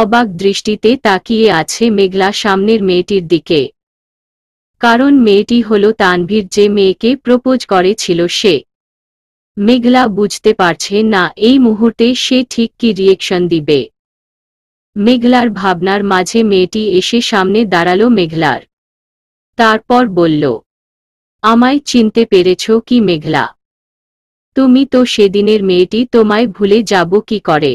অবাক দৃষ্টিতে তাকিয়ে আছে মেঘলা সামনের মেয়েটির দিকে কারণ মেয়েটি হল তানভীর যে মেয়েকে প্রপোজ করেছিল সে মেঘলা বুঝতে পারছে না এই মুহূর্তে সে ঠিক কি রিয়েকশন দিবে মেঘলার ভাবনার মাঝে মেয়েটি এসে সামনে দাঁড়ালো মেঘলার তারপর বলল আমায় চিনতে পেরেছ কি মেঘলা তুমি তো সেদিনের মেয়েটি তোমায় ভুলে যাব কি করে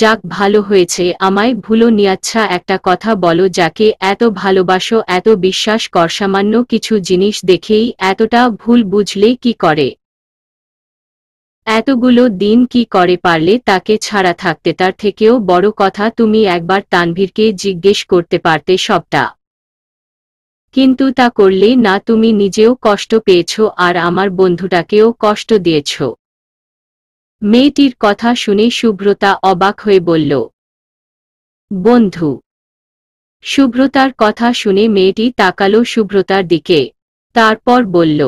যাক ভালো হয়েছে আমায় ভুলো নিয়াচ্ছা একটা কথা বলো যাকে এত ভালোবাসো এত বিশ্বাস কর সামান্য কিছু জিনিস দেখেই এতটা ভুল বুঝলে কি করে এতগুলো দিন কি করে পারলে তাকে ছাড়া থাকতে তার থেকেও বড় কথা তুমি একবার তানভীরকে জিজ্ঞেস করতে পারতে সবটা কিন্তু তা করলে না তুমি নিজেও কষ্ট পেয়েছো আর আমার বন্ধুটাকেও কষ্ট দিয়েছো মেয়েটির কথা শুনে শুভ্রতা অবাক হয়ে বলল বন্ধু শুভ্রতার কথা শুনে মেয়েটি তাকালো শুভ্রতার দিকে তারপর বলল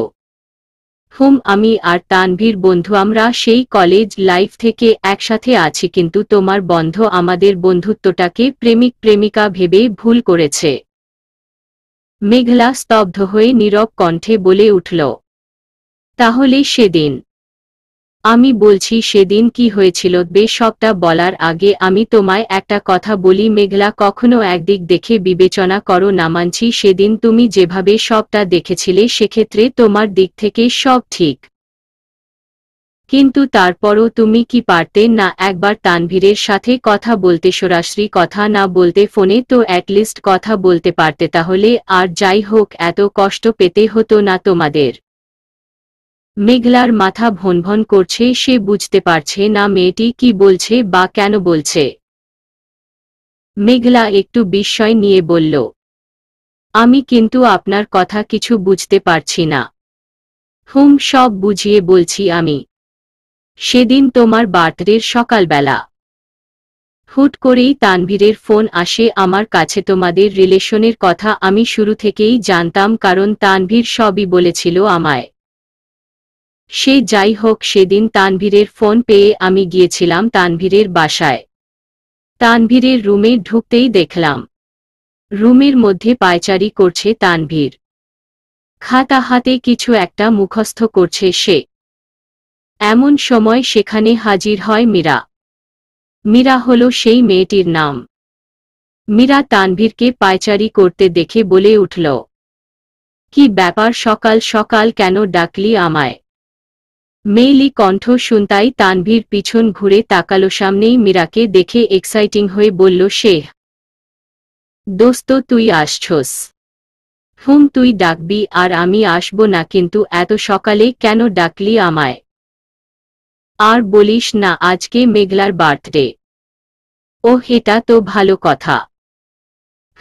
হুম আমি আর তানভীর বন্ধু আমরা সেই কলেজ লাইফ থেকে একসাথে আছি কিন্তু তোমার বন্ধ আমাদের বন্ধুত্বটাকে প্রেমিক প্রেমিকা ভেবে ভুল করেছে মেঘলা স্তব্ধ হয়ে নীরব কণ্ঠে বলে উঠল তাহলে সেদিন আমি বলছি সেদিন কি হয়েছিল বেশকটা সবটা বলার আগে আমি তোমায় একটা কথা বলি মেঘলা কখনো একদিক দেখে বিবেচনা করো না মানছি সেদিন তুমি যেভাবে সবটা দেখেছিলে সেক্ষেত্রে তোমার দিক থেকে সব ঠিক কিন্তু তারপরও তুমি কি পারতে না একবার তানভীরের সাথে কথা বলতে সরাসরি কথা না বলতে ফোনে তো অ্যাটলিস্ট কথা বলতে পারতে তাহলে আর যাই হোক এত কষ্ট পেতে হতো না তোমাদের মেঘলার মাথা ভনভন করছে সে বুঝতে পারছে না মেয়েটি কি বলছে বা কেন বলছে মেঘলা একটু বিস্ময় নিয়ে বলল আমি কিন্তু আপনার কথা কিছু বুঝতে পারছি না হুম সব বুঝিয়ে বলছি আমি সেদিন তোমার বার্থডের সকালবেলা হুট করেই তানভীরের ফোন আসে আমার কাছে তোমাদের রিলেশনের কথা আমি শুরু থেকেই জানতাম কারণ তানভীর সবই বলেছিল আমায় সে যাই হোক সেদিন তানভীরের ফোন পেয়ে আমি গিয়েছিলাম তানভীরের বাসায় তানভীরের রুমে ঢুকতেই দেখলাম রুমের মধ্যে পায়চারি করছে তানভীর খাতা হাতে কিছু একটা মুখস্থ করছে সে এমন সময় সেখানে হাজির হয় মীরা মীরা হল সেই মেয়েটির নাম মীরা তানভীরকে পায়চারি করতে দেখে বলে উঠল কি ব্যাপার সকাল সকাল কেন ডাকলি আমায় মেইলি কণ্ঠ শুনতাই তানভীর পিছন ঘুরে তাকালো সামনেই মীরাকে দেখে এক্সাইটিং হয়ে বলল সে দোস্ত তুই আসছস হুম তুই ডাকবি আর আমি আসব না কিন্তু এত সকালে কেন ডাকলি আমায় আর বলিস না আজকে মেঘলার বার্থডে ও এটা তো ভালো কথা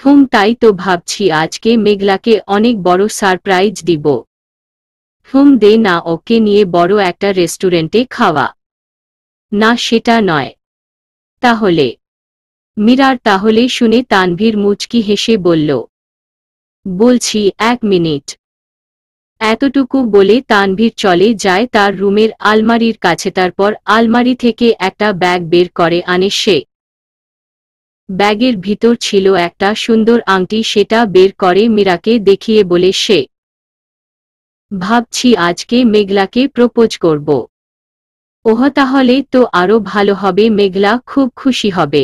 হুম তাই তো ভাবছি আজকে মেঘলাকে অনেক বড় সারপ্রাইজ দিব হুম দে না ওকে নিয়ে বড় একটা রেস্টুরেন্টে খাওয়া না সেটা নয় তাহলে মিরার তাহলে শুনে তানভীর মুচকি হেসে বলল বলছি এক মিনিট এতটুকু বলে তানভীর চলে যায় তার রুমের আলমারির কাছে তারপর আলমারি থেকে একটা ব্যাগ বের করে আনে সে ব্যাগের ভিতর ছিল একটা সুন্দর আংটি সেটা বের করে মীরাকে দেখিয়ে বলে সে ভাবছি আজকে মেঘলাকে প্রপোজ করব ওহ তাহলে তো আরো ভালো হবে মেঘলা খুব খুশি হবে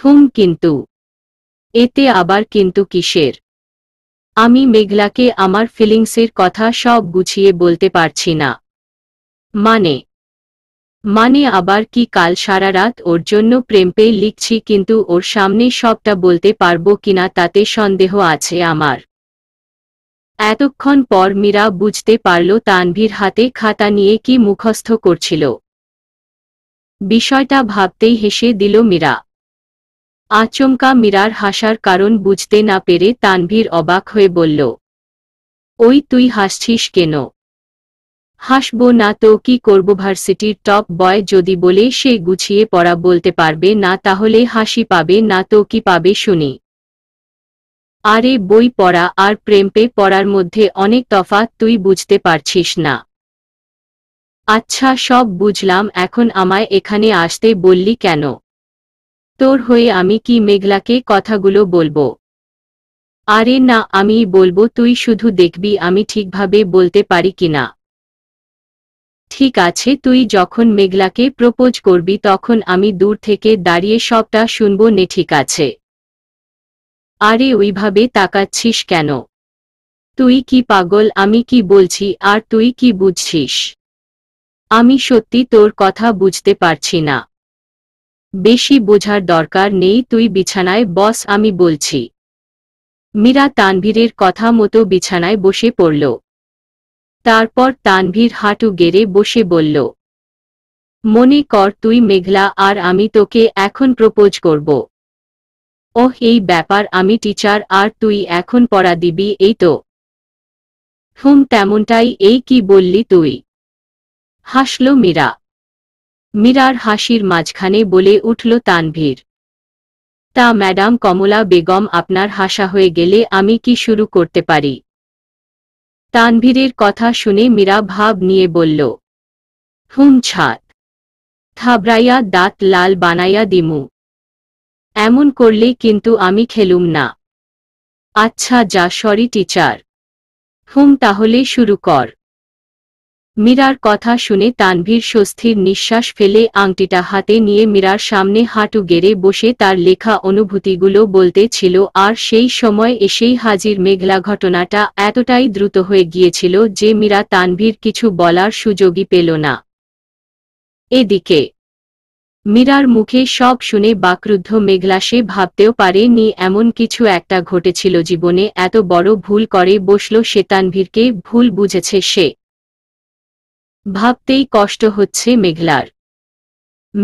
হুম কিন্তু এতে আবার কিন্তু কিসের আমি মেঘলাকে আমার ফিলিংসের কথা সব গুছিয়ে বলতে পারছি না মানে মানে আবার কি কাল সারা রাত ওর জন্য পেয়ে লিখছি কিন্তু ওর সামনে সবটা বলতে পারবো কিনা তাতে সন্দেহ আছে আমার এতক্ষণ পর মীরা বুঝতে পারল তানভীর হাতে খাতা নিয়ে কি মুখস্থ করছিল বিষয়টা ভাবতেই হেসে দিল মীরা আচমকা মীরার হাসার কারণ বুঝতে না পেরে তানভীর অবাক হয়ে বলল ওই তুই হাসছিস কেন হাসব না তো কি করব ভার্সিটির টপ বয় যদি বলে সে গুছিয়ে পড়া বলতে পারবে না তাহলে হাসি পাবে না তো কি পাবে শুনি আর এই বই পড়া আর প্রেমপে পড়ার মধ্যে অনেক তফাৎ তুই বুঝতে পারছিস না আচ্ছা সব বুঝলাম এখন আমায় এখানে আসতে বললি কেন তোর হয়ে আমি কি মেঘলাকে কথাগুলো বলবো আরে না আমি বলবো তুই শুধু দেখবি আমি ঠিকভাবে বলতে পারি কিনা ঠিক আছে তুই যখন মেঘলাকে প্রপোজ করবি তখন আমি দূর থেকে দাঁড়িয়ে সবটা শুনবো নে ঠিক আছে আরে ওইভাবে তাকাচ্ছিস কেন তুই কি পাগল আমি কি বলছি আর তুই কি বুঝছিস আমি সত্যি তোর কথা বুঝতে পারছি না বেশি বোঝার দরকার নেই তুই বিছানায় বস আমি বলছি মীরা তানভীরের কথা মতো বিছানায় বসে পড়ল তারপর তানভীর হাঁটু গেড়ে বসে বলল মনে কর তুই মেঘলা আর আমি তোকে এখন প্রপোজ করব ওহ এই ব্যাপার আমি টিচার আর তুই এখন পড়া দিবি এই তো হুম তেমনটাই এই কি বললি তুই হাসল মীরা মীরার হাসির মাঝখানে বলে উঠল তানভীর তা ম্যাডাম কমলা বেগম আপনার হাসা হয়ে গেলে আমি কি শুরু করতে পারি তানভীরের কথা শুনে মীরা ভাব নিয়ে বলল হুম ছাত থাবড়াইয়া দাঁত লাল বানাইয়া দিমু এমন করলে কিন্তু আমি খেলুম না আচ্ছা যা সরি টিচার হুম তাহলে শুরু কর মীরার কথা শুনে তানভীর স্বস্তির নিঃশ্বাস ফেলে আংটিটা হাতে নিয়ে মীরার সামনে হাঁটু গেড়ে বসে তার লেখা অনুভূতিগুলো বলতে ছিল আর সেই সময় এসেই হাজির মেঘলা ঘটনাটা এতটাই দ্রুত হয়ে গিয়েছিল যে মীরা তানভীর কিছু বলার সুযোগই পেল না এদিকে মীরার মুখে সব শুনে বাকরুদ্ধ মেঘলা সে ভাবতেও পারেনি এমন কিছু একটা ঘটেছিল জীবনে এত বড় ভুল করে বসল শ্বেতানভীরকে ভুল বুঝেছে সে ভাবতেই কষ্ট হচ্ছে মেঘলার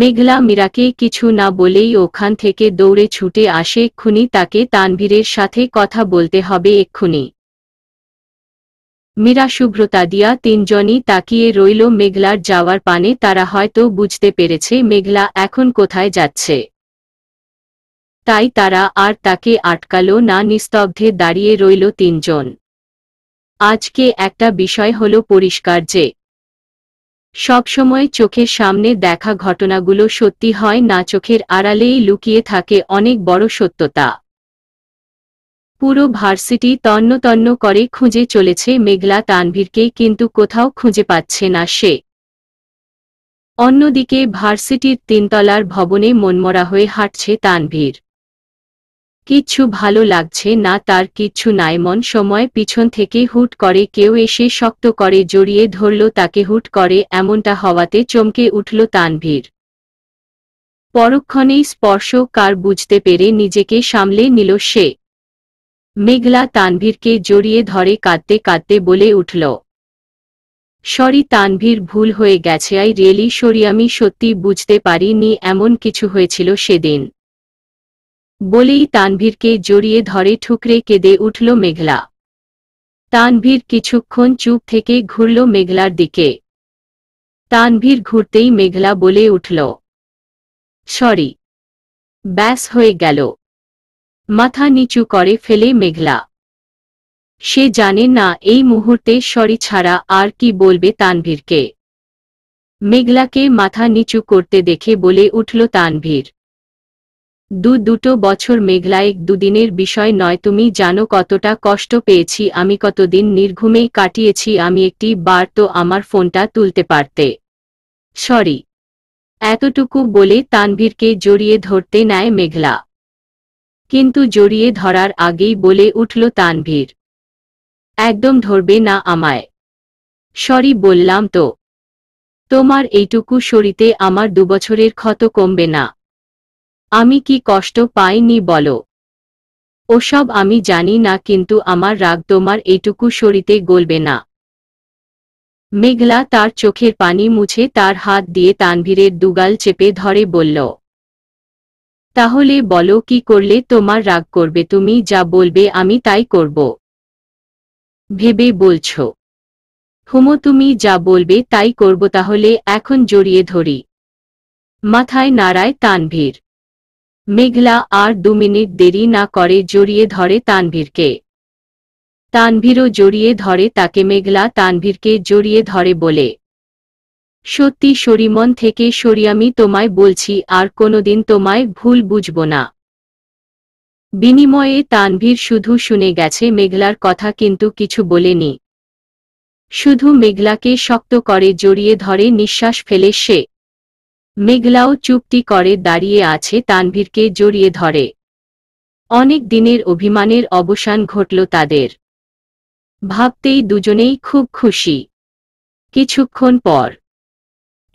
মেঘলা মীরাকে কিছু না বলেই ওখান থেকে দৌড়ে ছুটে আসে এক্ষুনি তাকে তানভীরের সাথে কথা বলতে হবে এক্ষুনি মীরা শুভ্রতা দিয়া তিনজনই তাকিয়ে রইল মেঘলার যাওয়ার পানে তারা হয়তো বুঝতে পেরেছে মেঘলা এখন কোথায় যাচ্ছে তাই তারা আর তাকে আটকাল না নিস্তব্ধে দাঁড়িয়ে রইল তিনজন আজকে একটা বিষয় হল পরিষ্কার যে সবসময় চোখের সামনে দেখা ঘটনাগুলো সত্যি হয় না চোখের আড়ালেই লুকিয়ে থাকে অনেক বড় সত্যতা পুরো ভার্সিটি তন্ন তন্ন করে খুঁজে চলেছে মেঘলা তানভীরকে কিন্তু কোথাও খুঁজে পাচ্ছে না সে অন্যদিকে ভার্সিটির তিনতলার ভবনে মনমরা হয়ে হাঁটছে তানভীর কিচ্ছু ভালো লাগছে না তার কিচ্ছু নাইমন সময় পিছন থেকে হুট করে কেউ এসে শক্ত করে জড়িয়ে ধরল তাকে হুট করে এমনটা হওয়াতে চমকে উঠল তানভীর পরক্ষণেই স্পর্শ কার বুঝতে পেরে নিজেকে সামলে নিল সে মেঘলা তানভীরকে জড়িয়ে ধরে কাঁদতে কাঁদতে বলে উঠল সরি তানভীর ভুল হয়ে গেছে আই রিয়েলি সরি আমি সত্যি বুঝতে পারিনি এমন কিছু হয়েছিল সেদিন বলেই তানভীরকে জড়িয়ে ধরে ঠুকরে কেঁদে উঠল মেঘলা তানভীর কিছুক্ষণ চুপ থেকে ঘুরল মেঘলার দিকে তানভীর ঘুরতেই মেঘলা বলে উঠল সরি ব্যাস হয়ে গেল মাথা নিচু করে ফেলে মেঘলা সে জানে না এই মুহূর্তে সরি ছাড়া আর কি বলবে তানভীরকে মেঘলাকে মাথা নিচু করতে দেখে বলে উঠল তানভীর দু দুটো বছর মেঘলা এক দুদিনের বিষয় নয় তুমি জানো কতটা কষ্ট পেয়েছি আমি কতদিন নির্ঘুমে কাটিয়েছি আমি একটি বার তো আমার ফোনটা তুলতে পারতে সরি এতটুকু বলে তানভীরকে জড়িয়ে ধরতে নেয় মেঘলা কিন্তু জড়িয়ে ধরার আগেই বলে উঠল তানভীর একদম ধরবে না আমায় সরি বললাম তো তোমার এইটুকু শরীতে আমার দুবছরের ক্ষত কমবে না আমি কি কষ্ট পাইনি বলো ওসব আমি জানি না কিন্তু আমার রাগ তোমার এইটুকু শরীতে গলবে না মেঘলা তার চোখের পানি মুছে তার হাত দিয়ে তানভীরের দুগাল চেপে ধরে বলল তাহলে বলো কি করলে তোমার রাগ করবে তুমি যা বলবে আমি তাই করব ভেবে বলছ হুমো তুমি যা বলবে তাই করব তাহলে এখন জড়িয়ে ধরি মাথায় নাড়ায় তানভীর মেঘলা আর দু মিনিট দেরি না করে জড়িয়ে ধরে তানভীরকে তানভীরও জড়িয়ে ধরে তাকে মেঘলা তানভীরকে জড়িয়ে ধরে বলে সত্যি সরিমন থেকে সরি আমি তোমায় বলছি আর কোনোদিন তোমায় ভুল বুঝব না বিনিময়ে তানভীর শুধু শুনে গেছে মেঘলার কথা কিন্তু কিছু বলেনি শুধু মেঘলাকে শক্ত করে জড়িয়ে ধরে নিঃশ্বাস ফেলে সে মেঘলাও চুপটি করে দাঁড়িয়ে আছে তানভীরকে জড়িয়ে ধরে অনেক দিনের অভিমানের অবসান ঘটল তাদের ভাবতেই দুজনেই খুব খুশি কিছুক্ষণ পর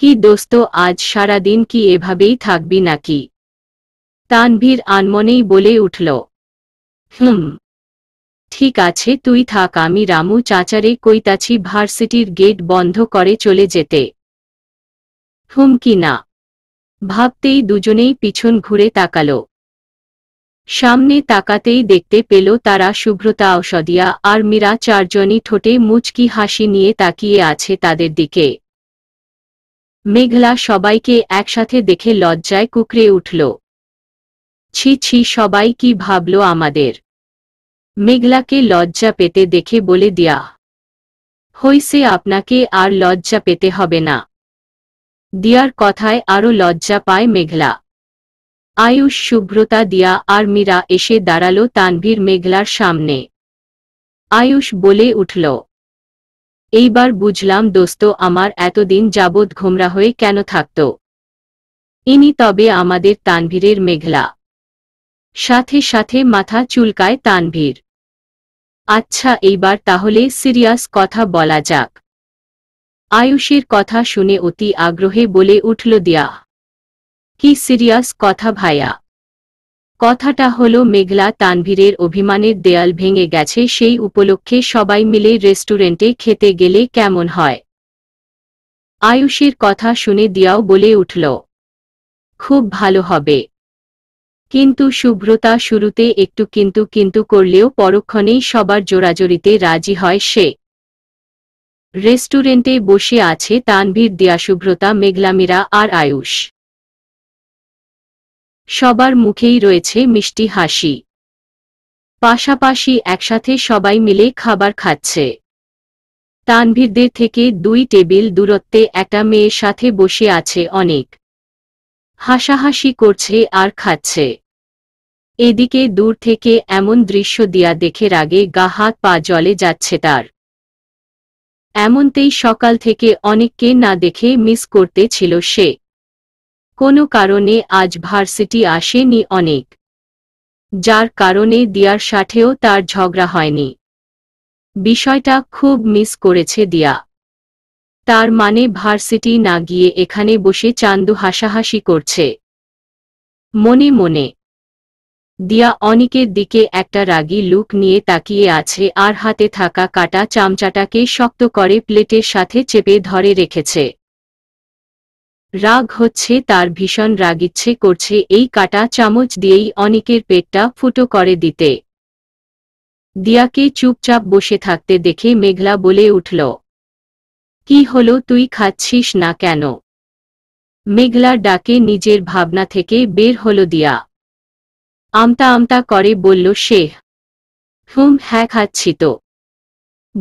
কি দোস্ত আজ সারা দিন কি এভাবেই থাকবি নাকি তানভীর আনমনেই বলে উঠল হুম ঠিক আছে তুই থাক আমি রামু চাচারে কইতাছি ভার্সিটির গেট বন্ধ করে চলে যেতে হুম কি না ভাবতেই দুজনেই পিছন ঘুরে তাকালো সামনে তাকাতেই দেখতে পেল তারা শুভ্রতা ঔষধিয়া আর মীরা চারজনই ঠোঁটে মুচকি হাসি নিয়ে তাকিয়ে আছে তাদের দিকে মেঘলা সবাইকে একসাথে দেখে লজ্জায় কুকরে উঠল ছি ছি সবাই কি ভাবল আমাদের মেঘলাকে লজ্জা পেতে দেখে বলে দিয়া হইসে আপনাকে আর লজ্জা পেতে হবে না দিয়ার কথায় আরও লজ্জা পায় মেঘলা আয়ুষ শুভ্রতা দিয়া আর মীরা এসে দাঁড়ালো তানভীর মেঘলার সামনে আয়ুষ বলে উঠল এইবার বুঝলাম দোস্ত আমার এতদিন যাবৎ ঘোমরা হয়ে কেন থাকত ইনি তবে আমাদের তানভীরের মেঘলা সাথে সাথে মাথা চুলকায় তানভীর আচ্ছা এইবার তাহলে সিরিয়াস কথা বলা যাক আয়ুষের কথা শুনে অতি আগ্রহে বলে উঠল দিয়া কি সিরিয়াস কথা ভাইয়া কথাটা হল মেঘলা তানভীরের অভিমানের দেয়াল ভেঙে গেছে সেই উপলক্ষে সবাই মিলে রেস্টুরেন্টে খেতে গেলে কেমন হয় আয়ুষের কথা শুনে দিয়াও বলে উঠল খুব ভালো হবে কিন্তু শুভ্রতা শুরুতে একটু কিন্তু কিন্তু করলেও পরক্ষণেই সবার জোরাজোরিতে রাজি হয় সে রেস্টুরেন্টে বসে আছে তানভীর দিয়া শুভ্রতা মেঘলামিরা আর আয়ুষ সবার মুখেই রয়েছে মিষ্টি হাসি পাশাপাশি একসাথে সবাই মিলে খাবার খাচ্ছে তানভীরদের থেকে দুই টেবিল দূরত্বে একটা মেয়ের সাথে বসে আছে অনেক হাসাহাসি করছে আর খাচ্ছে এদিকে দূর থেকে এমন দৃশ্য দিয়া দেখে রাগে গা হাত পা জলে যাচ্ছে তার এমনতেই সকাল থেকে অনেককে না দেখে মিস করতে ছিল সে কোনো কারণে আজ ভার্সিটি আসেনি অনেক যার কারণে দিয়ার সাথেও তার ঝগড়া হয়নি বিষয়টা খুব মিস করেছে দিয়া তার মানে ভার্সিটি না গিয়ে এখানে বসে চান্দু হাসাহাসি করছে মনে মনে দিয়া অনেকের দিকে একটা রাগি লুক নিয়ে তাকিয়ে আছে আর হাতে থাকা কাটা চামচাটাকে শক্ত করে প্লেটের সাথে চেপে ধরে রেখেছে রাগ হচ্ছে তার ভীষণ রাগ ইচ্ছে করছে এই কাটা চামচ দিয়েই অনেকের পেটটা ফুটো করে দিতে দিয়াকে চুপচাপ বসে থাকতে দেখে মেঘলা বলে উঠল কি হলো তুই খাচ্ছিস না কেন মেঘলা ডাকে নিজের ভাবনা থেকে বের হলো দিয়া আমতা আমতা করে বলল শেহ হুম হ্যাঁ খাচ্ছি তো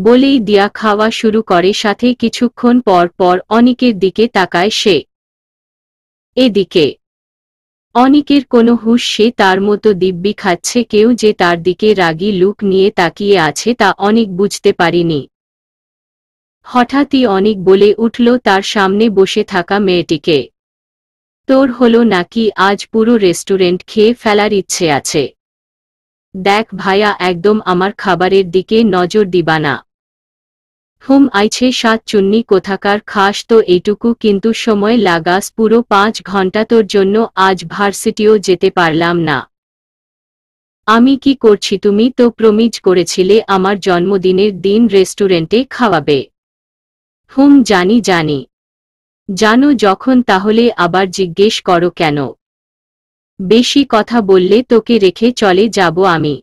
বলেই দিয়া খাওয়া শুরু করে সাথে কিছুক্ষণ পর পর অনেকের দিকে তাকায় সে এদিকে অনিকের কোনো হুশ সে তার মতো দিব্যি খাচ্ছে কেউ যে তার দিকে রাগি লুক নিয়ে তাকিয়ে আছে তা অনেক বুঝতে পারিনি হঠাৎই অনেক বলে উঠল তার সামনে বসে থাকা মেয়েটিকে তোর হলো নাকি আজ পুরো রেস্টুরেন্ট খেয়ে ফেলার ইচ্ছে আছে দেখ ভাইয়া একদম আমার খাবারের দিকে নজর দিবা না হুম আইছে সাত চুন্নি কোথাকার খাস তো এটুকু কিন্তু সময় লাগাস পুরো পাঁচ ঘন্টা তোর জন্য আজ ভার্সিটিও যেতে পারলাম না আমি কি করছি তুমি তো প্রমিজ করেছিলে আমার জন্মদিনের দিন রেস্টুরেন্টে খাওয়াবে হুম জানি জানি জানো যখন তাহলে আবার জিজ্ঞেস করো কেন বেশি কথা বললে তোকে রেখে চলে যাব আমি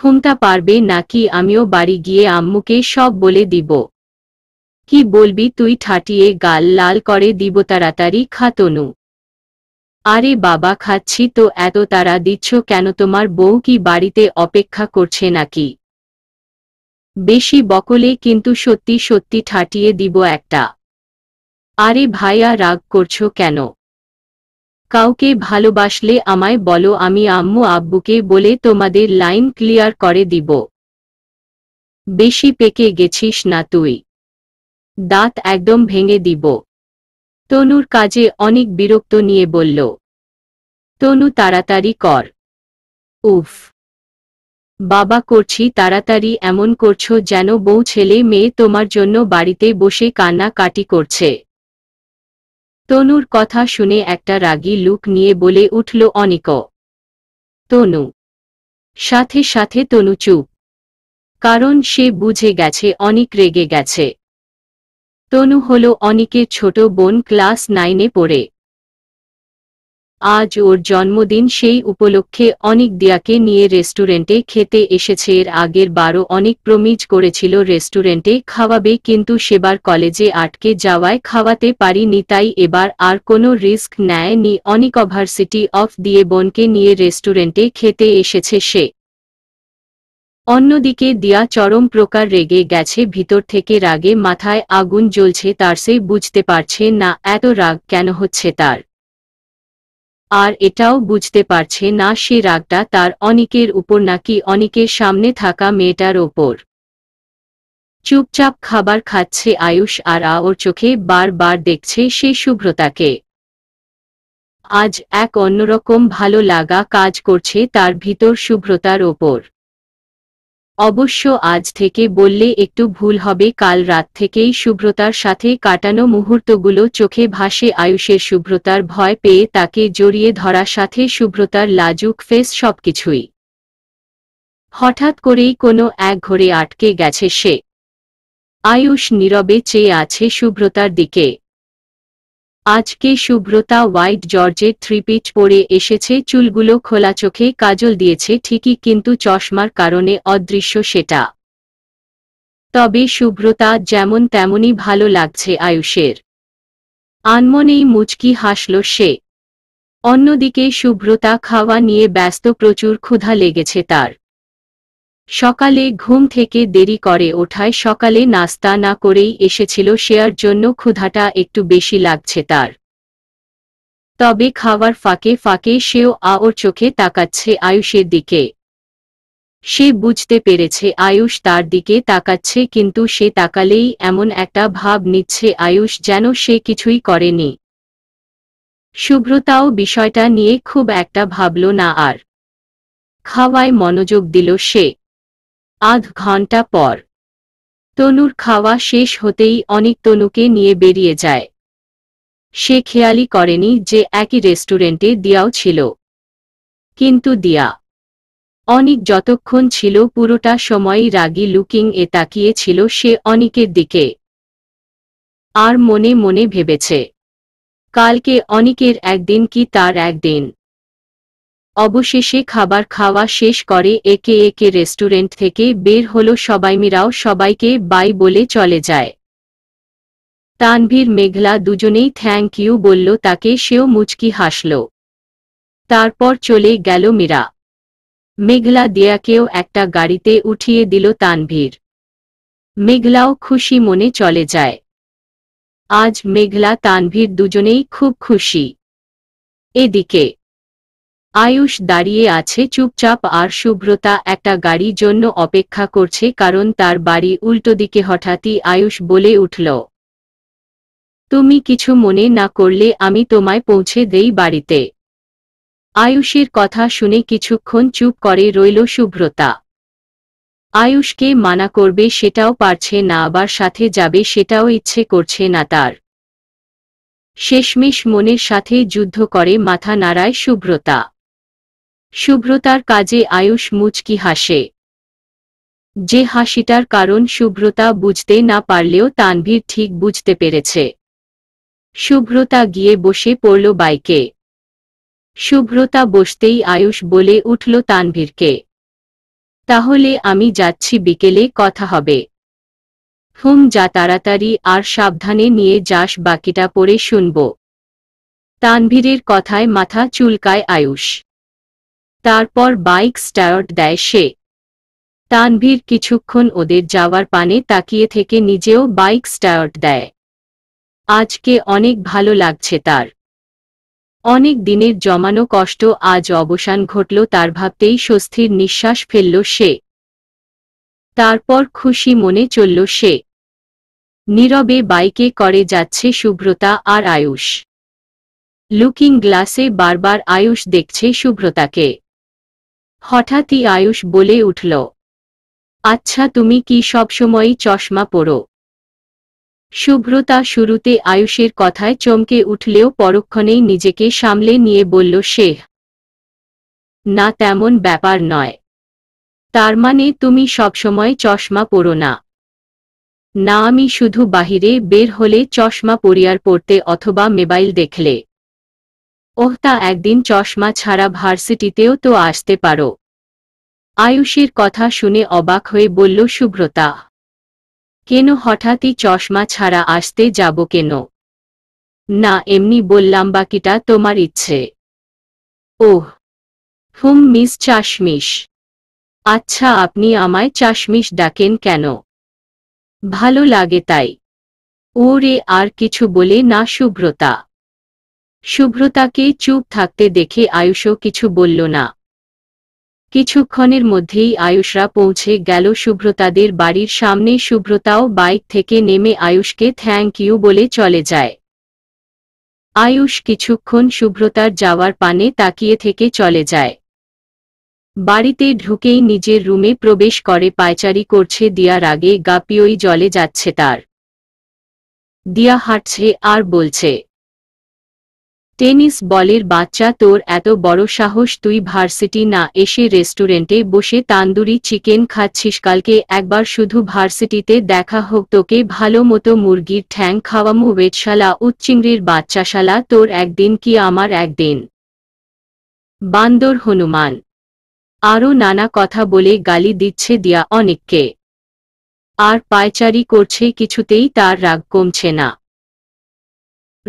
হুমতা পারবে নাকি আমিও বাড়ি গিয়ে আম্মুকে সব বলে দিব কি বলবি তুই ঠাটিয়ে গাল লাল করে দিব তাড়াতাড়ি খাতনু আরে বাবা খাচ্ছি তো এত তারা দিচ্ছ কেন তোমার বউ কি বাড়িতে অপেক্ষা করছে নাকি বেশি বকলে কিন্তু সত্যি সত্যি ঠাটিয়ে দিব একটা আরে ভাইয়া রাগ করছো কেন কাউকে ভালোবাসলে আমায় বলো আমি আম্মু আব্বুকে বলে তোমাদের লাইন ক্লিয়ার করে দিব বেশি পেকে গেছিস না তুই দাঁত একদম ভেঙে দিব তনুর কাজে অনেক বিরক্ত নিয়ে বলল তনু তাড়াতাড়ি কর উফ বাবা করছি তাড়াতাড়ি এমন করছো যেন বউ ছেলে মেয়ে তোমার জন্য বাড়িতে বসে কান্না কাটি করছে তনুর কথা শুনে একটা রাগী লুক নিয়ে বলে উঠল অনিক তনু সাথে সাথে তনু চুপ কারণ সে বুঝে গেছে অনিক রেগে গেছে তনু হল অনিকের ছোট বোন ক্লাস নাইনে পড়ে আজ ওর জন্মদিন সেই উপলক্ষে অনেক দিয়াকে নিয়ে রেস্টুরেন্টে খেতে এসেছে এর আগের বারও অনেক প্রমিজ করেছিল রেস্টুরেন্টে খাওয়াবে কিন্তু সেবার কলেজে আটকে যাওয়ায় খাওয়াতে পারিনি তাই এবার আর কোনো রিস্ক নেয়নি অনেক অভার্সিটি অফ দিয়ে বোনকে নিয়ে রেস্টুরেন্টে খেতে এসেছে সে অন্যদিকে দিয়া চরম প্রকার রেগে গেছে ভিতর থেকে রাগে মাথায় আগুন জ্বলছে তার সে বুঝতে পারছে না এত রাগ কেন হচ্ছে তার আর এটাও বুঝতে পারছে না সে রাগটা তার অনেকের উপর নাকি অনেকের সামনে থাকা মেয়েটার ওপর চুপচাপ খাবার খাচ্ছে আয়ুষ আর ওর চোখে বারবার দেখছে সে শুভ্রতাকে আজ এক অন্যরকম ভালো লাগা কাজ করছে তার ভিতর শুভ্রতার ওপর অবশ্য আজ থেকে বললে একটু ভুল হবে কাল রাত থেকেই শুভ্রতার সাথে কাটানো মুহূর্তগুলো চোখে ভাসে আয়ুষের শুভ্রতার ভয় পেয়ে তাকে জড়িয়ে ধরা সাথে শুভ্রতার লাজুক ফেস সবকিছুই হঠাৎ করেই কোনো এক ঘরে আটকে গেছে সে আয়ুষ নীরবে চেয়ে আছে শুভ্রতার দিকে আজকে শুভ্রতা হোয়াইট জর্জের থ্রি পিচ পরে এসেছে চুলগুলো খোলা চোখে কাজল দিয়েছে ঠিকই কিন্তু চশমার কারণে অদৃশ্য সেটা তবে শুভ্রতা যেমন তেমনই ভালো লাগছে আয়ুষের আনমনেই মুচকি হাসল সে অন্যদিকে শুভ্রতা খাওয়া নিয়ে ব্যস্ত প্রচুর ক্ষুধা লেগেছে তার সকালে ঘুম থেকে দেরি করে ওঠায় সকালে নাস্তা না করেই এসেছিল শেয়ার জন্য ক্ষুধাটা একটু বেশি লাগছে তার তবে খাওয়ার ফাঁকে ফাঁকে সেও আওর চোখে তাকাচ্ছে আয়ুষের দিকে সে বুঝতে পেরেছে আয়ুষ তার দিকে তাকাচ্ছে কিন্তু সে তাকালেই এমন একটা ভাব নিচ্ছে আয়ুষ যেন সে কিছুই করেনি শুভ্রতাও বিষয়টা নিয়ে খুব একটা ভাবল না আর খাওয়ায় মনোযোগ দিল সে আধ ঘন্টা পর তনুর খাওয়া শেষ হতেই অনেক তনুকে নিয়ে বেরিয়ে যায় সে খেয়ালি করেনি যে একই রেস্টুরেন্টে দিয়াও ছিল কিন্তু দিয়া অনিক যতক্ষণ ছিল পুরোটা সময়ই রাগি লুকিং এ তাকিয়েছিল সে অনিকের দিকে আর মনে মনে ভেবেছে কালকে অনিকের একদিন কি তার একদিন অবশেষে খাবার খাওয়া শেষ করে একে একে রেস্টুরেন্ট থেকে বের হলো মিরাও সবাইকে বাই বলে চলে যায় তানভীর মেঘলা দুজনেই থ্যাংক ইউ বলল তাকে সেও মুচকি হাসল তারপর চলে গেল মীরা মেঘলা দিয়াকেও একটা গাড়িতে উঠিয়ে দিল তানভীর মেঘলাও খুশি মনে চলে যায় আজ মেঘলা তানভীর দুজনেই খুব খুশি এদিকে আয়ুষ দাঁড়িয়ে আছে চুপচাপ আর শুভ্রতা একটা গাড়ির জন্য অপেক্ষা করছে কারণ তার বাড়ি উল্টো দিকে হঠাৎই আয়ুষ বলে উঠল তুমি কিছু মনে না করলে আমি তোমায় পৌঁছে দেই বাড়িতে আয়ুষের কথা শুনে কিছুক্ষণ চুপ করে রইল শুভ্রতা আয়ুষকে মানা করবে সেটাও পারছে না আবার সাথে যাবে সেটাও ইচ্ছে করছে না তার শেষমেশ মনের সাথে যুদ্ধ করে মাথা নাড়ায় শুভ্রতা শুভ্রতার কাজে আয়ুষ মুচকি হাসে যে হাসিটার কারণ শুভ্রতা বুঝতে না পারলেও তানভীর ঠিক বুঝতে পেরেছে শুভ্রতা গিয়ে বসে পড়ল বাইকে শুভ্রতা বসতেই আয়ুষ বলে উঠল তানভীরকে তাহলে আমি যাচ্ছি বিকেলে কথা হবে হুম যা তাড়াতাড়ি আর সাবধানে নিয়ে যাস বাকিটা পরে শুনব তানভীরের কথায় মাথা চুলকায় আয়ুষ তারপর বাইক স্টার্ট দেয় সে তানভীর কিছুক্ষণ ওদের যাওয়ার পানে তাকিয়ে থেকে নিজেও বাইক স্টার্ট দেয় আজকে অনেক ভালো লাগছে তার অনেক দিনের জমানো কষ্ট আজ অবসান ঘটল তার ভাবতেই স্বস্তির নিঃশ্বাস ফেলল সে তারপর খুশি মনে চলল সে নীরবে বাইকে করে যাচ্ছে শুভ্রতা আর আয়ুষ লুকিং গ্লাসে বারবার আয়ুষ দেখছে শুভ্রতাকে হঠাৎই আয়ুষ বলে উঠল আচ্ছা তুমি কি সবসময়ই চশমা পরো শুভ্রতা শুরুতে আয়ুষের কথায় চমকে উঠলেও পরক্ষণেই নিজেকে সামলে নিয়ে বলল সে না তেমন ব্যাপার নয় তার মানে তুমি সবসময় চশমা পরো না না আমি শুধু বাহিরে বের হলে চশমা পরিয়ার পড়তে অথবা মোবাইল দেখলে ওহতা একদিন চশমা ছাড়া ভার্সিটিতেও তো আসতে পারো আয়ুষের কথা শুনে অবাক হয়ে বলল শুভ্রতা কেন হঠাৎই চশমা ছাড়া আসতে যাব কেন না এমনি বললাম বাকিটা তোমার ইচ্ছে ওহ হুম মিস চাশমিশ আচ্ছা আপনি আমায় চাশমিশ ডাকেন কেন ভালো লাগে তাই ওরে আর কিছু বলে না শুভ্রতা শুভ্রতাকে চুপ থাকতে দেখে আয়ুষও কিছু বলল না কিছুক্ষণের মধ্যেই আয়ুষরা পৌঁছে গেল শুভ্রতাদের বাড়ির সামনে শুভ্রতাও বাইক থেকে নেমে আয়ুষকে থ্যাংক ইউ বলে চলে যায় আয়ুষ কিছুক্ষণ শুভ্রতার যাওয়ার পানে তাকিয়ে থেকে চলে যায় বাড়িতে ঢুকেই নিজের রুমে প্রবেশ করে পায়চারি করছে দিয়ার আগে গাপিওই জলে যাচ্ছে তার দিয়া হাঁটছে আর বলছে টেনিস বলের বাচ্চা তোর এত বড় সাহস তুই ভার্সিটি না এসে রেস্টুরেন্টে বসে তান্দুরি চিকেন খাচ্ছিস কালকে একবার শুধু ভার্সিটিতে দেখা হোক তোকে ভালো মতো মুরগির ঠ্যাং খাওয়ামু ওয়েটশালা উচ্চিংড়ির বাচ্চাশালা তোর একদিন কি আমার একদিন বান্দর হনুমান আরও নানা কথা বলে গালি দিচ্ছে দিয়া অনেককে আর পায়চারি করছে কিছুতেই তার রাগ কমছে না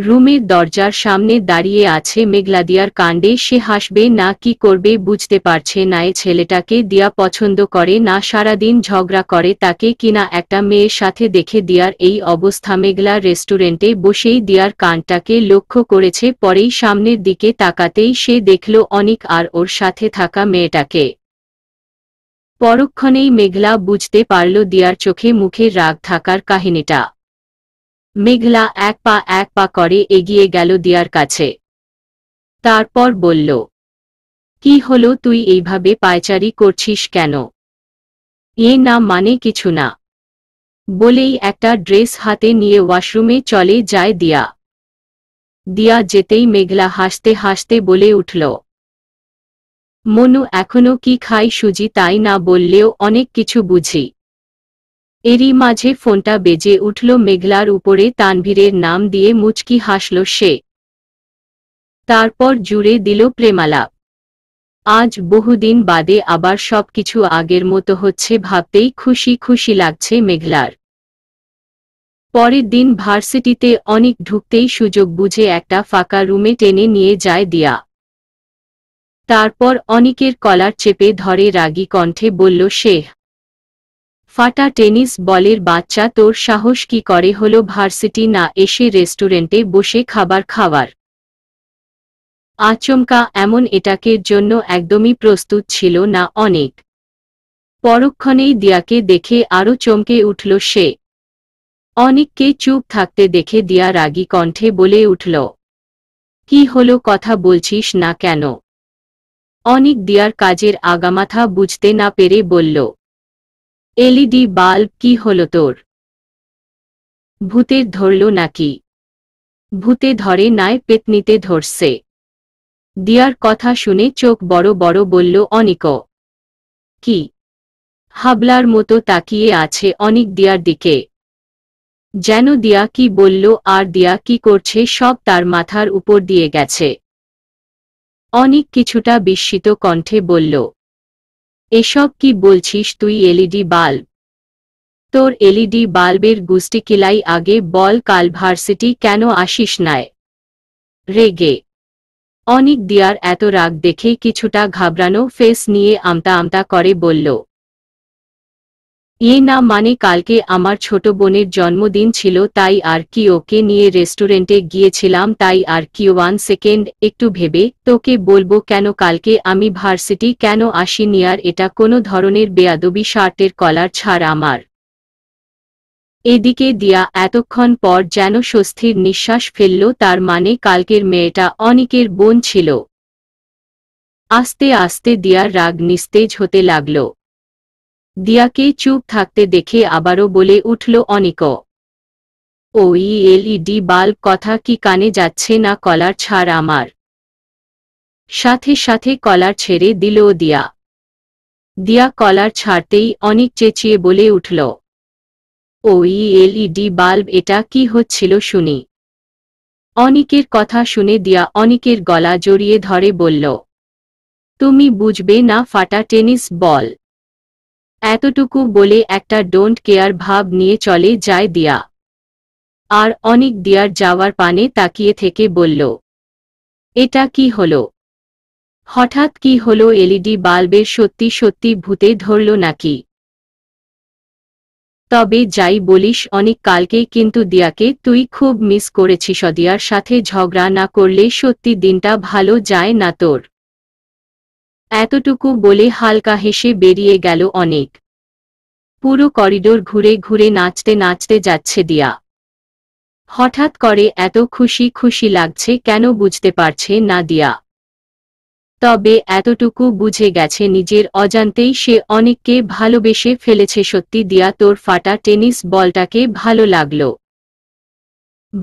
রুমের দরজার সামনে দাঁড়িয়ে আছে মেঘলাদিয়ার কাণ্ডে সে হাসবে না কি করবে বুঝতে পারছে না এ ছেলেটাকে দিয়া পছন্দ করে না সারাদিন ঝগড়া করে তাকে কিনা একটা মেয়ের সাথে দেখে দিয়ার এই অবস্থা মেঘলা রেস্টুরেন্টে বসেই দিয়ার কানটাকে লক্ষ্য করেছে পরেই সামনের দিকে তাকাতেই সে দেখল অনেক আর ওর সাথে থাকা মেয়েটাকে পরক্ষণেই মেঘলা বুঝতে পারল দিয়ার চোখে মুখে রাগ থাকার কাহিনীটা মেঘলা এক পা এক পা করে এগিয়ে গেল দিয়ার কাছে তারপর বলল কি হলো তুই এইভাবে পায়চারি করছিস কেন এ না মানে কিছু না বলেই একটা ড্রেস হাতে নিয়ে ওয়াশরুমে চলে যায় দিয়া দিয়া যেতেই মেঘলা হাসতে হাসতে বলে উঠল মনু এখনো কি খাই সুজি তাই না বললেও অনেক কিছু বুঝি এরই মাঝে ফোনটা বেজে উঠল মেঘলার উপরে তানভীরের নাম দিয়ে মুচকি হাসল সে তারপর জুড়ে দিল প্রেমালাপ আজ বহুদিন বাদে আবার সবকিছু আগের মতো হচ্ছে ভাবতেই খুশি খুশি লাগছে মেঘলার পরের দিন ভার্সিটিতে অনেক ঢুকতেই সুযোগ বুঝে একটা ফাঁকা রুমে টেনে নিয়ে যায় দিয়া তারপর অনেকের কলার চেপে ধরে রাগী কণ্ঠে বলল সে ফাটা টেনিস বলের বাচ্চা তোর সাহস কি করে হলো ভার্সিটি না এসে রেস্টুরেন্টে বসে খাবার খাওয়ার আচমকা এমন এটাকের জন্য একদমই প্রস্তুত ছিল না অনেক পরক্ষণেই দিয়াকে দেখে আরও চমকে উঠল সে অনেককে চুপ থাকতে দেখে দিয়া রাগি কণ্ঠে বলে উঠল কি হলো কথা বলছিস না কেন অনেক দিয়ার কাজের আগামাথা বুঝতে না পেরে বলল এলইডি বাল্ব কি হল তোর ভূতের ধরল নাকি ভূতে ধরে নাই পেতনিতে ধরছে দিয়ার কথা শুনে চোখ বড় বড় বলল অনিক কি হাবলার মতো তাকিয়ে আছে অনিক দিয়ার দিকে যেন দিয়া কি বলল আর দিয়া কি করছে সব তার মাথার উপর দিয়ে গেছে অনিক কিছুটা বিস্মিত কণ্ঠে বলল এসব কি বলছিস তুই এলইডি বাল্ব তোর এলইডি বাল্বের গুষ্টি কিলাই আগে বল কাল ভার্সিটি কেন আসিস নাই রেগে অনিক দিয়ার এত রাগ দেখে কিছুটা ঘাবড়ানো ফেস নিয়ে আমতা আমতা করে বলল ইয়ে না মানে কালকে আমার ছোট বোনের জন্মদিন ছিল তাই আর কি ওকে নিয়ে রেস্টুরেন্টে গিয়েছিলাম তাই আর কি ওয়ান সেকেন্ড একটু ভেবে তোকে বলবো কেন কালকে আমি ভার্সিটি কেন আসিনি আর এটা কোনো ধরনের বেয়াদবি শার্টের কলার ছাড় আমার এদিকে দিয়া এতক্ষণ পর যেন স্বস্তির নিঃশ্বাস ফেলল তার মানে কালকের মেয়েটা অনেকের বোন ছিল আস্তে আস্তে দিয়ার রাগ নিস্তেজ হতে লাগলো দিয়াকে চুপ থাকতে দেখে আবারও বলে উঠল অনিক ওই এলইডি বাল্ব কথা কি কানে যাচ্ছে না কলার ছাড় আমার সাথে সাথে কলার ছেড়ে দিল দিয়া দিয়া কলার ছাড়তেই অনেক চেঁচিয়ে বলে উঠল ওই এলইডি বাল্ব এটা কি হচ্ছিল শুনি অনিকের কথা শুনে দিয়া অনিকের গলা জড়িয়ে ধরে বলল তুমি বুঝবে না ফাটা টেনিস বল এতটুকু বলে একটা ডোন্ট কেয়ার ভাব নিয়ে চলে যায় দিয়া আর অনেক দিয়ার যাওয়ার পানে তাকিয়ে থেকে বলল এটা কি হল হঠাৎ কি হল এলইডি বাল্বের সত্যি সত্যি ভূতে ধরল নাকি তবে যাই বলিস অনেক কালকে কিন্তু দিয়াকে তুই খুব মিস করেছিস দিয়ার সাথে ঝগড়া না করলে সত্যি দিনটা ভালো যায় না তোর এতটুকু বলে হালকা হেসে বেরিয়ে গেল অনেক পুরো করিডোর ঘুরে ঘুরে নাচতে নাচতে যাচ্ছে দিয়া হঠাৎ করে এত খুশি খুশি লাগছে কেন বুঝতে পারছে না দিয়া তবে এতটুকু বুঝে গেছে নিজের অজান্তেই সে অনেককে ভালোবেসে ফেলেছে সত্যি দিয়া তোর ফাটা টেনিস বলটাকে ভালো লাগল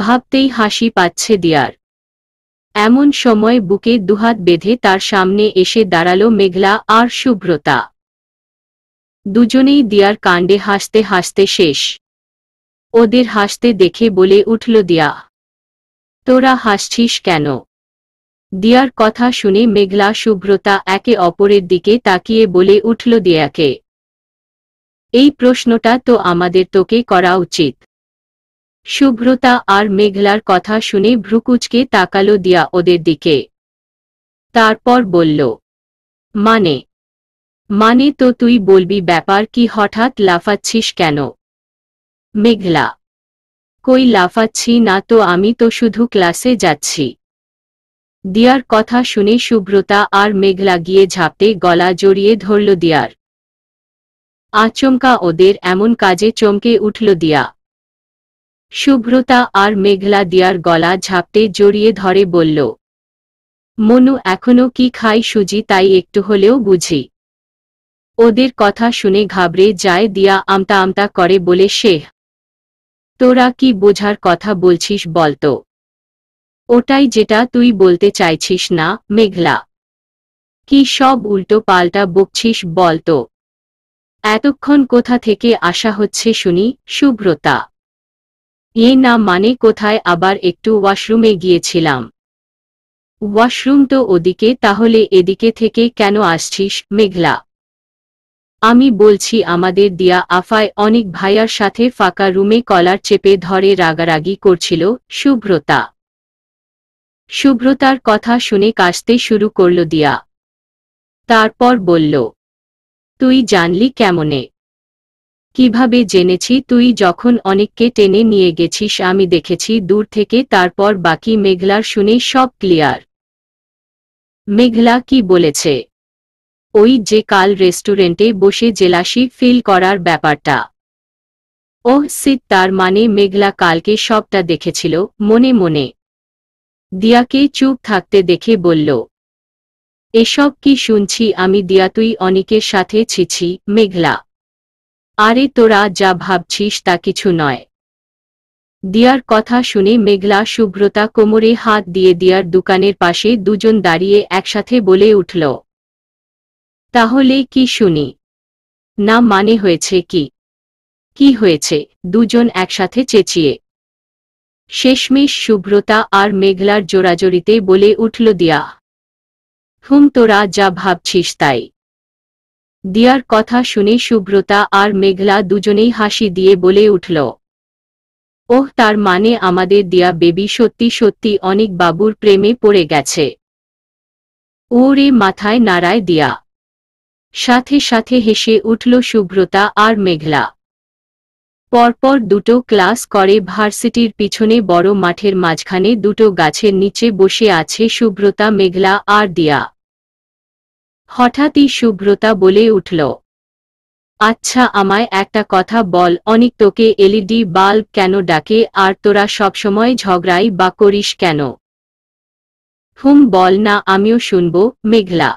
ভাবতেই হাসি পাচ্ছে দিয়ার এমন সময় বুকে দুহাত বেঁধে তার সামনে এসে দাঁড়ালো মেঘলা আর শুভ্রতা দুজনেই দিয়ার কাণ্ডে হাসতে হাসতে শেষ ওদের হাসতে দেখে বলে উঠল দিয়া তোরা হাসছিস কেন দিয়ার কথা শুনে মেঘলা শুভ্রতা একে অপরের দিকে তাকিয়ে বলে উঠল দিয়াকে এই প্রশ্নটা তো আমাদের তোকে করা উচিত শুভ্রতা আর মেঘলার কথা শুনে ভ্রুকুচকে তাকালো দিয়া ওদের দিকে তারপর বলল মানে মানে তো তুই বলবি ব্যাপার কি হঠাৎ লাফাচ্ছিস কেন মেঘলা কই লাফাচ্ছি না তো আমি তো শুধু ক্লাসে যাচ্ছি দিয়ার কথা শুনে শুভ্রতা আর মেঘলা গিয়ে ঝাঁপতে গলা জড়িয়ে ধরল দিয়ার আচমকা ওদের এমন কাজে চমকে উঠল দিয়া শুভ্রতা আর মেঘলা দিয়ার গলা ঝাপটে জড়িয়ে ধরে বলল মনু এখনো কি খাই সুজি তাই একটু হলেও বুঝি ওদের কথা শুনে ঘাবড়ে যায় দিয়া আমতা আমতা করে বলে সে তোরা কি বোঝার কথা বলছিস বলতো ওটাই যেটা তুই বলতে চাইছিস না মেঘলা কি সব উল্টো পাল্টা বকছিস বলতো এতক্ষণ কোথা থেকে আসা হচ্ছে শুনি শুভ্রতা এ না মানে কোথায় আবার একটু ওয়াশরুমে গিয়েছিলাম ওয়াশরুম তো ওদিকে তাহলে এদিকে থেকে কেন আসছিস মেঘলা আমি বলছি আমাদের দিয়া আফায় অনেক ভাইয়ার সাথে ফাঁকা রুমে কলার চেপে ধরে রাগারাগি করছিল শুভ্রতা শুভ্রতার কথা শুনে কাশতে শুরু করল দিয়া তারপর বলল তুই জানলি কেমনে কিভাবে জেনেছি তুই যখন অনেককে টেনে নিয়ে গেছিস আমি দেখেছি দূর থেকে তারপর বাকি মেঘলার শুনে সব ক্লিয়ার মেঘলা কি বলেছে ওই যে কাল রেস্টুরেন্টে বসে জেলাসি ফিল করার ব্যাপারটা ওহ সিট তার মানে মেঘলা কালকে সবটা দেখেছিল মনে মনে দিয়াকে চুপ থাকতে দেখে বলল এসব কি শুনছি আমি দিয়া তুই অনেকের সাথে ছিছি মেঘলা আরে তোরা যা ভাবছিস তা কিছু নয় দিয়ার কথা শুনে মেঘলা শুভ্রতা কোমরে হাত দিয়ে দিয়ার দোকানের পাশে দুজন দাঁড়িয়ে একসাথে বলে উঠল তাহলে কি শুনি না মানে হয়েছে কি কি হয়েছে দুজন একসাথে চেঁচিয়ে শেষমেশ শুভ্রতা আর মেঘলার জোরাজোরিতে বলে উঠল দিয়া হুম তোরা যা ভাবছিস তাই দিয়ার কথা শুনে সুব্রতা আর মেঘলা দুজনেই হাসি দিয়ে বলে উঠল ওহ তার মানে আমাদের দিয়া বেবি সত্যি সত্যি অনেক বাবুর প্রেমে পড়ে গেছে ওরে মাথায় নাড়ায় দিয়া সাথে সাথে হেসে উঠল সুব্রতা আর মেঘলা পরপর দুটো ক্লাস করে ভার্সিটির পিছনে বড় মাঠের মাঝখানে দুটো গাছের নিচে বসে আছে সুব্রতা মেঘলা আর দিয়া হঠাৎই শুভ্রতা বলে উঠল আচ্ছা আমায় একটা কথা বল অনেক তোকে এলইডি বাল্ব কেন ডাকে আর তোরা সবসময় ঝগড়াই বা করিস কেন হুম বল না আমিও শুনব মেঘলা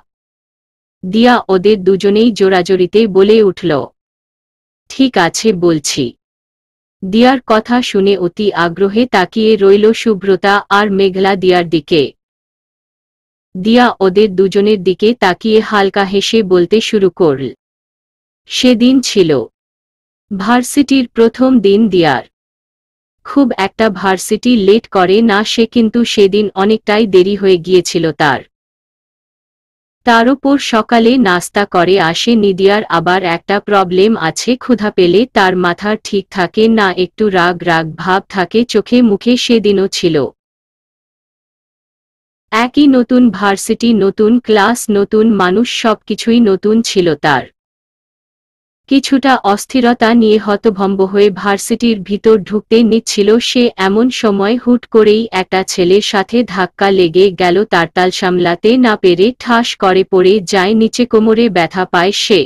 দিয়া ওদের দুজনেই জোরাজোরিতে বলে উঠল ঠিক আছে বলছি দিয়ার কথা শুনে অতি আগ্রহে তাকিয়ে রইল শুভ্রতা আর মেঘলা দিয়ার দিকে দিয়া ওদের দুজনের দিকে তাকিয়ে হালকা হেসে বলতে শুরু করল সেদিন ছিল ভার্সিটির প্রথম দিন দিয়ার খুব একটা ভার্সিটি লেট করে না সে কিন্তু সেদিন অনেকটাই দেরি হয়ে গিয়েছিল তার তার ওপর সকালে নাস্তা করে আসে নিদিয়ার আবার একটা প্রবলেম আছে ক্ষুধা পেলে তার মাথা ঠিক থাকে না একটু রাগ রাগ ভাব থাকে চোখে মুখে সেদিনও ছিল একই নতুন ভার্সিটি নতুন ক্লাস নতুন মানুষ সবকিছুই নতুন ছিল তার কিছুটা অস্থিরতা নিয়ে হতভম্ব হয়ে ভার্সিটির ভিতর ঢুকতে নিচ্ছিল সে এমন সময় হুট করেই একটা ছেলের সাথে ধাক্কা লেগে গেল তারতাল সামলাতে না পেরে ঠাস করে পড়ে যায় নিচে কোমরে ব্যথা পায় সে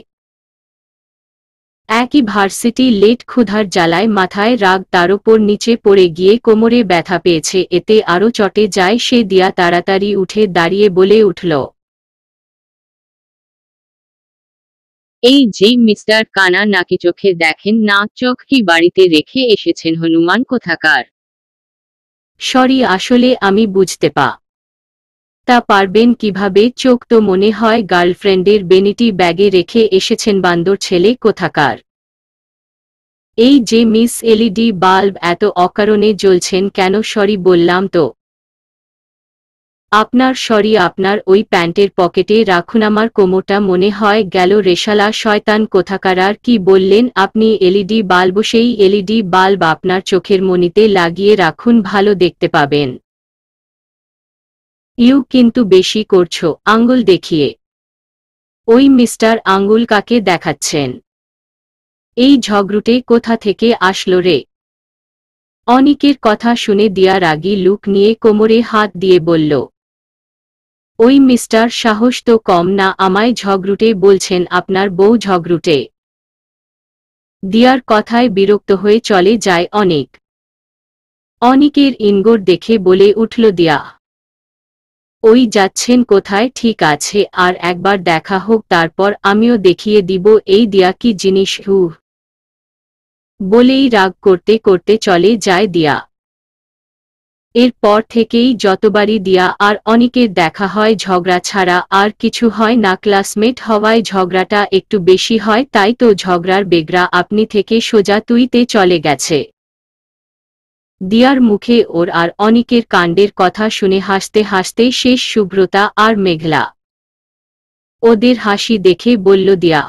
একই ভার্সিটি লেট ক্ষুধার জ্বালায় মাথায় রাগ তার ওপর নিচে পড়ে গিয়ে কোমরে ব্যথা পেয়েছে এতে আরও চটে যায় সে দিয়া তাড়াতাড়ি উঠে দাঁড়িয়ে বলে উঠল এই যে মিস্টার কানা নাকি চোখে দেখেন না চোখ কি বাড়িতে রেখে এসেছেন হনুমান কোথাকার সরি আসলে আমি বুঝতে পা তা পারবেন কিভাবে চোখ তো মনে হয় গার্লফ্রেন্ডের বেনিটি ব্যাগে রেখে এসেছেন বান্দর ছেলে কোথাকার এই যে মিস এলইডি বাল্ব এত অকারণে জ্বলছেন কেন সরি বললাম তো আপনার সরি আপনার ওই প্যান্টের পকেটে রাখুন আমার কোমরটা মনে হয় গেল রেশালা শয়তান কোথাকার আর কি বললেন আপনি এলইডি বাল্ব সেই এলইডি বাল্ব আপনার চোখের মনিতে লাগিয়ে রাখুন ভালো দেখতে পাবেন ইউ কিন্তু বেশি করছো আঙ্গুল দেখিয়ে ওই মিস্টার আঙ্গুল কাকে দেখাচ্ছেন এই ঝগড়ুটে কোথা থেকে আসলো রে অনিকের কথা শুনে দিয়া রাগি লুক নিয়ে কোমরে হাত দিয়ে বলল ওই মিস্টার সাহস তো কম না আমায় ঝগড়ুটে বলছেন আপনার বউ ঝগড়ুটে দিয়ার কথায় বিরক্ত হয়ে চলে যায় অনেক অনিকের ইনগোর দেখে বলে উঠল দিয়া ওই যাচ্ছেন কোথায় ঠিক আছে আর একবার দেখা হোক তারপর আমিও দেখিয়ে দিব এই দিয়া কি জিনিস হু বলেই রাগ করতে করতে চলে যায় দিয়া এরপর থেকেই যতবারই দিয়া আর অনেকের দেখা হয় ঝগড়া ছাড়া আর কিছু হয় না ক্লাসমেট হওয়ায় ঝগড়াটা একটু বেশি হয় তাই তো ঝগড়ার বেগরা আপনি থেকে সোজা তুইতে চলে গেছে দিয়ার মুখে ওর আর অনিকের কাণ্ডের কথা শুনে হাসতে হাসতে শেষ শুভ্রতা আর মেঘলা ওদের হাসি দেখে বলল দিয়া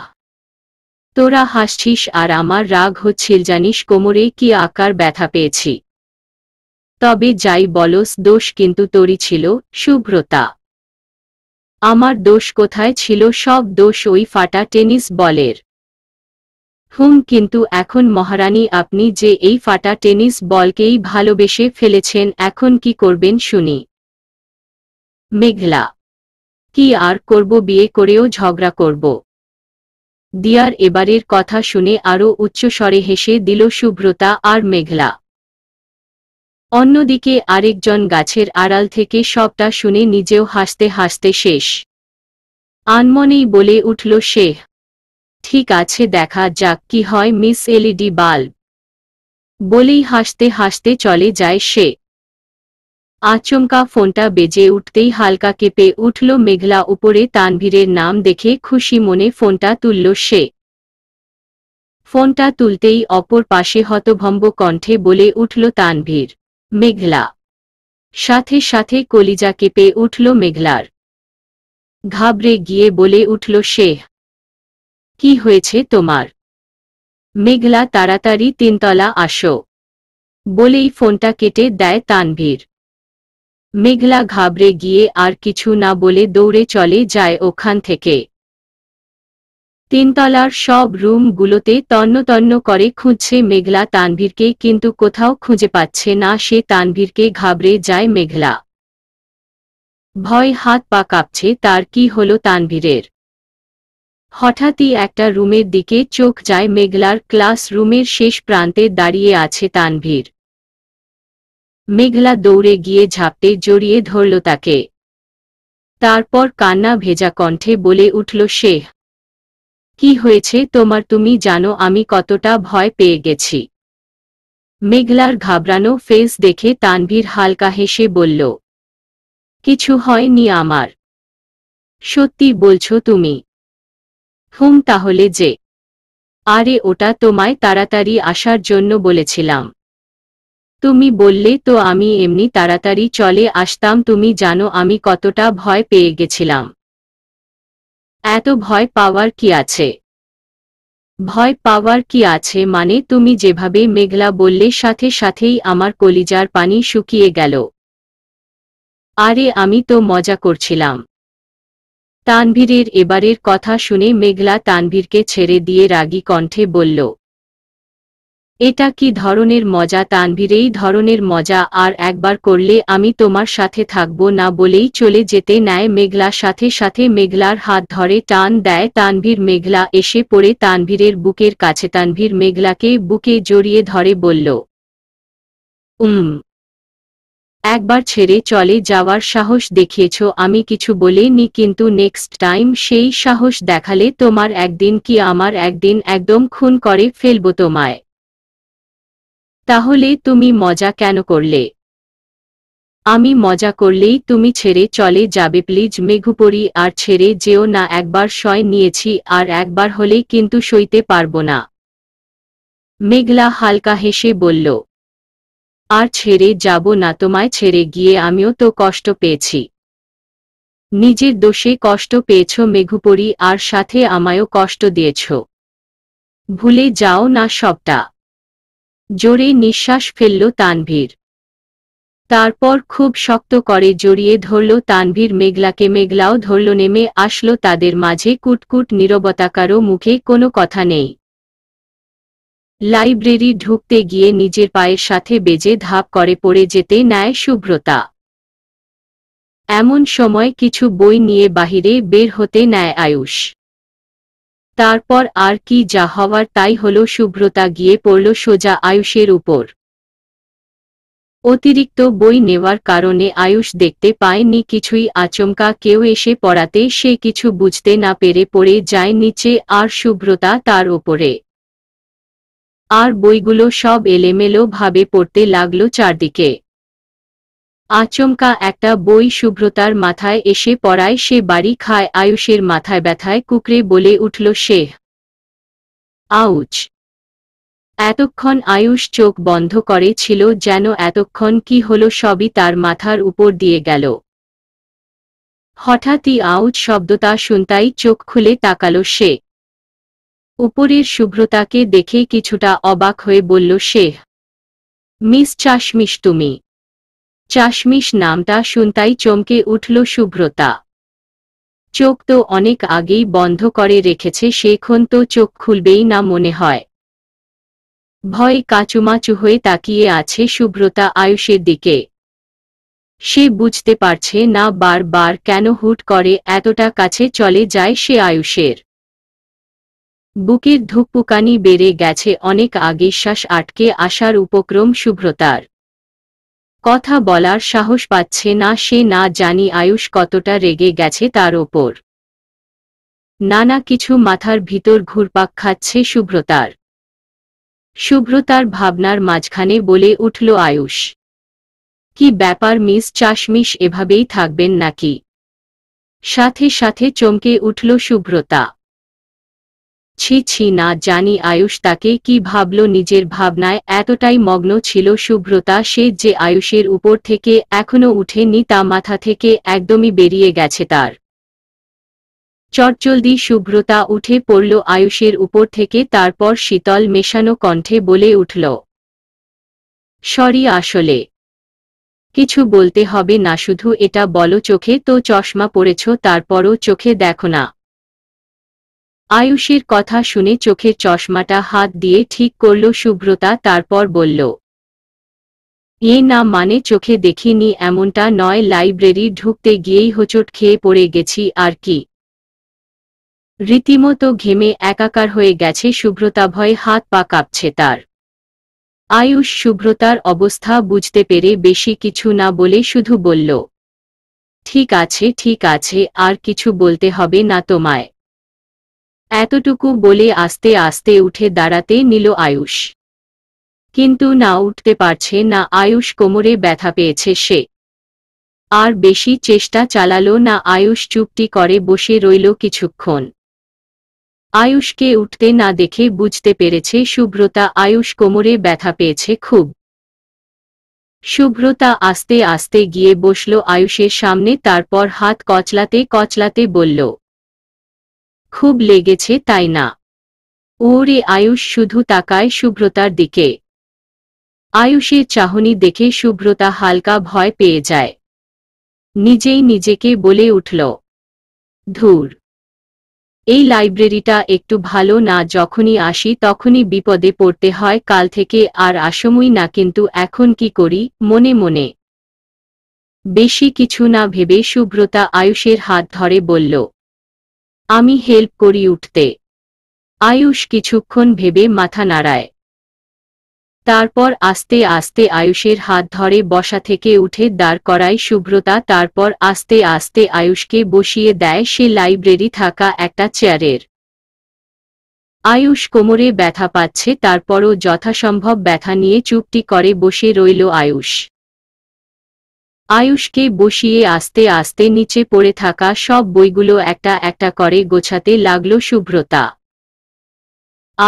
তোরা হাসছিস আর আমার রাগ হচ্ছিল জানিস কোমরে কি আকার ব্যথা পেয়েছি তবে যাই বলস দোষ কিন্তু তোরই ছিল শুভ্রতা আমার দোষ কোথায় ছিল সব দোষ ওই ফাটা টেনিস বলের হুম কিন্তু এখন মহারানী আপনি যে এই ফাটা টেনিস বলকেই ভালোবেসে ফেলেছেন এখন কি করবেন শুনি মেঘলা কি আর করব বিয়ে করেও ঝগড়া করব দিয়ার এবারের কথা শুনে আরও উচ্চস্বরে হেসে দিল শুভ্রতা আর মেঘলা অন্যদিকে আরেকজন গাছের আড়াল থেকে সবটা শুনে নিজেও হাসতে হাসতে শেষ আনমনেই বলে উঠল শেহ ঠিক আছে দেখা যাক কি হয় মিস এলইডি বাল্ব বলেই হাসতে হাসতে চলে যায় সে আচমকা ফোনটা বেজে উঠতেই হালকা কেঁপে উঠল মেঘলা উপরে তানভীরের নাম দেখে খুশি মনে ফোনটা তুলল সে ফোনটা তুলতেই অপর পাশে হতভম্ব কণ্ঠে বলে উঠল তানভীর মেঘলা সাথে সাথে কলিজা কেঁপে উঠল মেঘলার ঘাবড়ে গিয়ে বলে উঠল শেহ কি হয়েছে তোমার মেঘলা তাড়াতাড়ি তিনতলা আসো বলেই ফোনটা কেটে দেয় তানভীর মেঘলা ঘাবড়ে গিয়ে আর কিছু না বলে দৌড়ে চলে যায় ওখান থেকে তিনতলার সব রুমগুলোতে তন্নতন্ন করে খুঁজছে মেঘলা তানভীরকে কিন্তু কোথাও খুঁজে পাচ্ছে না সে তানভীরকে ঘাবড়ে যায় মেঘলা ভয় হাত পা কাঁপছে তার কি হলো তানভীরের হঠাৎই একটা রুমের দিকে চোখ যায় মেঘলার ক্লাস রুমের শেষ প্রান্তে দাঁড়িয়ে আছে তানভীর মেঘলা দৌড়ে গিয়ে ঝাপটে জড়িয়ে ধরল তাকে তারপর কান্না ভেজা কণ্ঠে বলে উঠল সে কি হয়েছে তোমার তুমি জানো আমি কতটা ভয় পেয়ে গেছি মেঘলার ঘাবড়ানো ফেস দেখে তানভীর হালকা হেসে বলল কিছু হয়নি আমার সত্যি বলছো তুমি হুম তাহলে যে আরে ওটা তোমায় তাড়াতাড়ি আসার জন্য বলেছিলাম তুমি বললে তো আমি এমনি তাড়াতাড়ি চলে আসতাম তুমি জানো আমি কতটা ভয় পেয়ে গেছিলাম এত ভয় পাওয়ার কি আছে ভয় পাওয়ার কি আছে মানে তুমি যেভাবে মেঘলা বললে সাথে সাথেই আমার কলিজার পানি শুকিয়ে গেল আরে আমি তো মজা করছিলাম তানভীরের এবারের কথা শুনে মেঘলা তানভীরকে ছেড়ে দিয়ে রাগী কণ্ঠে বলল এটা কি ধরনের মজা তানভীর এই ধরনের মজা আর একবার করলে আমি তোমার সাথে থাকব না বলেই চলে যেতে নেয় মেঘলা সাথে সাথে মেঘলার হাত ধরে টান দেয় তানভীর মেঘলা এসে পড়ে তানভীরের বুকের কাছে তানভীর মেঘলাকে বুকে জড়িয়ে ধরে বলল উম একবার ছেড়ে চলে যাওয়ার সাহস দেখিয়েছ আমি কিছু বলিনি কিন্তু নেক্সট টাইম সেই সাহস দেখালে তোমার একদিন কি আমার একদিন একদম খুন করে ফেলব তোমায় তাহলে তুমি মজা কেন করলে আমি মজা করলেই তুমি ছেড়ে চলে যাবে প্লিজ মেঘুপরি আর ছেড়ে যেও না একবার সয় নিয়েছি আর একবার হলে কিন্তু সইতে পারবো না মেঘলা হালকা হেসে বলল আর ছেড়ে যাব না তোমায় ছেড়ে গিয়ে আমিও তো কষ্ট পেয়েছি নিজের দোষে কষ্ট পেয়েছ মেঘুপরি আর সাথে আমায়ও কষ্ট দিয়েছ ভুলে যাও না সবটা জোরে নিঃশ্বাস ফেলল তানভীর তারপর খুব শক্ত করে জড়িয়ে ধরল তানভীর মেঘলাকে মেঘলাও ধরল নেমে আসলো তাদের মাঝে কুটকুট নিরবতাকারও মুখে কোনো কথা নেই লাইব্রেরি ঢুকতে গিয়ে নিজের পায়ের সাথে বেজে ধাপ করে পড়ে যেতে নেয় শুভ্রতা এমন সময় কিছু বই নিয়ে বাহিরে বের হতে নেয় আয়ুষ তারপর আর কি যা হওয়ার তাই হল শুভ্রতা গিয়ে পড়ল সোজা আয়ুষের উপর অতিরিক্ত বই নেওয়ার কারণে আয়ুষ দেখতে পায়নি কিছুই আচমকা কেউ এসে পড়াতে সে কিছু বুঝতে না পেরে পড়ে যায় নিচে আর শুভ্রতা তার উপরে আর বইগুলো সব এলেমেলো ভাবে পড়তে লাগলো চারদিকে আচমকা একটা বই শুভ্রতার মাথায় এসে পড়ায় সে বাড়ি খায় আয়ুষের মাথায় ব্যথায় কুকরে বলে উঠল সে আউচ এতক্ষণ আয়ুষ চোখ বন্ধ করে ছিল যেন এতক্ষণ কি হল সবই তার মাথার উপর দিয়ে গেল হঠাৎই আউচ শব্দটা শুনতাই চোখ খুলে তাকালো সে উপরের শুভ্রতাকে দেখে কিছুটা অবাক হয়ে বলল সে মিস চাশমিশ তুমি চাশমিশ নামটা শুনতাই চমকে উঠল শুভ্রতা চোখ তো অনেক আগেই বন্ধ করে রেখেছে সেক্ষণ তো চোখ খুলবেই না মনে হয় ভয় কাচুমাচু হয়ে তাকিয়ে আছে শুভ্রতা আয়ুষের দিকে সে বুঝতে পারছে না বারবার কেন হুট করে এতটা কাছে চলে যায় সে আয়ুষের বুকের ধুকপুকানি বেড়ে গেছে অনেক আগে শ্বাস আটকে আসার উপক্রম শুভ্রতার কথা বলার সাহস পাচ্ছে না সে না জানি আয়ুষ কতটা রেগে গেছে তার ওপর নানা কিছু মাথার ভিতর ঘুরপাক খাচ্ছে শুভ্রতার শুভ্রতার ভাবনার মাঝখানে বলে উঠল আয়ুষ কি ব্যাপার মিস চাশমিশ এভাবেই থাকবেন নাকি সাথে সাথে চমকে উঠল শুভ্রতা ছি ছি না জানি আয়ুষ তাকে কি ভাবল নিজের ভাবনায় এতটাই মগ্ন ছিল শুভ্রতা সে যে আয়ুষের উপর থেকে এখনো উঠেনি তা মাথা থেকে একদমই বেরিয়ে গেছে তার চটজলদি শুভ্রতা উঠে পড়ল আয়ুষের উপর থেকে তারপর শীতল মেশানো কণ্ঠে বলে উঠল সরি আসলে কিছু বলতে হবে না শুধু এটা বলো চোখে তো চশমা পড়েছ তারপরও চোখে দেখো না আয়ুষের কথা শুনে চোখের চশমাটা হাত দিয়ে ঠিক করল সুব্রতা তারপর বলল এ না মানে চোখে দেখিনি এমনটা নয় লাইব্রেরি ঢুকতে গিয়েই হোঁচট খেয়ে পড়ে গেছি আর কি রীতিমতো ঘেমে একাকার হয়ে গেছে সুব্রতা ভয়ে হাত পা কাঁপছে তার আয়ুষ সুব্রতার অবস্থা বুঝতে পেরে বেশি কিছু না বলে শুধু বলল ঠিক আছে ঠিক আছে আর কিছু বলতে হবে না তোমায় এতটুকু বলে আস্তে আস্তে উঠে দাঁড়াতে নিল আয়ুষ কিন্তু না উঠতে পারছে না আয়ুষ কোমরে ব্যথা পেয়েছে সে আর বেশি চেষ্টা চালালো না আয়ুষ চুপটি করে বসে রইল কিছুক্ষণ আয়ুষকে উঠতে না দেখে বুঝতে পেরেছে শুভ্রতা আয়ুষ কোমরে ব্যথা পেয়েছে খুব শুভ্রতা আস্তে আস্তে গিয়ে বসল আয়ুষের সামনে তারপর হাত কচলাতে কচলাতে বলল খুব লেগেছে তাই না ওর এ আয়ুষ শুধু তাকায় শুভ্রতার দিকে আয়ুষের চাহনি দেখে শুভ্রতা হালকা ভয় পেয়ে যায় নিজেই নিজেকে বলে উঠল ধুর এই লাইব্রেরিটা একটু ভালো না যখনই আসি তখনই বিপদে পড়তে হয় কাল থেকে আর আসমই না কিন্তু এখন কি করি মনে মনে বেশি কিছু না ভেবে শুভ্রতা আয়ুষের হাত ধরে বলল আমি হেল্প করি উঠতে আয়ুষ কিছুক্ষণ ভেবে মাথা নাড়ায় তারপর আস্তে আস্তে আয়ুষের হাত ধরে বসা থেকে উঠে দাঁড় করায় শুভ্রতা তারপর আস্তে আস্তে আয়ুষকে বসিয়ে দেয় সে লাইব্রেরি থাকা একটা চেয়ারের আয়ুষ কোমরে ব্যথা পাচ্ছে তারপরও যথাসম্ভব ব্যথা নিয়ে চুপটি করে বসে রইল আয়ুষ আয়ুষকে বসিয়ে আস্তে আস্তে নিচে পড়ে থাকা সব বইগুলো একটা একটা করে গোছাতে লাগল শুভ্রতা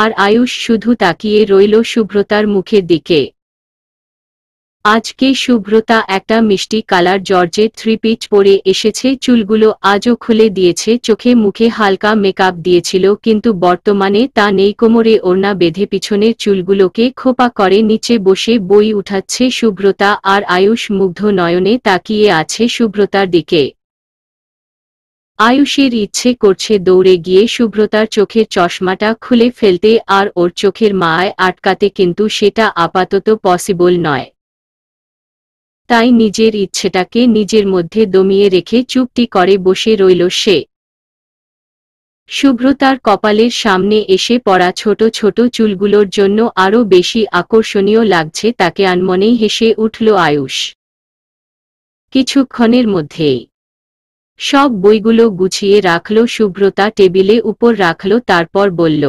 আর আয়ুষ শুধু তাকিয়ে রইল শুভ্রতার মুখের দিকে আজকে শুভ্রতা একটা মিষ্টি কালার জর্জে থ্রি পিচ পরে এসেছে চুলগুলো আজও খুলে দিয়েছে চোখে মুখে হালকা মেকআপ দিয়েছিল কিন্তু বর্তমানে তা নেই কোমরে ওড়না বেঁধে পিছনে চুলগুলোকে খোপা করে নিচে বসে বই উঠাচ্ছে শুভ্রতা আর আয়ুষ মুগ্ধ নয়নে তাকিয়ে আছে শুভ্রতার দিকে আয়ুষের ইচ্ছে করছে দৌড়ে গিয়ে শুভ্রতার চোখের চশমাটা খুলে ফেলতে আর ওর চোখের মায় আটকাতে কিন্তু সেটা আপাতত পসিবল নয় তাই নিজের ইচ্ছেটাকে নিজের মধ্যে দমিয়ে রেখে চুপটি করে বসে রইল সে শুভ্রতার কপালের সামনে এসে পড়া ছোট ছোট চুলগুলোর জন্য আরও বেশি আকর্ষণীয় লাগছে তাকে আনমনেই হেসে উঠল আয়ুষ কিছুক্ষণের মধ্যেই সব বইগুলো গুছিয়ে রাখল শুভ্রতা টেবিলে উপর রাখল তারপর বলল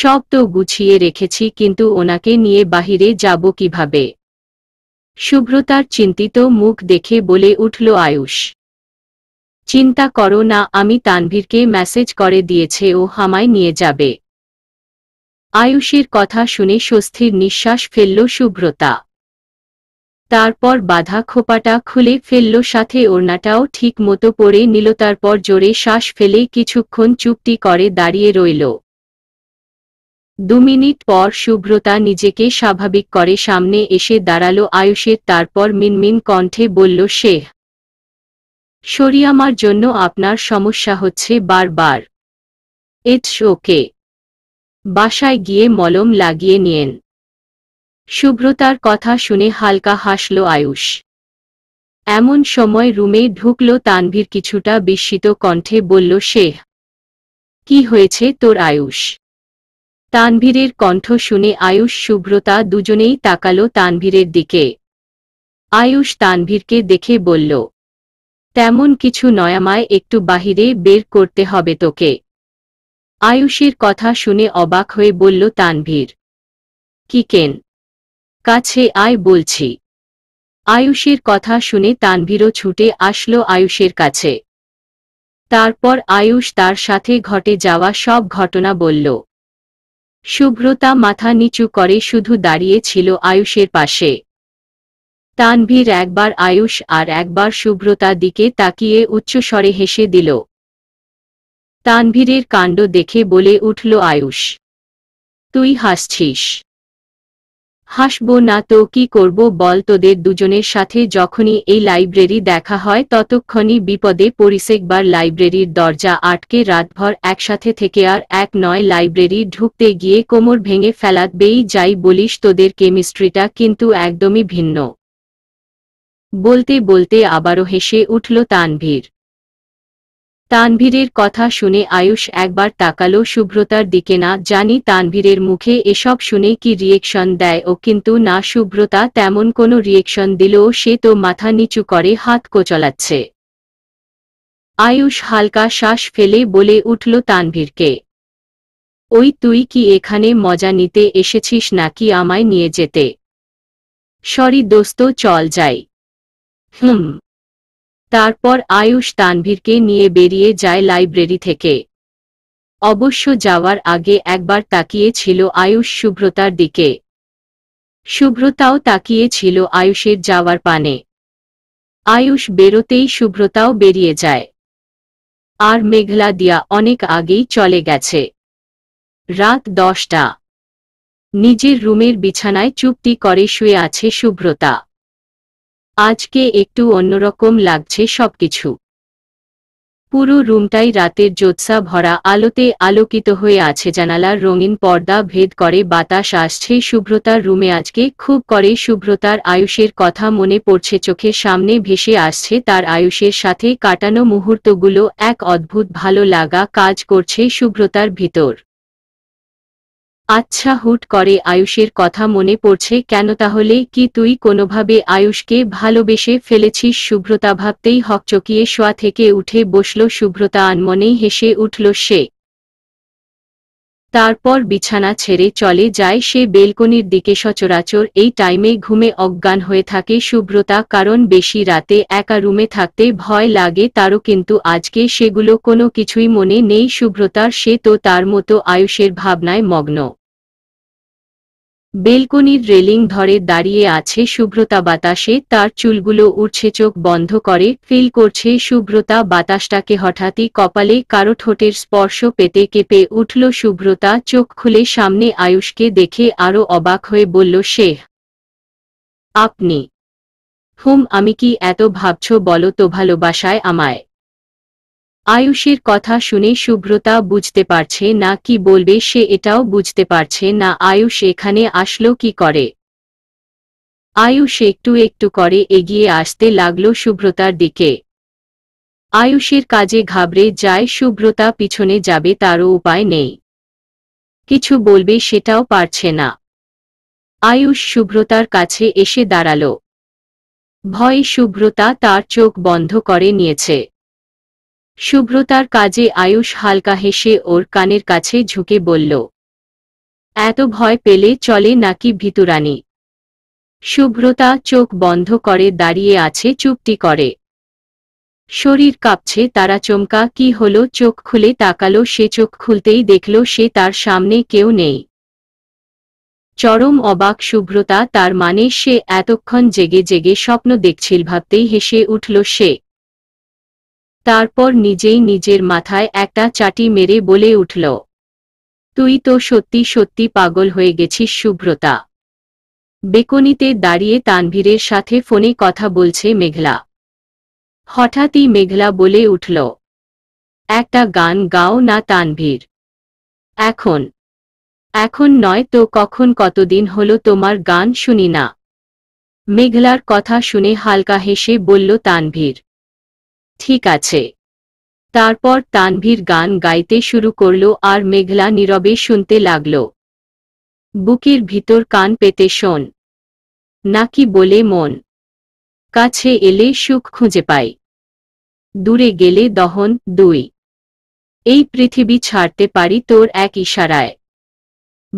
সব তো গুছিয়ে রেখেছি কিন্তু ওনাকে নিয়ে বাহিরে যাব কিভাবে শুভ্রতার চিন্তিত মুখ দেখে বলে উঠল আয়ুষ চিন্তা করো না আমি তানভীরকে মেসেজ করে দিয়েছে ও হামায় নিয়ে যাবে আয়ুষের কথা শুনে স্বস্তির নিঃশ্বাস ফেলল শুভ্রতা তারপর বাধা খোপাটা খুলে ফেলল সাথে ওড়নাটাও ঠিক মতো পড়ে নিল তারপর জোরে শ্বাস ফেলে কিছুক্ষণ চুপটি করে দাঁড়িয়ে রইল দু মিনিট পর শুভ্রতা নিজেকে স্বাভাবিক করে সামনে এসে দাঁড়ালো আয়ুষের তারপর মিনমিন কণ্ঠে বলল সে সরিয়ামার জন্য আপনার সমস্যা হচ্ছে বারবার ইটস ওকে বাসায় গিয়ে মলম লাগিয়ে নিয়েন শুভ্রতার কথা শুনে হালকা হাসল আয়ুষ এমন সময় রুমে ঢুকল তানভীর কিছুটা বিস্মিত কণ্ঠে বলল সে কি হয়েছে তোর আয়ুষ তানভীরের কণ্ঠ শুনে আয়ুষ শুভ্রতা দুজনেই তাকালো তানভীরের দিকে আয়ুষ তানভীরকে দেখে বলল তেমন কিছু নয়ামায় একটু বাহিরে বের করতে হবে তোকে আয়ুষের কথা শুনে অবাক হয়ে বলল তানভীর কি কেন কাছে আয় বলছি আয়ুষের কথা শুনে তানভীরও ছুটে আসলো আয়ুষের কাছে তারপর আয়ুষ তার সাথে ঘটে যাওয়া সব ঘটনা বলল শুভ্রতা মাথা নিচু করে শুধু দাঁড়িয়ে ছিল আয়ুষের পাশে তানভীর একবার আয়ুষ আর একবার শুভ্রতা দিকে তাকিয়ে উচ্চস্বরে হেসে দিল তানভীরের কাণ্ড দেখে বলে উঠল আয়ুষ তুই হাসছিস হাসব না তো কি করব বল তোদের দুজনের সাথে যখনই এই লাইব্রেরি দেখা হয় ততক্ষণই বিপদে পরিসেকবার লাইব্রেরির দরজা আটকে রাতভর একসাথে থেকে আর এক নয় লাইব্রেরি ঢুকতে গিয়ে কোমর ভেঙে ফেলাতবেই যাই বলিস তোদের কেমিস্ট্রিটা কিন্তু একদমই ভিন্ন বলতে বলতে আবারও হেসে উঠল তানভীর তানভীরের কথা শুনে আয়ুষ একবার তাকালো শুভ্রতার দিকে না জানি তানভীরের মুখে এসব শুনে কি রিয়েকশন দেয় ও কিন্তু না শুভ্রতা তেমন কোনো রিয়েকশন দিলেও সে তো মাথা নিচু করে হাত কোচলাচ্ছে আয়ুষ হালকা শ্বাস ফেলে বলে উঠল তানভীরকে ওই তুই কি এখানে মজা নিতে এসেছিস নাকি আমায় নিয়ে যেতে সরি দোস্ত চল যাই হুম তারপর আয়ুষ তানভীরকে নিয়ে বেরিয়ে যায় লাইব্রেরি থেকে অবশ্য যাওয়ার আগে একবার তাকিয়েছিল আয়ুষ শুভ্রতার দিকে শুভ্রতাও তাকিয়েছিল আয়ুষের যাওয়ার পানে আয়ুষ বেরোতেই শুভ্রতাও বেরিয়ে যায় আর মেঘলা দিয়া অনেক আগেই চলে গেছে রাত দশটা নিজের রুমের বিছানায় চুপটি করে শুয়ে আছে শুভ্রতা আজকে একটু অন্যরকম লাগছে সবকিছু পুরো রুমটাই রাতের জ্যোৎসা ভরা আলোতে আলোকিত হয়ে আছে জানালার রঙিন পর্দা ভেদ করে বাতাস আসছে শুভ্রতার রুমে আজকে খুব করে শুভ্রতার আয়ুষের কথা মনে পড়ছে চোখের সামনে ভেসে আসছে তার আয়ুষের সাথে কাটানো মুহূর্তগুলো এক অদ্ভুত ভালো লাগা কাজ করছে শুভ্রতার ভিতর আচ্ছা হুট করে আয়ুষের কথা মনে পড়ছে কেন তাহলে কি তুই কোনোভাবে আয়ুষকে ভালোবেসে ফেলেছিস শুভ্রতা ভাবতেই হকচকিয়ে শোয়া থেকে উঠে বসল শুভ্রতা আনমনেই হেসে উঠল সে তারপর বিছানা ছেড়ে চলে যায় সে বেলকনির দিকে সচরাচর এই টাইমে ঘুমে অজ্ঞান হয়ে থাকে শুভ্রতা কারণ বেশি রাতে একা রুমে থাকতে ভয় লাগে তারও কিন্তু আজকে সেগুলো কোনো কিছুই মনে নেই শুভ্রতার সে তো তার মতো আয়ুষের ভাবনায় মগ্ন বেলকনির রেলিং ধরে দাঁড়িয়ে আছে শুভ্রতা বাতাসে তার চুলগুলো উড়ছে চোখ বন্ধ করে ফিল করছে শুভ্রতা বাতাসটাকে হঠাৎই কপালে কারো ঠোঁটের স্পর্শ পেতে কেঁপে উঠল শুভ্রতা চোখ খুলে সামনে আয়ুষকে দেখে আরো অবাক হয়ে বলল সে আপনি হুম আমি কি এত ভাবছ বলো তো ভালোবাসায় আমায় আয়ুষের কথা শুনে শুভ্রতা বুঝতে পারছে না কি বলবে সে এটাও বুঝতে পারছে না আয়ুষ এখানে আসলো কি করে আয়ুষ একটু একটু করে এগিয়ে আসতে লাগলো শুভ্রতার দিকে আয়ুষের কাজে ঘাবড়ে যায় শুভ্রতা পিছনে যাবে তারও উপায় নেই কিছু বলবে সেটাও পারছে না আয়ুষ শুভ্রতার কাছে এসে দাঁড়াল ভয় শুভ্রতা তার চোখ বন্ধ করে নিয়েছে শুভ্রতার কাজে আয়ুষ হালকা হেসে ওর কানের কাছে ঝুঁকে বলল এত ভয় পেলে চলে নাকি ভিতুরানি শুভ্রতা চোখ বন্ধ করে দাঁড়িয়ে আছে চুপটি করে শরীর কাঁপছে তারা চমকা কি হলো চোখ খুলে তাকালো সে চোখ খুলতেই দেখল সে তার সামনে কেউ নেই চরম অবাক শুভ্রতা তার মানে সে এতক্ষণ জেগে জেগে স্বপ্ন দেখছিল ভাবতেই হেসে উঠল সে তারপর নিজেই নিজের মাথায় একটা চাটি মেরে বলে উঠল তুই তো সত্যি সত্যি পাগল হয়ে গেছিস শুভ্রতা বেকনিতে দাঁড়িয়ে তানভীরের সাথে ফোনে কথা বলছে মেঘলা হঠাৎই মেঘলা বলে উঠল একটা গান গাও না তানভীর এখন এখন নয় তো কখন কতদিন হলো তোমার গান শুনি না মেঘলার কথা শুনে হালকা হেসে বলল তানভীর ঠিক আছে তারপর তানভীর গান গাইতে শুরু করল আর মেঘলা নীরবে শুনতে লাগল বুকের ভিতর কান পেতে শোন নাকি বলে মন কাছে এলে সুখ খুঁজে পাই দূরে গেলে দহন দুই এই পৃথিবী ছাড়তে পারি তোর এক ইশারায়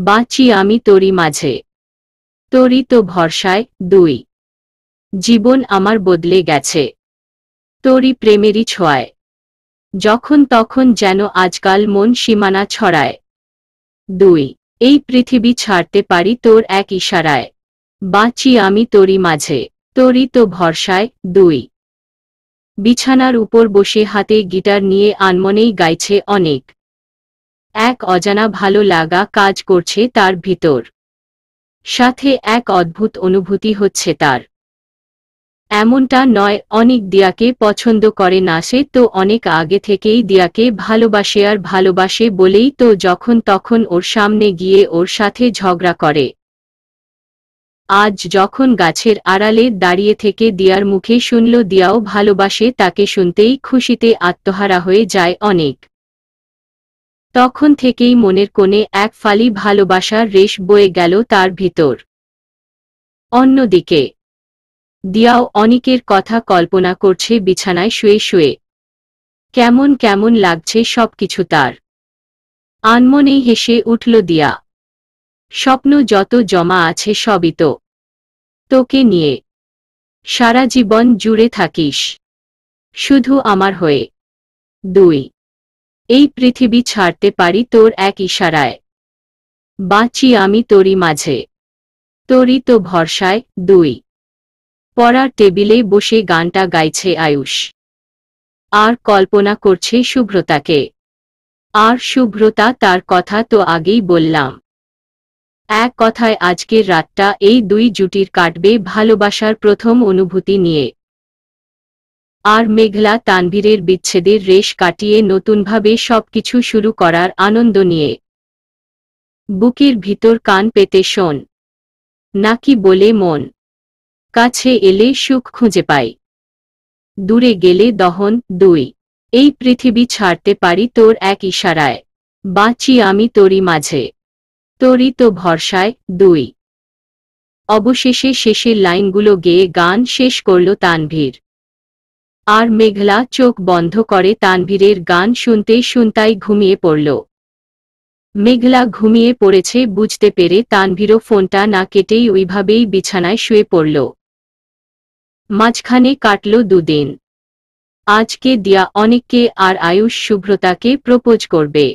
বাঁচি আমি তোরই মাঝে তোরই তো ভরসায় দুই জীবন আমার বদলে গেছে তোরই প্রেমেরই ছোঁয়ায় যখন তখন যেন আজকাল মন সীমানা ছড়ায় দুই এই পৃথিবী ছাড়তে পারি তোর এক ইশারায় বাঁচি আমি তোরই মাঝে তোরই তো ভরসায় দুই বিছানার উপর বসে হাতে গিটার নিয়ে আনমনেই গাইছে অনেক এক অজানা ভালো লাগা কাজ করছে তার ভিতর সাথে এক অদ্ভুত অনুভূতি হচ্ছে তার এমনটা নয় অনেক দিয়াকে পছন্দ করে না সে তো অনেক আগে থেকেই দিয়াকে ভালোবাসে আর ভালোবাসে বলেই তো যখন তখন ওর সামনে গিয়ে ওর সাথে ঝগড়া করে আজ যখন গাছের আড়ালে দাঁড়িয়ে থেকে দিয়ার মুখে শুনল দিয়াও ভালোবাসে তাকে শুনতেই খুশিতে আত্মহারা হয়ে যায় অনেক তখন থেকেই মনের কোণে এক ফালি ভালোবাসার রেশ বয়ে গেল তার ভিতর অন্যদিকে দিয়াও অনেকের কথা কল্পনা করছে বিছানায় শুয়ে শুয়ে কেমন কেমন লাগছে সবকিছু তার আনমনেই হেসে উঠল দিয়া স্বপ্ন যত জমা আছে সবই তো তোকে নিয়ে সারা জীবন জুড়ে থাকিস শুধু আমার হয়ে দুই এই পৃথিবী ছাড়তে পারি তোর এক ইশারায় বাঁচি আমি তোরই মাঝে তোরই তো ভরসায় দুই পড়ার টেবিলে বসে গানটা গাইছে আয়ুষ আর কল্পনা করছে শুভ্রতাকে আর শুভ্রতা তার কথা তো আগেই বললাম এক কথায় আজকের রাতটা এই দুই জুটির কাটবে ভালোবাসার প্রথম অনুভূতি নিয়ে আর মেঘলা তানভীরের বিচ্ছেদের রেশ কাটিয়ে নতুনভাবে সবকিছু শুরু করার আনন্দ নিয়ে বুকের ভিতর কান পেতে শোন নাকি বলে মন কাছে এলে সুখ খুঁজে পাই দূরে গেলে দহন দুই এই পৃথিবী ছাড়তে পারি তোর এক ইশারায় বাঁচি আমি তোরই মাঝে তোরই তো ভরসায় দুই অবশেষে শেষের লাইনগুলো গেয়ে গান শেষ করল তানভীর আর মেঘলা চোখ বন্ধ করে তানভীরের গান শুনতে শুনতাই ঘুমিয়ে পড়ল মেঘলা ঘুমিয়ে পড়েছে বুঝতে পেরে তানভীরও ফোনটা না কেটেই ওইভাবেই বিছানায় শুয়ে পড়ল মাঝখানে কাটল দুদিন আজকে দিয়া অনেককে আর আয়ুষ শুভ্রতাকে প্রপোজ করবে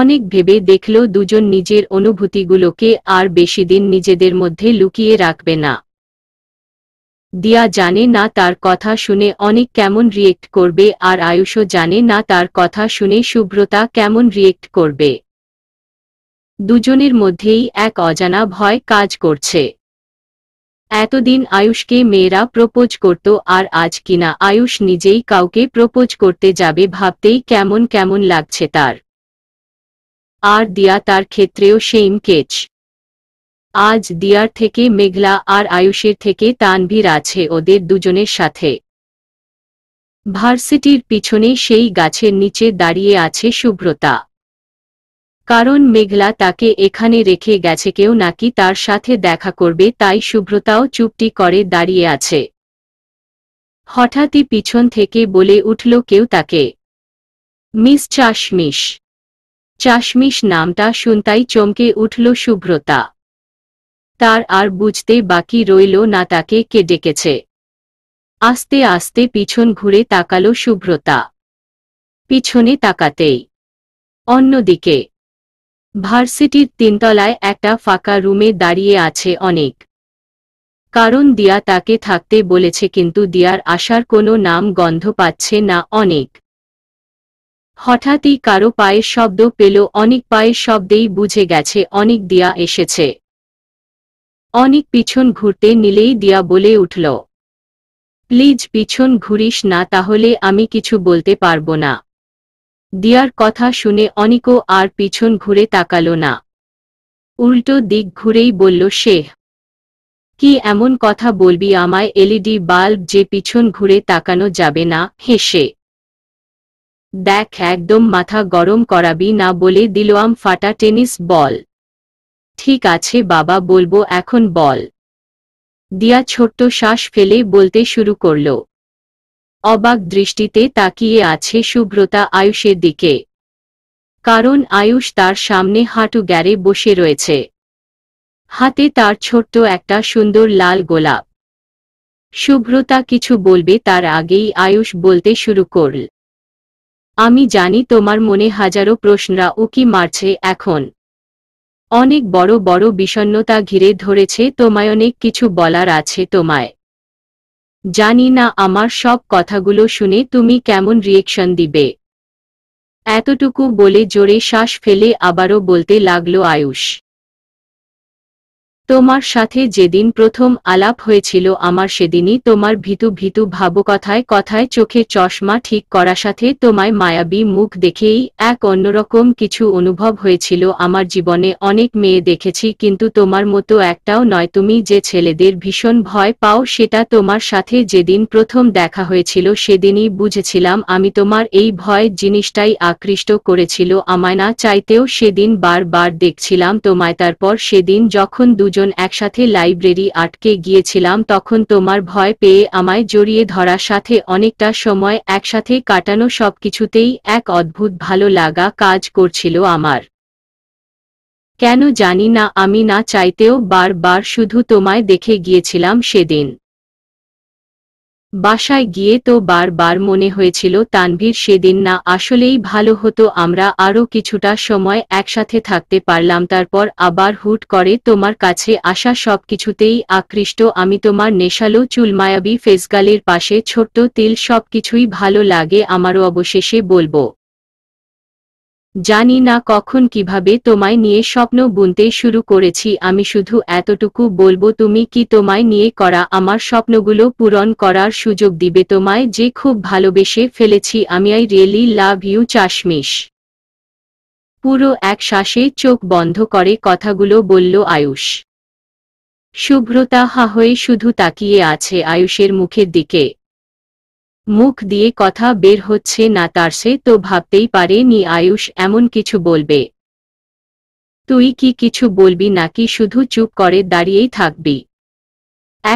অনেক ভেবে দেখল দুজন নিজের অনুভূতিগুলোকে আর বেশি দিন নিজেদের মধ্যে লুকিয়ে রাখবে না দিয়া জানে না তার কথা শুনে অনেক কেমন রিয়েক্ট করবে আর আয়ুষও জানে না তার কথা শুনে শুভ্রতা কেমন রিয়েক্ট করবে দুজনের মধ্যেই এক অজানা ভয় কাজ করছে এতদিন আয়ুষকে মেয়েরা প্রপোজ করত আর আজ কিনা আয়ুষ নিজেই কাউকে প্রপোজ করতে যাবে ভাবতেই কেমন কেমন লাগছে তার আর দিয়া তার ক্ষেত্রেও সেইম কেচ আজ দিয়ার থেকে মেঘলা আর আয়ুষের থেকে তানভীর আছে ওদের দুজনের সাথে ভার্সিটির পিছনে সেই গাছের নিচে দাঁড়িয়ে আছে শুভ্রতা কারণ মেঘলা তাকে এখানে রেখে গেছে কেউ নাকি তার সাথে দেখা করবে তাই শুভ্রতাও চুপটি করে দাঁড়িয়ে আছে হঠাৎই পিছন থেকে বলে উঠল কেউ তাকে মিস চাশমিশ চাশমিশ নামটা শুনতাই চমকে উঠল শুভ্রতা তার আর বুঝতে বাকি রইল না তাকে কে ডেকেছে আস্তে আস্তে পিছন ঘুরে তাকালো শুভ্রতা পিছনে তাকাতেই অন্যদিকে ভার্সিটির তিনতলায় একটা ফাঁকা রুমে দাঁড়িয়ে আছে অনেক কারণ দিয়া তাকে থাকতে বলেছে কিন্তু দিয়ার আসার কোনো নাম গন্ধ পাচ্ছে না অনেক হঠাৎই কারো পায়ের শব্দ পেল অনেক পায়ের শব্দেই বুঝে গেছে অনেক দিয়া এসেছে অনেক পিছন ঘুরতে নিলেই দিয়া বলে উঠল প্লিজ পিছন ঘুরিস না তাহলে আমি কিছু বলতে পারবো না দিয়ার কথা শুনে অনিকো আর পিছন ঘুরে তাকাল না উল্টো দিক ঘুরেই বলল সে কি এমন কথা বলবি আমায় এলইডি বাল্ব যে পিছন ঘুরে তাকানো যাবে না হেসে দেখ একদম মাথা গরম করাবি না বলে দিলোয়াম ফাটা টেনিস বল ঠিক আছে বাবা বলবো এখন বল দিয়া ছোট্ট শ্বাস ফেলে বলতে শুরু করলো অবাক দৃষ্টিতে তাকিয়ে আছে সুব্রতা আয়ুষের দিকে কারণ আয়ুষ তার সামনে হাঁটু গ্যারে বসে রয়েছে হাতে তার ছোট্ট একটা সুন্দর লাল গোলাপ সুব্রতা কিছু বলবে তার আগেই আয়ুষ বলতে শুরু করল আমি জানি তোমার মনে হাজারো প্রশ্নরা উকি মারছে এখন অনেক বড় বড় বিষণ্নতা ঘিরে ধরেছে তোমায় অনেক কিছু বলার আছে তোমায় জানি না আমার সব কথাগুলো শুনে তুমি কেমন রিয়েকশন দিবে এতটুকু বলে জোরে শ্বাস ফেলে আবারও বলতে লাগলো আয়ুষ তোমার সাথে যেদিন প্রথম আলাপ হয়েছিল আমার সেদিনই তোমার ভীতু ভীতু ভাবকথায় কথায় চোখে চশমা ঠিক করা সাথে তোমায় মায়াবী মুখ দেখেই এক অন্যরকম কিছু অনুভব হয়েছিল আমার জীবনে অনেক মেয়ে দেখেছি কিন্তু তোমার মতো একটাও নয় তুমি যে ছেলেদের ভীষণ ভয় পাও সেটা তোমার সাথে যেদিন প্রথম দেখা হয়েছিল সেদিনই বুঝেছিলাম আমি তোমার এই ভয় জিনিসটাই আকৃষ্ট করেছিল আমায় না চাইতেও সেদিন বারবার দেখছিলাম তোমায় তারপর সেদিন যখন দুজন দুজন একসাথে লাইব্রেরি আটকে গিয়েছিলাম তখন তোমার ভয় পেয়ে আমায় জড়িয়ে ধরার সাথে অনেকটা সময় একসাথে কাটানো সবকিছুতেই এক অদ্ভুত ভালো লাগা কাজ করছিল আমার কেন জানি না আমি না চাইতেও বারবার শুধু তোমায় দেখে গিয়েছিলাম সেদিন বাসায় গিয়ে তো বারবার মনে হয়েছিল তানভীর সেদিন না আসলেই ভালো হতো আমরা আরও কিছুটা সময় একসাথে থাকতে পারলাম তারপর আবার হুট করে তোমার কাছে আসা সব কিছুতেই আকৃষ্ট আমি তোমার নেশালো চুলমায়াবী ফেসগালের পাশে ছোট্ট তিল সব কিছুই ভালো লাগে আমারও অবশেষে বলবো জানি না কখন কিভাবে তোমায় নিয়ে স্বপ্ন বুনতে শুরু করেছি আমি শুধু এতটুকু বলবো তুমি কি তোমায় নিয়ে করা আমার স্বপ্নগুলো পূরণ করার সুযোগ দিবে তোমায় যে খুব ভালোবেসে ফেলেছি আমি আই রিয়েলি লাভ ইউ চাশমিশ পুরো এক শ্বাসে চোখ বন্ধ করে কথাগুলো বলল আয়ুষ শুভ্রতা হা হয়ে শুধু তাকিয়ে আছে আয়ুষের মুখের দিকে মুখ দিয়ে কথা বের হচ্ছে না তার সে তো ভাবতেই পারে নি আয়ুষ এমন কিছু বলবে তুই কি কিছু বলবি নাকি শুধু চুপ করে দাঁড়িয়েই থাকবি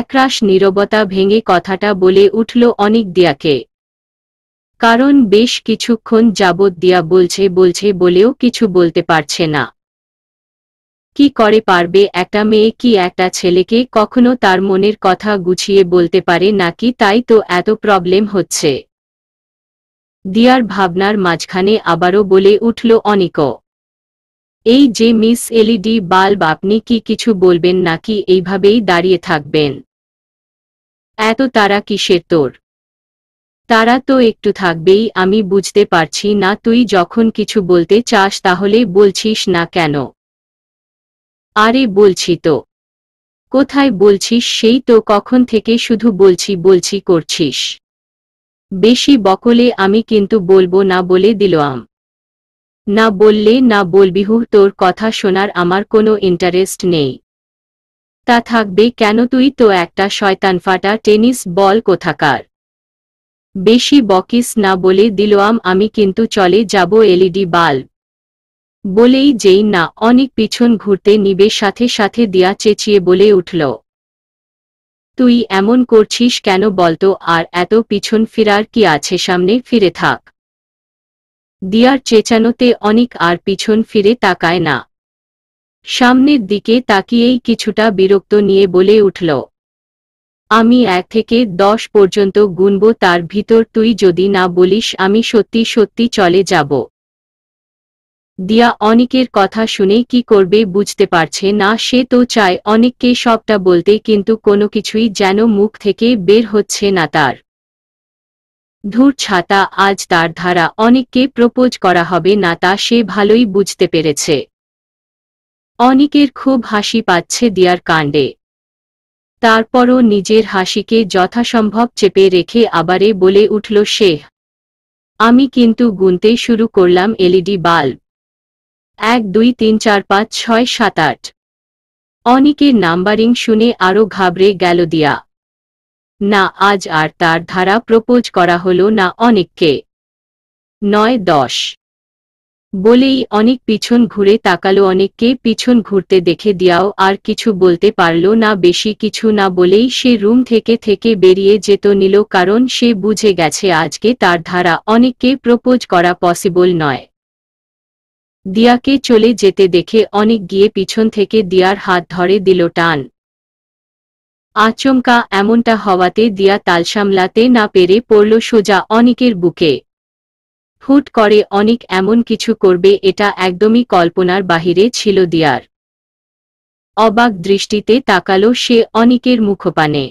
একরাশ নীরবতা ভেঙে কথাটা বলে উঠল অনিক দিয়াকে কারণ বেশ কিছুক্ষণ যাবৎ দিয়া বলছে বলছে বলেও কিছু বলতে পারছে না কি করে পারবে একটা মেয়ে কি একটা ছেলেকে কখনো তার মনের কথা গুছিয়ে বলতে পারে নাকি তাই তো এত প্রবলেম হচ্ছে দিয়ার ভাবনার মাঝখানে আবারও বলে উঠল অনিক এই যে মিস এলইডি বাল্ব আপনি কি কিছু বলবেন নাকি এইভাবেই দাঁড়িয়ে থাকবেন এত তারা কিসের তোর তারা তো একটু থাকবেই আমি বুঝতে পারছি না তুই যখন কিছু বলতে চাস তাহলে বলছিস না কেন আরে বলছি তো কোথায় বলছিস সেই তো কখন থেকে শুধু বলছি বলছি করছিস বেশি বকলে আমি কিন্তু বলবো না বলে দিল আম না বললে না বলবিহু তোর কথা শোনার আমার কোনো ইন্টারেস্ট নেই তা থাকবে কেন তুই তো একটা শয়তান ফাটা টেনিস বল কোথাকার বেশি বকিস না বলে দিল আম আমি কিন্তু চলে যাব এলইডি বাল্ব বলেই যেই না অনেক পিছন ঘুরতে নিবে সাথে সাথে দিয়া চেঁচিয়ে বলে উঠল তুই এমন করছিস কেন বলতো আর এত পিছন ফিরার কি আছে সামনে ফিরে থাক দিয়ার চেঁচানোতে অনেক আর পিছন ফিরে তাকায় না সামনের দিকে তাকিয়েই কিছুটা বিরক্ত নিয়ে বলে উঠল আমি এক থেকে দশ পর্যন্ত গুনব তার ভিতর তুই যদি না বলিস আমি সত্যি সত্যি চলে যাব দিয়া অনেকের কথা শুনে কি করবে বুঝতে পারছে না সে তো চায় অনেককে সবটা বলতে কিন্তু কোনো কিছুই যেন মুখ থেকে বের হচ্ছে না তার ধূর ছাতা আজ তার ধারা অনেককে প্রপোজ করা হবে না তা সে ভালোই বুঝতে পেরেছে অনেকের খুব হাসি পাচ্ছে দিয়ার কাণ্ডে তারপরও নিজের হাসিকে যথাসম্ভব চেপে রেখে আবারে বলে উঠল সে আমি কিন্তু গুনতে শুরু করলাম এলইডি বাল্ব এক দুই তিন চার পাঁচ ছয় সাত আট অনেকের নাম্বারিং শুনে আরও ঘাবড়ে গেল দিয়া না আজ আর তার ধারা প্রপোজ করা হল না অনেককে নয় দশ বলেই অনেক পিছন ঘুরে তাকালো অনেককে পিছন ঘুরতে দেখে দিয়াও আর কিছু বলতে পারল না বেশি কিছু না বলেই সে রুম থেকে থেকে বেরিয়ে যেত নিল কারণ সে বুঝে গেছে আজকে তার ধারা অনেককে প্রপোজ করা পসিবল নয় দিয়াকে চলে যেতে দেখে অনেক গিয়ে পিছন থেকে দিয়ার হাত ধরে দিল টান আচমকা এমনটা হওয়াতে দিয়া তাল সামলাতে না পেরে পড়ল সোজা অনেকের বুকে হুট করে অনেক এমন কিছু করবে এটা একদমই কল্পনার বাহিরে ছিল দিয়ার অবাক দৃষ্টিতে তাকালো সে অনেকের মুখপানে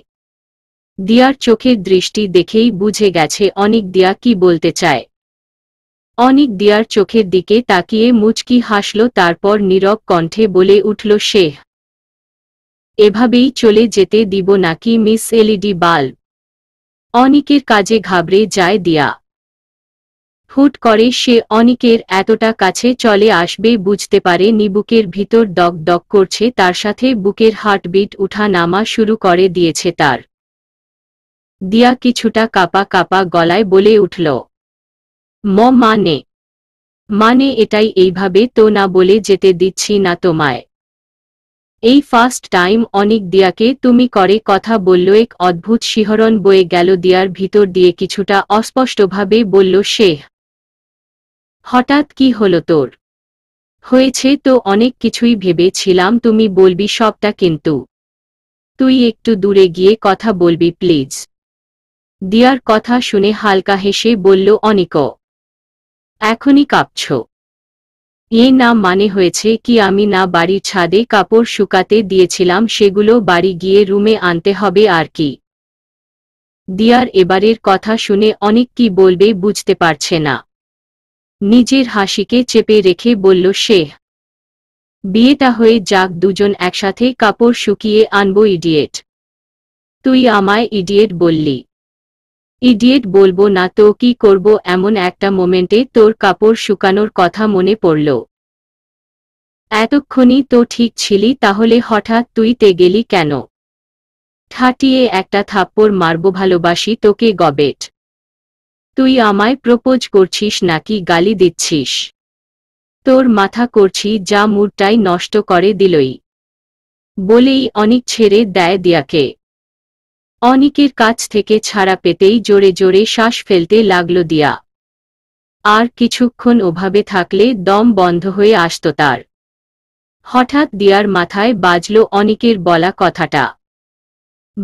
দিয়ার চোখের দৃষ্টি দেখেই বুঝে গেছে অনেক দিয়া কি বলতে চায় অনিক দিয়ার চোখের দিকে তাকিয়ে মুচকি হাসল তারপর নীরব কণ্ঠে বলে উঠল সে এভাবেই চলে যেতে দিব নাকি মিস এলইডি বাল্ব অনিকের কাজে ঘাবড়ে যায় দিয়া হুট করে সে অনিকের এতটা কাছে চলে আসবে বুঝতে পারে নিবুকের ভিতর দক দক করছে তার সাথে বুকের হার্টবিট উঠা নামা শুরু করে দিয়েছে তার দিয়া কিছুটা কাপা কাপা গলায় বলে উঠল ম মানে মানে এটাই এইভাবে তো না বলে যেতে দিচ্ছি না তোমায় এই ফার্স্ট টাইম অনেক দিয়াকে তুমি করে কথা বলল এক অদ্ভুত শিহরণ বয়ে গেল দিয়ার ভিতর দিয়ে কিছুটা অস্পষ্টভাবে বলল সে হঠাৎ কি হল তোর হয়েছে তো অনেক কিছুই ভেবেছিলাম তুমি বলবি সবটা কিন্তু তুই একটু দূরে গিয়ে কথা বলবি প্লিজ দিয়ার কথা শুনে হালকা হেসে বলল অনেক এখনই কাঁপছ এ না মানে হয়েছে কি আমি না বাড়ির ছাদে কাপড় শুকাতে দিয়েছিলাম সেগুলো বাড়ি গিয়ে রুমে আনতে হবে আর কি দিয়ার এবারের কথা শুনে অনেক কি বলবে বুঝতে পারছে না নিজের হাসিকে চেপে রেখে বলল সে বিয়েটা হয়ে যাক দুজন একসাথে কাপড় শুকিয়ে আনবো ইডিয়েট তুই আমায় ইডিয়েট বললি ইডিয়েট বলবো না তো কি করব এমন একটা মোমেন্টে তোর কাপড় শুকানোর কথা মনে পড়ল এতক্ষণই তো ঠিক ছিলি তাহলে হঠাৎ তুই তে গেলি কেন ঠাটিয়ে একটা থাপ্পড় মারব ভালোবাসি তোকে গবেট তুই আমায় প্রপোজ করছিস নাকি গালি দিচ্ছিস তোর মাথা করছি যা মুরটাই নষ্ট করে দিলই বলেই অনেক ছেড়ে দেয় দিয়াকে অনিকের কাছ থেকে ছাড়া পেতেই জোরে জোরে শ্বাস ফেলতে লাগল দিয়া আর কিছুক্ষণ ওভাবে থাকলে দম বন্ধ হয়ে আসত তার হঠাৎ দিয়ার মাথায় বাজল অনিকের বলা কথাটা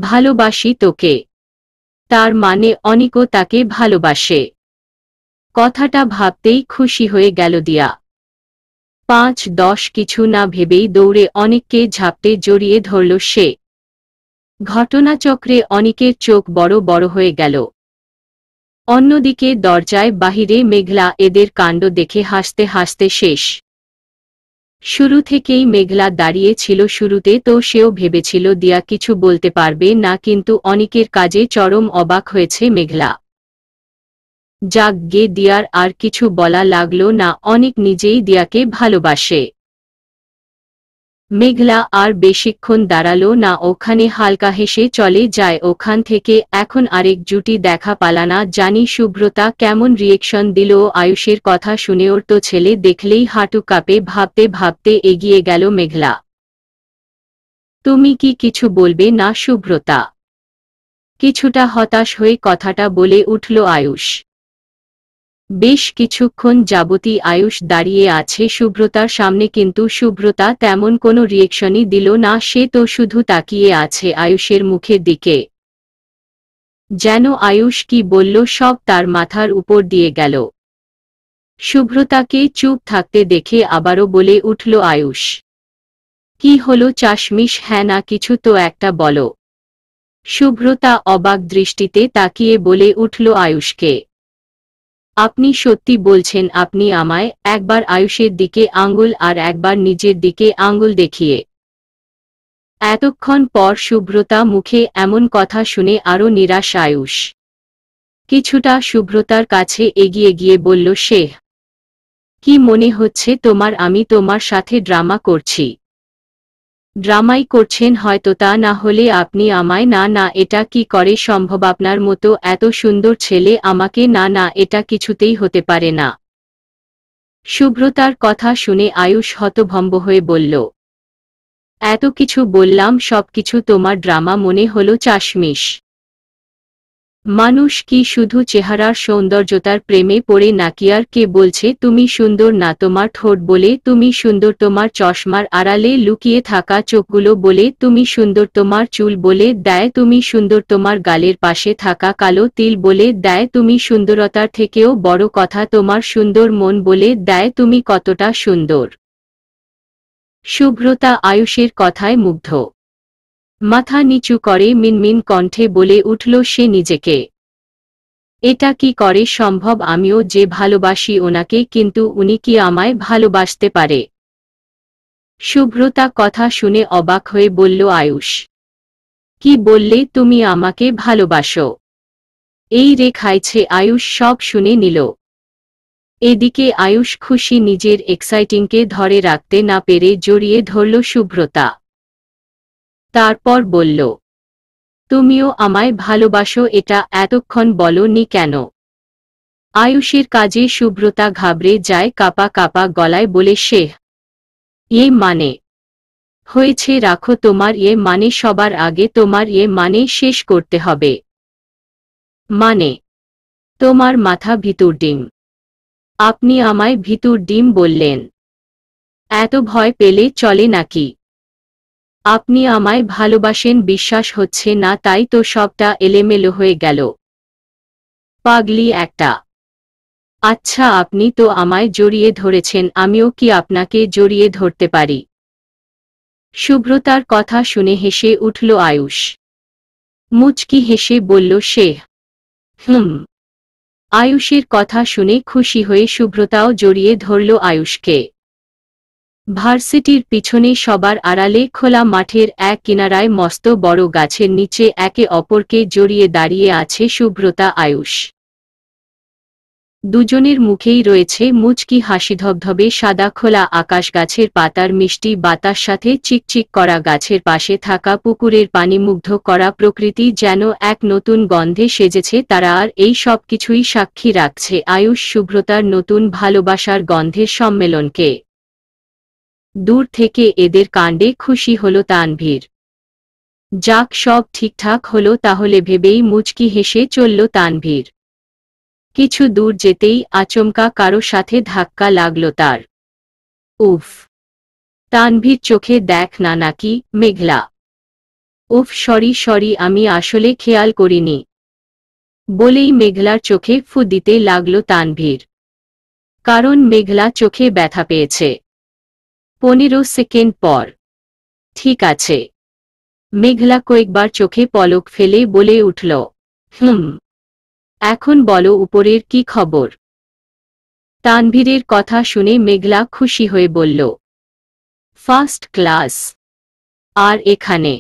ভালোবাসি তোকে তার মানে অনিকও তাকে ভালোবাসে কথাটা ভাবতেই খুশি হয়ে গেল দিয়া পাঁচ দশ কিছু না ভেবেই দৌড়ে অনেককে ঝাপটে জড়িয়ে ধরল সে ঘটনাচক্রে অনেকের চোখ বড় বড় হয়ে গেল অন্যদিকে দরজায় বাহিরে মেঘলা এদের কাণ্ড দেখে হাসতে হাসতে শেষ শুরু থেকেই মেঘলা দাঁড়িয়ে ছিল শুরুতে তো সেও ভেবেছিল দিয়া কিছু বলতে পারবে না কিন্তু অনেকের কাজে চরম অবাক হয়েছে মেঘলা যাগ্যে দিয়ার আর কিছু বলা লাগল না অনেক নিজেই দিয়াকে ভালোবাসে মেঘলা আর বেশিক্ষণ দাঁড়ালো না ওখানে হালকা হেসে চলে যায় ওখান থেকে এখন আরেক জুটি দেখা পালা না জানি শুভ্রতা কেমন রিয়েকশন দিল আয়ুষের কথা শুনে ওর তো ছেলে দেখলেই হাঁটু কাপে ভাবতে ভাবতে এগিয়ে গেল মেঘলা তুমি কি কিছু বলবে না শুভ্রতা কিছুটা হতাশ হয়ে কথাটা বলে উঠল আয়ুষ বেশ কিছুক্ষণ যাবতী আয়ুষ দাঁড়িয়ে আছে শুভ্রতার সামনে কিন্তু শুভ্রতা তেমন কোনো রিয়েকশনই দিল না সে তো শুধু তাকিয়ে আছে আয়ুষের মুখের দিকে যেন আয়ুষ কি বলল সব তার মাথার উপর দিয়ে গেল শুভ্রতাকে চুপ থাকতে দেখে আবারও বলে উঠল আয়ুষ কি হলো চাশমিশ হ্যাঁ না কিছু তো একটা বলো শুভ্রতা অবাক দৃষ্টিতে তাকিয়ে বলে উঠল আয়ুষকে আপনি সত্যি বলছেন আপনি আমায় একবার আয়ুষের দিকে আঙ্গুল আর একবার নিজের দিকে আঙ্গুল দেখিয়ে এতক্ষণ পর শুভ্রতা মুখে এমন কথা শুনে আরও নিরাশ আয়ুষ কিছুটা শুভ্রতার কাছে এগিয়ে গিয়ে বলল সে কি মনে হচ্ছে তোমার আমি তোমার সাথে ড্রামা করছি ড্রামাই করছেন হয়তো তা না হলে আপনি আমায় না না এটা কি করে সম্ভব আপনার মতো এত সুন্দর ছেলে আমাকে না না এটা কিছুতেই হতে পারে না শুভ্রতার কথা শুনে আয়ুষ হতভম্ব হয়ে বলল এত কিছু বললাম সব কিছু তোমার ড্রামা মনে হলো চাশমিশ মানুষ কি শুধু চেহারার সৌন্দর্যতার প্রেমে পড়ে নাকি আর কে বলছে তুমি সুন্দর না তোমার ঠোঁট বলে তুমি সুন্দর তোমার চশমার আড়ালে লুকিয়ে থাকা চোখগুলো বলে তুমি সুন্দর তোমার চুল বলে দেয় তুমি সুন্দর তোমার গালের পাশে থাকা কালো তিল বলে দেয় তুমি সুন্দরতার থেকেও বড় কথা তোমার সুন্দর মন বলে দেয় তুমি কতটা সুন্দর শুভ্রতা আয়ুষের কথায় মুগ্ধ মাথা নিচু করে মিনমিন কণ্ঠে বলে উঠল সে নিজেকে এটা কি করে সম্ভব আমিও যে ভালোবাসি ওনাকে কিন্তু উনি কি আমায় ভালোবাসতে পারে শুভ্রতা কথা শুনে অবাক হয়ে বলল আয়ুষ কি বললে তুমি আমাকে ভালোবাসো এই রেখাইছে আয়ুষ সব শুনে নিল এদিকে আয়ুষ খুশি নিজের এক্সাইটিংকে ধরে রাখতে না পেরে জড়িয়ে ধরল শুভ্রতা তারপর বলল তুমিও আমায় ভালোবাসো এটা এতক্ষণ বলনি কেন আয়ুষের কাজে শুভ্রতা ঘাবড়ে যায় কাপা কাপা গলায় বলে শেহ এ মানে হয়েছে রাখো তোমার এ মানে সবার আগে তোমার এ মানে শেষ করতে হবে মানে তোমার মাথা ভিতুর ডিম আপনি আমায় ভিতুর ডিম বললেন এত ভয় পেলে চলে নাকি আপনি আমায় ভালোবাসেন বিশ্বাস হচ্ছে না তাই তো সবটা এলেমেলো হয়ে গেল পাগলি একটা আচ্ছা আপনি তো আমায় জড়িয়ে ধরেছেন আমিও কি আপনাকে জড়িয়ে ধরতে পারি শুভ্রতার কথা শুনে হেসে উঠল আয়ুষ মুচকি হেসে বলল সে হুম আয়ুষের কথা শুনে খুশি হয়ে শুভ্রতাও জড়িয়ে ধরল আয়ুষকে ভার্সিটির পিছনে সবার আড়ালে খোলা মাঠের এক কিনারায় মস্ত বড় গাছের নিচে একে অপরকে জড়িয়ে দাঁড়িয়ে আছে শুভ্রতা আয়ুষ দুজনের মুখেই রয়েছে মুচকি হাসি ধবধবে সাদা খোলা আকাশ গাছের পাতার মিষ্টি বাতার সাথে চিকচিক করা গাছের পাশে থাকা পুকুরের পানি মুগ্ধ করা প্রকৃতি যেন এক নতুন গন্ধে সেজেছে তারা আর এই সব কিছুই সাক্ষী রাখছে আয়ুষ শুভ্রতার নতুন ভালোবাসার গন্ধের সম্মেলনকে দূর থেকে এদের কাণ্ডে খুশি হল তানভীর যাক সব ঠিকঠাক হল তাহলে ভেবেই মুচকি হেসে চলল তানভীর কিছু দূর যেতেই আচমকা কারো সাথে ধাক্কা লাগল তার উফ তানভীর চোখে দেখ না নাকি মেঘলা উফ সরি সরি আমি আসলে খেয়াল করিনি বলেই মেঘলার চোখে ফু দিতে লাগল তানভীর কারণ মেঘলা চোখে ব্যথা পেয়েছে পনেরো সেকেন্ড পর ঠিক আছে মেঘলা কয়েকবার চোখে পলক ফেলে বলে উঠল হুম এখন বলো উপরের কি খবর তানভীরের কথা শুনে মেঘলা খুশি হয়ে বলল ফার্স্ট ক্লাস আর এখানে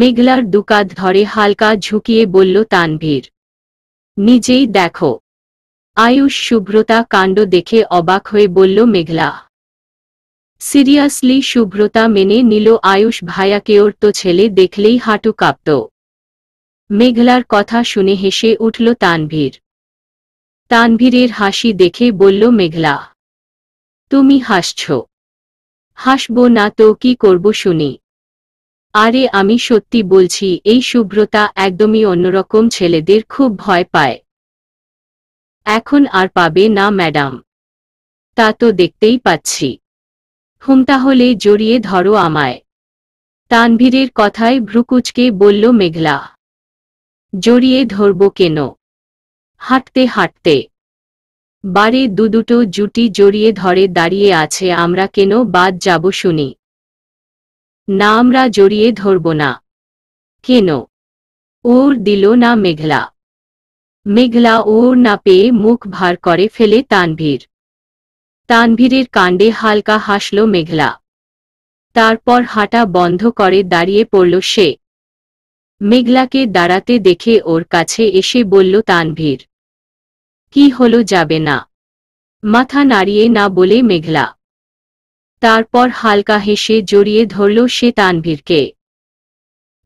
মেঘলার দুকাত ধরে হালকা ঝুঁকিয়ে বলল তানভীর নিজেই দেখো আয়ুষ শুভ্রতা কাণ্ড দেখে অবাক হয়ে বলল মেঘলা সিরিয়াসলি শুভ্রতা মেনে নিল আয়ুষ ভাইয়াকে ওর তো ছেলে দেখলেই হাঁটু কাঁপত মেঘলার কথা শুনে হেসে উঠল তানভীর তানভীরের হাসি দেখে বলল মেঘলা তুমি হাসছ হাসব না তো কি করব শুনি আরে আমি সত্যি বলছি এই শুভ্রতা একদমই অন্যরকম ছেলেদের খুব ভয় পায় এখন আর পাবে না ম্যাডাম তা তো দেখতেই পাচ্ছি হুম তাহলে জড়িয়ে ধরো আমায় তানভীরের কথায় ভ্রুকুচকে বলল মেঘলা জড়িয়ে ধরব কেন হাঁটতে হাঁটতে বারে দুদুটো জুটি জড়িয়ে ধরে দাঁড়িয়ে আছে আমরা কেন বাদ যাব শুনি না আমরা জড়িয়ে ধরব না কেন ওর দিল না মেঘলা মেঘলা ওর না পেয়ে মুখ ভার করে ফেলে তানভীর তানভীরের কাণ্ডে হালকা হাসল মেঘলা তারপর হাঁটা বন্ধ করে দাঁড়িয়ে পড়ল সে মেঘলাকে দাঁড়াতে দেখে ওর কাছে এসে বলল তানভীর কি হলো যাবে না মাথা নাড়িয়ে না বলে মেঘলা তারপর হালকা হেসে জড়িয়ে ধরল সে তানভীরকে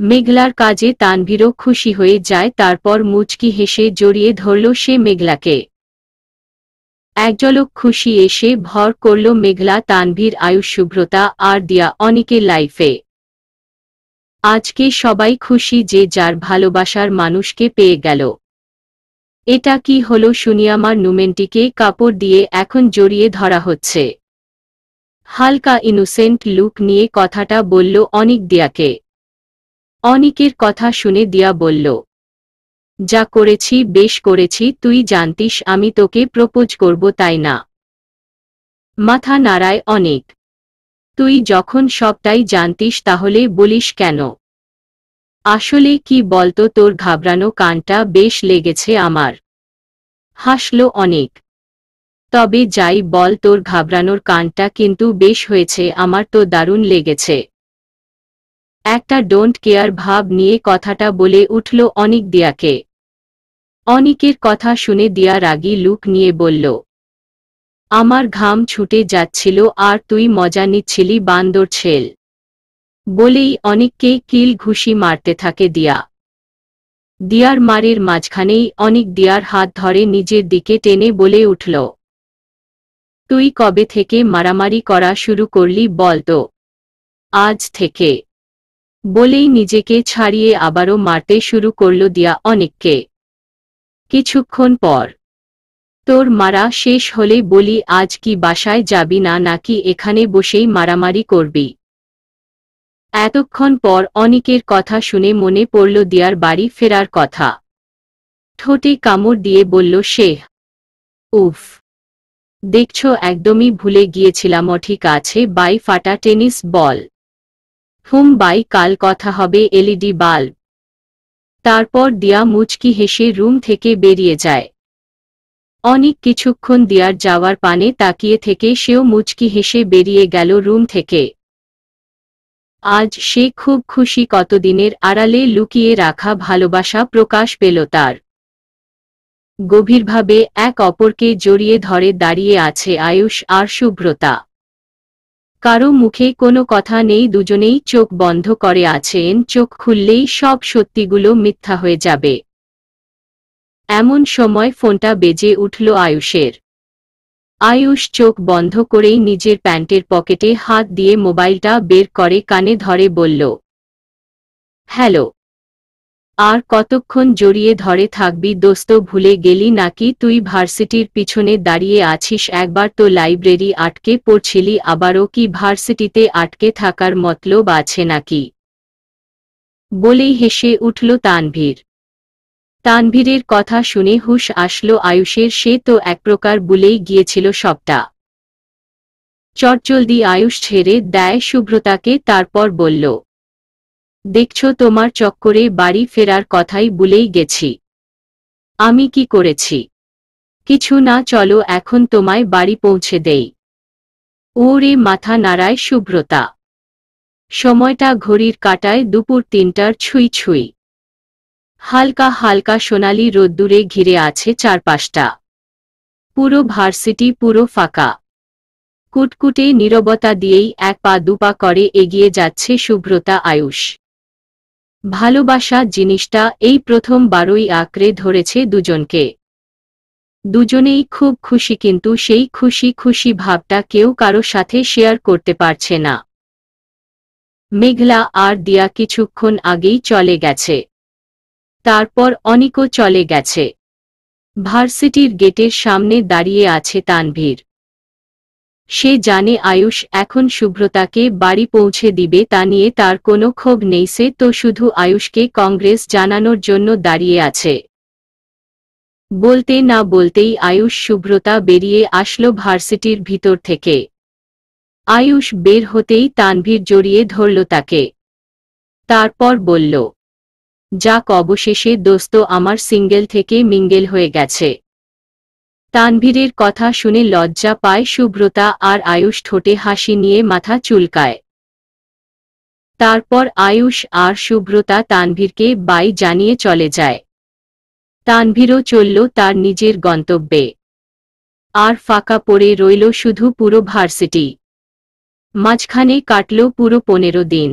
মেঘলার কাজে তানভীরও খুশি হয়ে যায় তারপর মুচকি হেসে জড়িয়ে ধরল সে মেঘলাকে একজলক খুশি এসে ভর করল মেঘলা তানভীর আয়ুষ শুভ্রতা আর দিয়া অনেকের লাইফে আজকে সবাই খুশি যে যার ভালোবাসার মানুষকে পেয়ে গেল এটা কি হল শুনিয়ামার নুমেন্টিকে কাপড় দিয়ে এখন জড়িয়ে ধরা হচ্ছে হালকা ইনোসেন্ট লুক নিয়ে কথাটা বলল অনেক দিয়াকে অনিকের কথা শুনে দিয়া বলল যা করেছি বেশ করেছি তুই জানতিস আমি তোকে প্রপোজ করব তাই না মাথা নাড়ায় অনেক তুই যখন সবটাই জানতিস তাহলে বলিস কেন আসলে কি বলতো তোর ঘাবড়ানো কানটা বেশ লেগেছে আমার হাসল অনেক তবে যাই বল তোর ঘাবড়ানোর কানটা কিন্তু বেশ হয়েছে আমার তো দারুণ লেগেছে একটা ডোন্ট কেয়ার ভাব নিয়ে কথাটা বলে উঠল অনিক দিয়াকে অনিকের কথা শুনে দিয়া রাগি লুক নিয়ে বলল আমার ঘাম ছুটে যাচ্ছিল আর তুই মজা নিচ্ছিলি বান্দর ছেল বলেই অনেককেই কিল ঘুষি মারতে থাকে দিয়া দিয়ার মারের মাঝখানেই অনেক দিয়ার হাত ধরে নিজের দিকে টেনে বলে উঠল তুই কবে থেকে মারামারি করা শুরু করলি বলতো আজ থেকে বলেই নিজেকে ছাড়িয়ে আবারও মারতে শুরু করল দিয়া অনেককে কিছুক্ষণ পর তোর মারা শেষ হলে বলি আজ কি বাসায় যাবি না নাকি এখানে বসেই মারামারি করবি এতক্ষণ পর অনেকের কথা শুনে মনে পড়ল দিয়ার বাড়ি ফেরার কথা ঠোঁটে কামড় দিয়ে বলল সে উফ দেখছ একদমই ভুলে গিয়েছিলাম ঠিক আছে বাই ফাটা টেনিস বল হুম বাই কাল কথা হবে এলইডি বাল্ব তারপর দিয়া মুচকি হেসে রুম থেকে বেরিয়ে যায় অনেক কিছুক্ষণ দিয়ার যাওয়ার পানে তাকিয়ে থেকে সেও মুচকি হেসে বেরিয়ে গেল রুম থেকে আজ সে খুব খুশি কতদিনের আড়ালে লুকিয়ে রাখা ভালোবাসা প্রকাশ পেল তার গভীরভাবে এক অপরকে জড়িয়ে ধরে দাঁড়িয়ে আছে আয়ুষ আর শুভ্রতা কারো মুখে কোনো কথা নেই দুজনেই চোখ বন্ধ করে আছেন চোখ খুললেই সব সত্যিগুলো মিথ্যা হয়ে যাবে এমন সময় ফোনটা বেজে উঠল আয়ুষের আয়ুষ চোখ বন্ধ করেই নিজের প্যান্টের পকেটে হাত দিয়ে মোবাইলটা বের করে কানে ধরে বলল হ্যালো আর কতক্ষণ জড়িয়ে ধরে থাকবি দোস্ত ভুলে গেলি নাকি তুই ভার্সিটির পিছনে দাঁড়িয়ে আছিস একবার তো লাইব্রেরি আটকে পড়ছিলি আবারও কি ভার্সিটিতে আটকে থাকার মতলব আছে নাকি বলেই হেসে উঠল তানভীর তানভীরের কথা শুনে হুশ আসলো আয়ুষের সে তো একপ্রকার প্রকার বুলেই গিয়েছিল সবটা চটজলদি আয়ুষ ছেড়ে দেয় শুভ্রতাকে তারপর বলল দেখছো তোমার চক্করে বাড়ি ফেরার কথাই ভুলেই গেছি আমি কি করেছি কিছু না চলো এখন তোমায় বাড়ি পৌঁছে দেই ওরে মাথা নাড়ায় শুভ্রতা সময়টা ঘড়ির কাটায় দুপুর তিনটার ছুঁই ছুঁই হালকা হালকা সোনালি রোদ্দুরে ঘিরে আছে চারপাশটা পুরো ভার্সিটি পুরো ফাঁকা কুটকুটে নীরবতা দিয়েই এক পা দুপা করে এগিয়ে যাচ্ছে শুভ্রতা আয়ুষ ভালোবাসা জিনিসটা এই প্রথম বারোই আঁকড়ে ধরেছে দুজনকে দুজনেই খুব খুশি কিন্তু সেই খুশি খুশি ভাবটা কেউ কারো সাথে শেয়ার করতে পারছে না মেঘলা আর দিয়া কিছুক্ষণ আগেই চলে গেছে তারপর অনিকও চলে গেছে ভার্সিটির গেটের সামনে দাঁড়িয়ে আছে তানভীর সে জানে আয়ুষ এখন শুভ্রতাকে বাড়ি পৌঁছে দিবে তা নিয়ে তার কোনো ক্ষোভ নেই সে তো শুধু আয়ুষকে কংগ্রেস জানানোর জন্য দাঁড়িয়ে আছে বলতে না বলতেই আয়ুষ শুভ্রতা বেরিয়ে আসলো ভার্সিটির ভিতর থেকে আয়ুষ বের হতেই তানভীর জড়িয়ে ধরল তাকে তারপর বলল যাক অবশেষে দোস্ত আমার সিঙ্গেল থেকে মিঙ্গেল হয়ে গেছে তানভীরের কথা শুনে লজ্জা পায় শুভ্রতা আর আয়ুষ ঠোঁটে হাসি নিয়ে মাথা চুলকায় তারপর আয়ুষ আর শুভ্রতা তানভীরকে বাই জানিয়ে চলে যায় তানভীরও চলল তার নিজের গন্তব্যে আর ফাঁকা পড়ে রইল শুধু পুরো ভার্সিটি মাঝখানে কাটল পুরো পনেরো দিন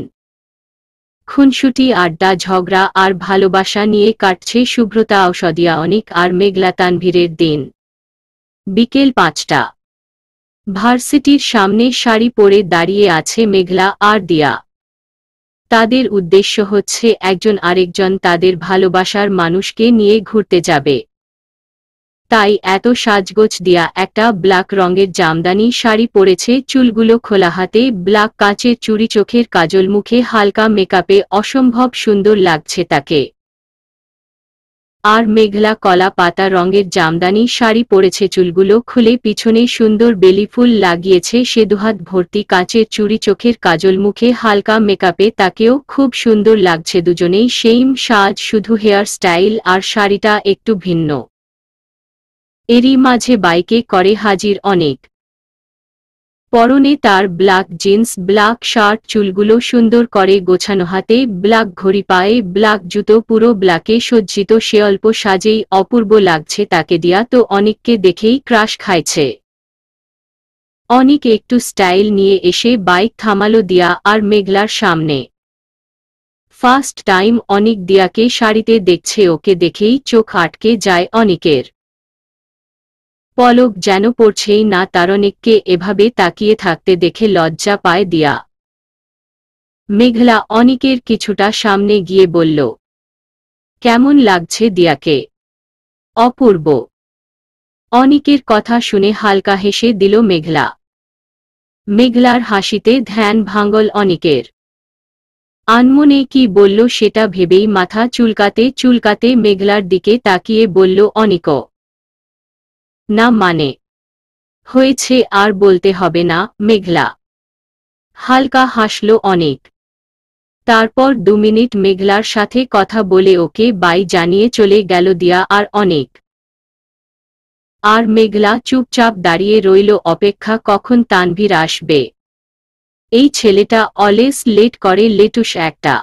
খুনসুটি আড্ডা ঝগড়া আর ভালোবাসা নিয়ে কাটছে শুভ্রতা ঔষধিয়া অনেক আর মেঘলা তানভীরের দিন বিকেল পাঁচটা ভার্সিটির সামনে শাড়ি পরে দাঁড়িয়ে আছে মেঘলা আর দিয়া তাদের উদ্দেশ্য হচ্ছে একজন আরেকজন তাদের ভালোবাসার মানুষকে নিয়ে ঘুরতে যাবে তাই এত সাজগোজ দিয়া একটা ব্ল্যাক রঙের জামদানি শাড়ি পরেছে চুলগুলো খোলা হাতে ব্ল্যাক কাঁচের চুরি চোখের কাজল মুখে হালকা মেকআপে অসম্ভব সুন্দর লাগছে তাকে আর মেঘলা কলা পাতা রঙের জামদানি শাড়ি পরেছে চুলগুলো খুলে পিছনে সুন্দর বেলিফুল লাগিয়েছে সে দুহাত ভর্তি কাঁচের চুরি চোখের কাজল মুখে হালকা মেকআপে তাকেও খুব সুন্দর লাগছে দুজনেই সেইম সাজ শুধু হেয়ার স্টাইল আর শাড়িটা একটু ভিন্ন এরই মাঝে বাইকে করে হাজির অনেক পরনে তার ব্ল্যাক জিন্স ব্ল্যাক শার্ট চুলগুলো সুন্দর করে গোছানো হাতে ব্ল্যাক ঘড়ি পায়ে ব্ল্যাক জুতো পুরো ব্ল্যাকে সজ্জিত সে অল্প সাজেই অপূর্ব লাগছে তাকে দিয়া তো অনেককে দেখেই ক্রাশ খাইছে অনেক একটু স্টাইল নিয়ে এসে বাইক থামালো দিয়া আর মেঘলার সামনে ফার্স্ট টাইম অনেক দিয়াকে শাড়িতে দেখছে ওকে দেখেই চোখ আটকে যায় অনেকের পলক যেন পড়ছেই না তারণিককে এভাবে তাকিয়ে থাকতে দেখে লজ্জা পায় দিয়া মেঘলা অনিকের কিছুটা সামনে গিয়ে বলল কেমন লাগছে দিয়াকে অপূর্ব অনিকের কথা শুনে হালকা হেসে দিল মেঘলা মেঘলার হাসিতে ধ্যান ভাঙ্গল অনিকের আনমনে কি বলল সেটা ভেবেই মাথা চুলকাতে চুলকাতে মেঘলার দিকে তাকিয়ে বলল অনিক না মানে হয়েছে আর বলতে হবে না মেঘলা হালকা হাসল অনেক তারপর দু মিনিট মেঘলার সাথে কথা বলে ওকে বাই জানিয়ে চলে গেল দিয়া আর অনেক আর মেঘলা চুপচাপ দাঁড়িয়ে রইল অপেক্ষা কখন তানভীর আসবে এই ছেলেটা অলেস লেট করে লেটুস একটা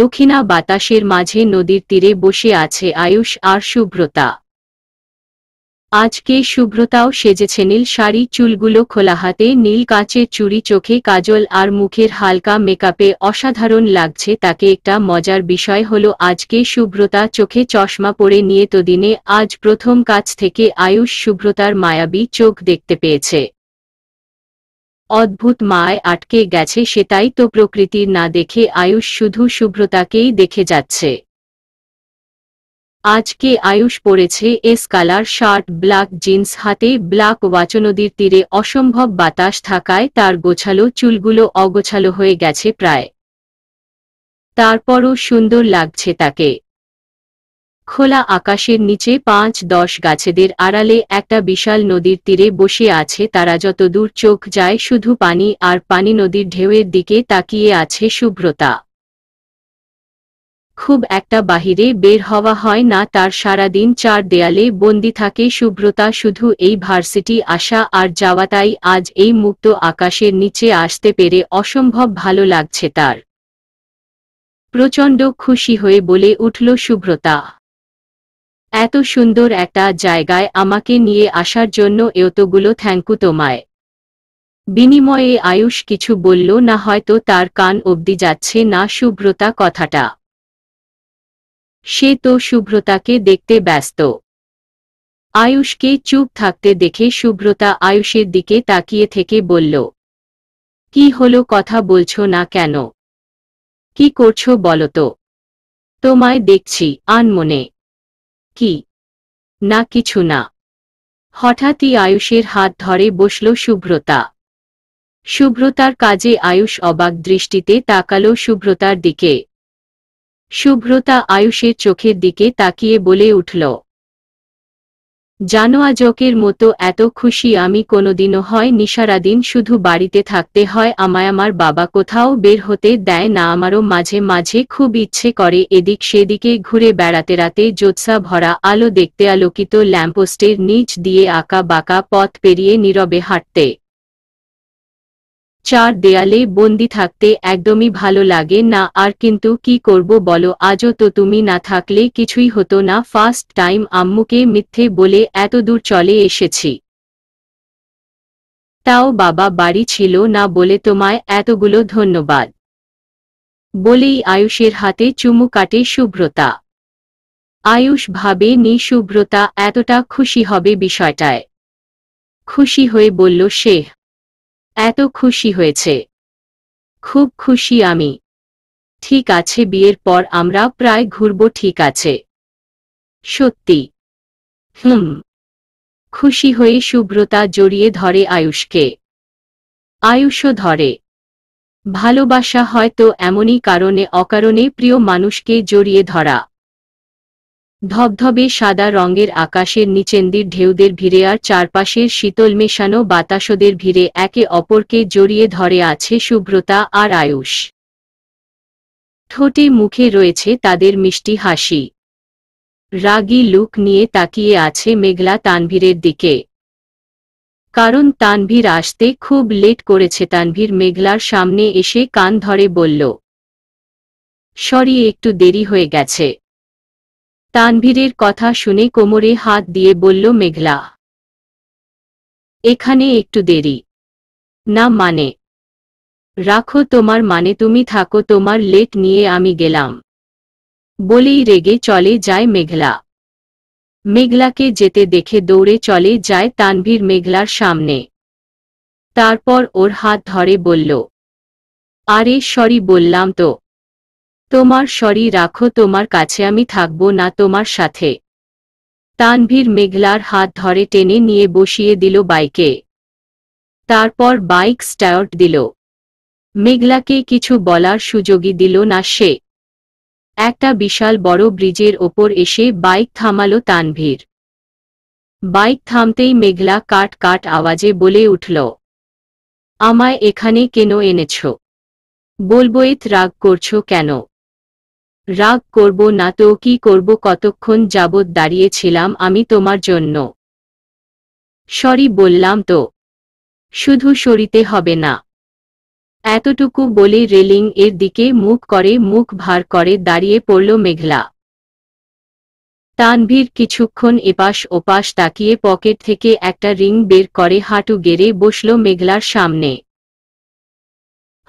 দক্ষিণা বাতাসের মাঝে নদীর তীরে বসে আছে আয়ুষ আর শুভ্রতা আজকে শুভ্রতাও সেজেছে নীল শাড়ি চুলগুলো খোলা হাতে নীল কাঁচের চুরি চোখে কাজল আর মুখের হালকা মেকআপে অসাধারণ লাগছে তাকে একটা মজার বিষয় হলো আজকে শুভ্রতা চোখে চশমা পরে নিয়ে তো দিনে আজ প্রথম কাজ থেকে আয়ুষ শুভ্রতার মায়াবী চোখ দেখতে পেয়েছে অদ্ভুত মায় আটকে গেছে সেটাই তো প্রকৃতির না দেখে আয়ুষ শুধু শুভ্রতাকেই দেখে যাচ্ছে আজকে আয়ুষ পড়েছে ash colour shirt black jeans হাতে ব্ল্যাক ওয়াচনদীর তীরে অসম্ভব বাতাস থাকায় তার গোছালো চুলগুলো অগোছালো হয়ে গেছে প্রায় তারপরও সুন্দর লাগছে তাকে খোলা আকাশের নিচে পাঁচ দশ গাছেদের আড়ালে একটা বিশাল নদীর তীরে বসে আছে তারা যত দূর চোখ যায় শুধু পানি আর পানি নদীর ঢেউয়ের দিকে তাকিয়ে আছে শুভ্রতা খুব একটা বাহিরে বের হওয়া হয় না তার সারাদিন চার দেয়ালে বন্দি থাকে শুভ্রতা শুধু এই ভার্সিটি আসা আর যাওয়াতাই আজ এই মুক্ত আকাশের নিচে আসতে পেরে অসম্ভব ভালো লাগছে তার প্রচণ্ড খুশি হয়ে বলে উঠল শুভ্রতা এত সুন্দর একটা জায়গায় আমাকে নিয়ে আসার জন্য এতগুলো থ্যাঙ্কু তোমায় বিনিময়ে আয়ুষ কিছু বলল না হয়তো তার কান অবধি যাচ্ছে না শুভ্রতা কথাটা সে তো শুভ্রতাকে দেখতে ব্যস্ত আয়ুষকে চুপ থাকতে দেখে শুভ্রতা আয়ুষের দিকে তাকিয়ে থেকে বলল কি হলো কথা বলছো না কেন কি করছো বলো তো তোমায় দেখছি আনমনে কি না কিছু না হঠাৎই আয়ুষের হাত ধরে বসল শুভ্রতা শুভ্রতার কাজে আয়ুষ অবাক দৃষ্টিতে তাকালো শুভ্রতার দিকে শুভ্রতা আয়ুষের চোখের দিকে তাকিয়ে বলে উঠল জানোয়াজকের মতো এত খুশি আমি কোনোদিনও হয় নিশারাদিন শুধু বাড়িতে থাকতে হয় আমায় আমার বাবা কোথাও বের হতে দেয় না আমারও মাঝে মাঝে খুব ইচ্ছে করে এদিক সেদিকে ঘুরে বেড়াতে রাতে জোৎসা ভরা আলো দেখতে আলোকিত ল্যাম্পোস্টের নিচ দিয়ে আঁকা বাঁকা পথ পেরিয়ে নীরবে হাঁটতে চার দেয়ালে বন্দি থাকতে একদমই ভালো লাগে না আর কিন্তু কি করব বলো আজও তো তুমি না থাকলে কিছুই হতো না ফার্স্ট টাইম আম্মুকে মিথ্যে বলে এত দূর চলে এসেছি তাও বাবা বাড়ি ছিল না বলে তোমায় এতগুলো ধন্যবাদ বলেই আয়ুষের হাতে চুমু কাটে শুভ্রতা আয়ুষ ভাবে নি শুভ্রতা এতটা খুশি হবে বিষয়টায় খুশি হয়ে বলল সে এত খুশি হয়েছে খুব খুশি আমি ঠিক আছে বিয়ের পর আমরা প্রায় ঘুরব ঠিক আছে সত্যি হুম খুশি হয়ে শুভ্রতা জড়িয়ে ধরে আয়ুষকে আয়ুষও ধরে ভালোবাসা হয়তো এমনই কারণে অকারণে প্রিয় মানুষকে জড়িয়ে ধরা ধবধবে সাদা রঙের আকাশের নিচেন্দির ঢেউদের ভিড়ে আর চারপাশের শীতল মেশানো বাতাসদের ভিড়ে একে অপরকে জড়িয়ে ধরে আছে শুভ্রতা আর আয়ুষ ঠোঁটে মুখে রয়েছে তাদের মিষ্টি হাসি রাগি লুক নিয়ে তাকিয়ে আছে মেঘলা তানভীরের দিকে কারণ তানভীর আসতে খুব লেট করেছে তানভীর মেঘলার সামনে এসে কান ধরে বলল সরি একটু দেরি হয়ে গেছে তানভীরের কথা শুনে কোমরে হাত দিয়ে বলল মেঘলা এখানে একটু দেরি না মানে রাখো তোমার মানে তুমি থাকো তোমার লেট নিয়ে আমি গেলাম বলেই রেগে চলে যায় মেঘলা মেঘলাকে যেতে দেখে দৌড়ে চলে যায় তানভীর মেঘলার সামনে তারপর ওর হাত ধরে বলল আরে সরি বললাম তো তোমার সরি রাখো তোমার কাছে আমি থাকব না তোমার সাথে তানভীর মেঘলার হাত ধরে টেনে নিয়ে বসিয়ে দিল বাইকে তারপর বাইক স্টার্ট দিল মেঘলাকে কিছু বলার সুযোগই দিল না সে একটা বিশাল বড় ব্রিজের ওপর এসে বাইক থামাল তানভীর বাইক থামতেই মেঘলা কাট কাট আওয়াজে বলে উঠল আমায় এখানে কেন এনেছ বলবো রাগ করছো কেন রাগ করব না তো কি করব কতক্ষণ যাবৎ দাঁড়িয়েছিলাম আমি তোমার জন্য সরি বললাম তো শুধু সরিতে হবে না এতটুকু বলে রেলিং এর দিকে মুখ করে মুখ ভার করে দাঁড়িয়ে পড়ল মেঘলা তানভীর কিছুক্ষণ এপাশ ওপাশ তাকিয়ে পকেট থেকে একটা রিং বের করে হাঁটু গেড়ে বসল মেঘলার সামনে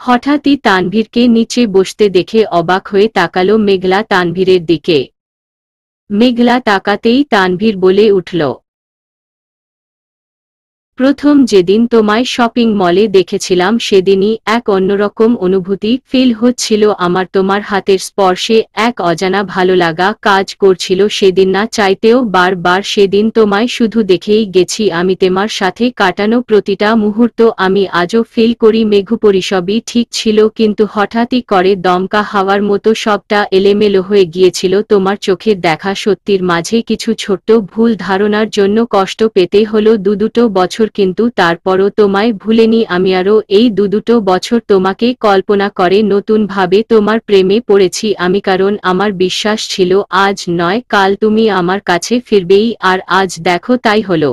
হঠাৎই তানভীরকে নিচে বসতে দেখে অবাক হয়ে তাকালো মেঘলা তানভীরের দিকে মেঘলা তাকাতেই তানভীর বলে উঠল প্রথম যেদিন তোমায় শপিং মলে দেখেছিলাম সেদিনই এক অন্যরকম অনুভূতি ফিল হচ্ছিল আমার তোমার হাতের স্পর্শে এক অজানা ভালো লাগা কাজ করছিল সেদিন না চাইতেও বারবার সেদিন তোমায় শুধু দেখেই গেছি আমি তোমার সাথে কাটানো প্রতিটা মুহূর্ত আমি আজও ফিল করি মেঘুপরি সবই ঠিক ছিল কিন্তু হঠাৎই করে দমকা হাওয়ার মতো সবটা এলেমেলো হয়ে গিয়েছিল তোমার চোখের দেখা সত্যির মাঝে কিছু ছোট্ট ভুল ধারণার জন্য কষ্ট পেতে হলো দু দুটো বছর বছর কিন্তু তারপরও তোমায় ভুলেনি আমি আরও এই দু দুটো বছর তোমাকে কল্পনা করে নতুনভাবে তোমার প্রেমে পড়েছি আমি কারণ আমার বিশ্বাস ছিল আজ নয় কাল তুমি আমার কাছে ফিরবেই আর আজ দেখো তাই হলো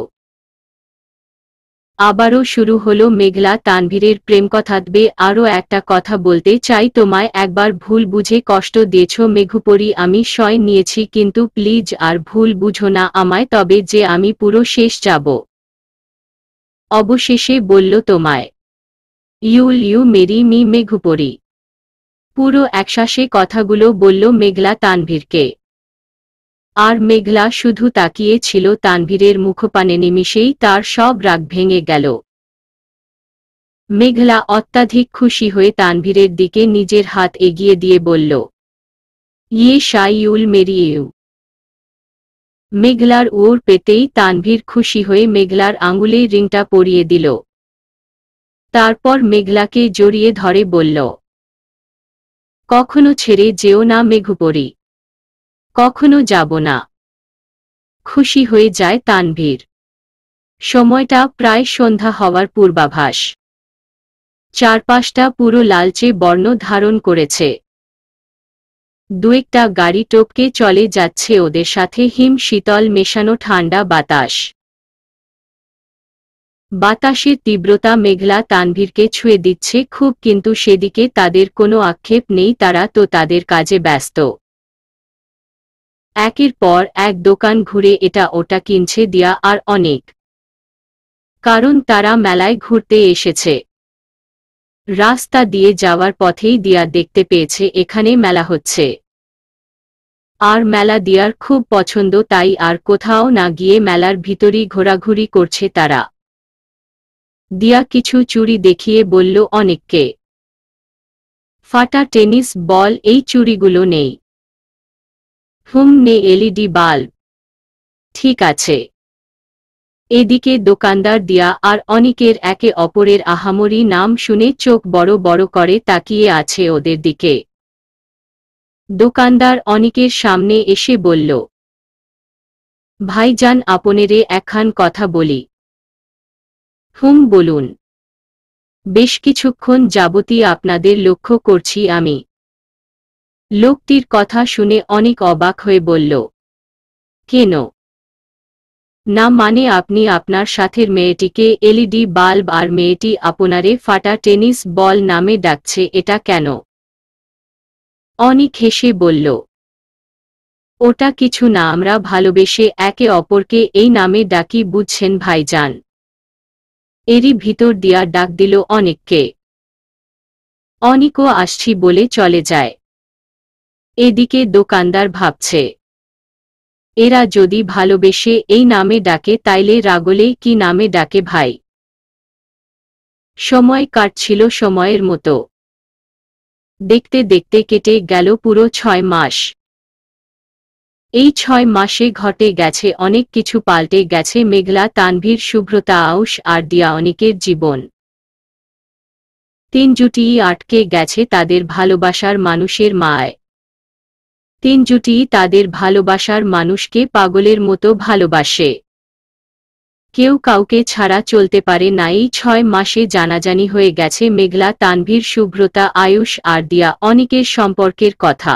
আবারও শুরু হলো মেঘলা তানভীরের প্রেম কথাতবে আরও একটা কথা বলতে চাই তোমায় একবার ভুল বুঝে কষ্ট দিয়েছ মেঘুপরি আমি সয় নিয়েছি কিন্তু প্লিজ আর ভুল বুঝো না আমায় তবে যে আমি পুরো শেষ যাব অবশেষে বলল তোমায় ইউল ইউ মেরি মি মেঘুপরি পুরো একশ্বাসে কথাগুলো বলল মেঘলা তানভীরকে আর মেঘলা শুধু তাকিয়ে ছিল তানভীরের মুখপানে নিমিষেই তার সব রাগ ভেঙে গেল মেঘলা অত্যাধিক খুশি হয়ে তানভীরের দিকে নিজের হাত এগিয়ে দিয়ে বলল ইয়ে ইউল মেরি ইউ মেঘলার ওর পেতেই তানভীর খুশি হয়ে মেঘলার আঙুলে রিংটা পরিয়ে দিল তারপর মেঘলাকে জড়িয়ে ধরে বলল কখনো ছেড়ে যেও না মেঘুপরি কখনো যাব না খুশি হয়ে যায় তানভীর সময়টা প্রায় সন্ধ্যা হওয়ার পূর্বাভাস চারপাশটা পুরো লালচে বর্ণ ধারণ করেছে দুয়েকটা গাড়ি টপকে চলে যাচ্ছে ওদের সাথে হিম শীতল মেশানো ঠান্ডা বাতাস বাতাসের তীব্রতা মেঘলা তানভীরকে ছুঁয়ে দিচ্ছে খুব কিন্তু সেদিকে তাদের কোনো আক্ষেপ নেই তারা তো তাদের কাজে ব্যস্ত একের পর এক দোকান ঘুরে এটা ওটা কিনছে দিয়া আর অনেক কারণ তারা মেলায় ঘুরতে এসেছে রাস্তা দিয়ে যাওয়ার পথেই দিয়া দেখতে পেয়েছে এখানে মেলা হচ্ছে আর মেলা দিয়ার খুব পছন্দ তাই আর কোথাও না গিয়ে মেলার ভিতরই ঘোরাঘুরি করছে তারা দিয়া কিছু চুরি দেখিয়ে বলল অনেককে ফাটা টেনিস বল এই চুরিগুলো নেই হুম নে এলইডি বাল্ব ঠিক আছে এদিকে দোকানদার দিয়া আর অনেকের একে অপরের আহামরি নাম শুনে চোখ বড় বড় করে তাকিয়ে আছে ওদের দিকে দোকানদার অনিকের সামনে এসে বলল ভাইজান আপনেরে একখান কথা বলি হুম বলুন বেশ কিছুক্ষণ যাবতী আপনাদের লক্ষ্য করছি আমি লোকটির কথা শুনে অনেক অবাক হয়ে বলল কেন না মানে আপনি আপনার সাথের মেয়েটিকে এলইডি বাল্ব আর মেয়েটি আপনারে ফাটা টেনিস বল নামে ডাকছে এটা কেন অনেক হেসে বলল ওটা কিছু না আমরা ভালোবেসে একে অপরকে এই নামে ডাকি বুঝছেন ভাইজান এরই ভিতর দিয়া ডাক দিল অনেককে অনেকও আসছি বলে চলে যায় এদিকে দোকানদার ভাবছে এরা যদি ভালোবেসে এই নামে ডাকে তাইলে রাগলে কি নামে ডাকে ভাই সময় কাটছিল সময়ের মতো দেখতে দেখতে কেটে গেল পুরো ছয় মাস এই ছয় মাসে ঘটে গেছে অনেক কিছু পাল্টে গেছে মেঘলা তানভীর শুভ্রতা আউশ আর দিয়া অনেকের জীবন তিন জুটি আটকে গেছে তাদের ভালোবাসার মানুষের মায় তিন জুটি তাদের ভালোবাসার মানুষকে পাগলের মতো ভালোবাসে কেউ কাউকে ছাড়া চলতে পারে নাই এই ছয় মাসে জানাজানি হয়ে গেছে মেঘলা তানভীর শুভ্রতা আয়ুষ আর দিয়া অনেকের সম্পর্কের কথা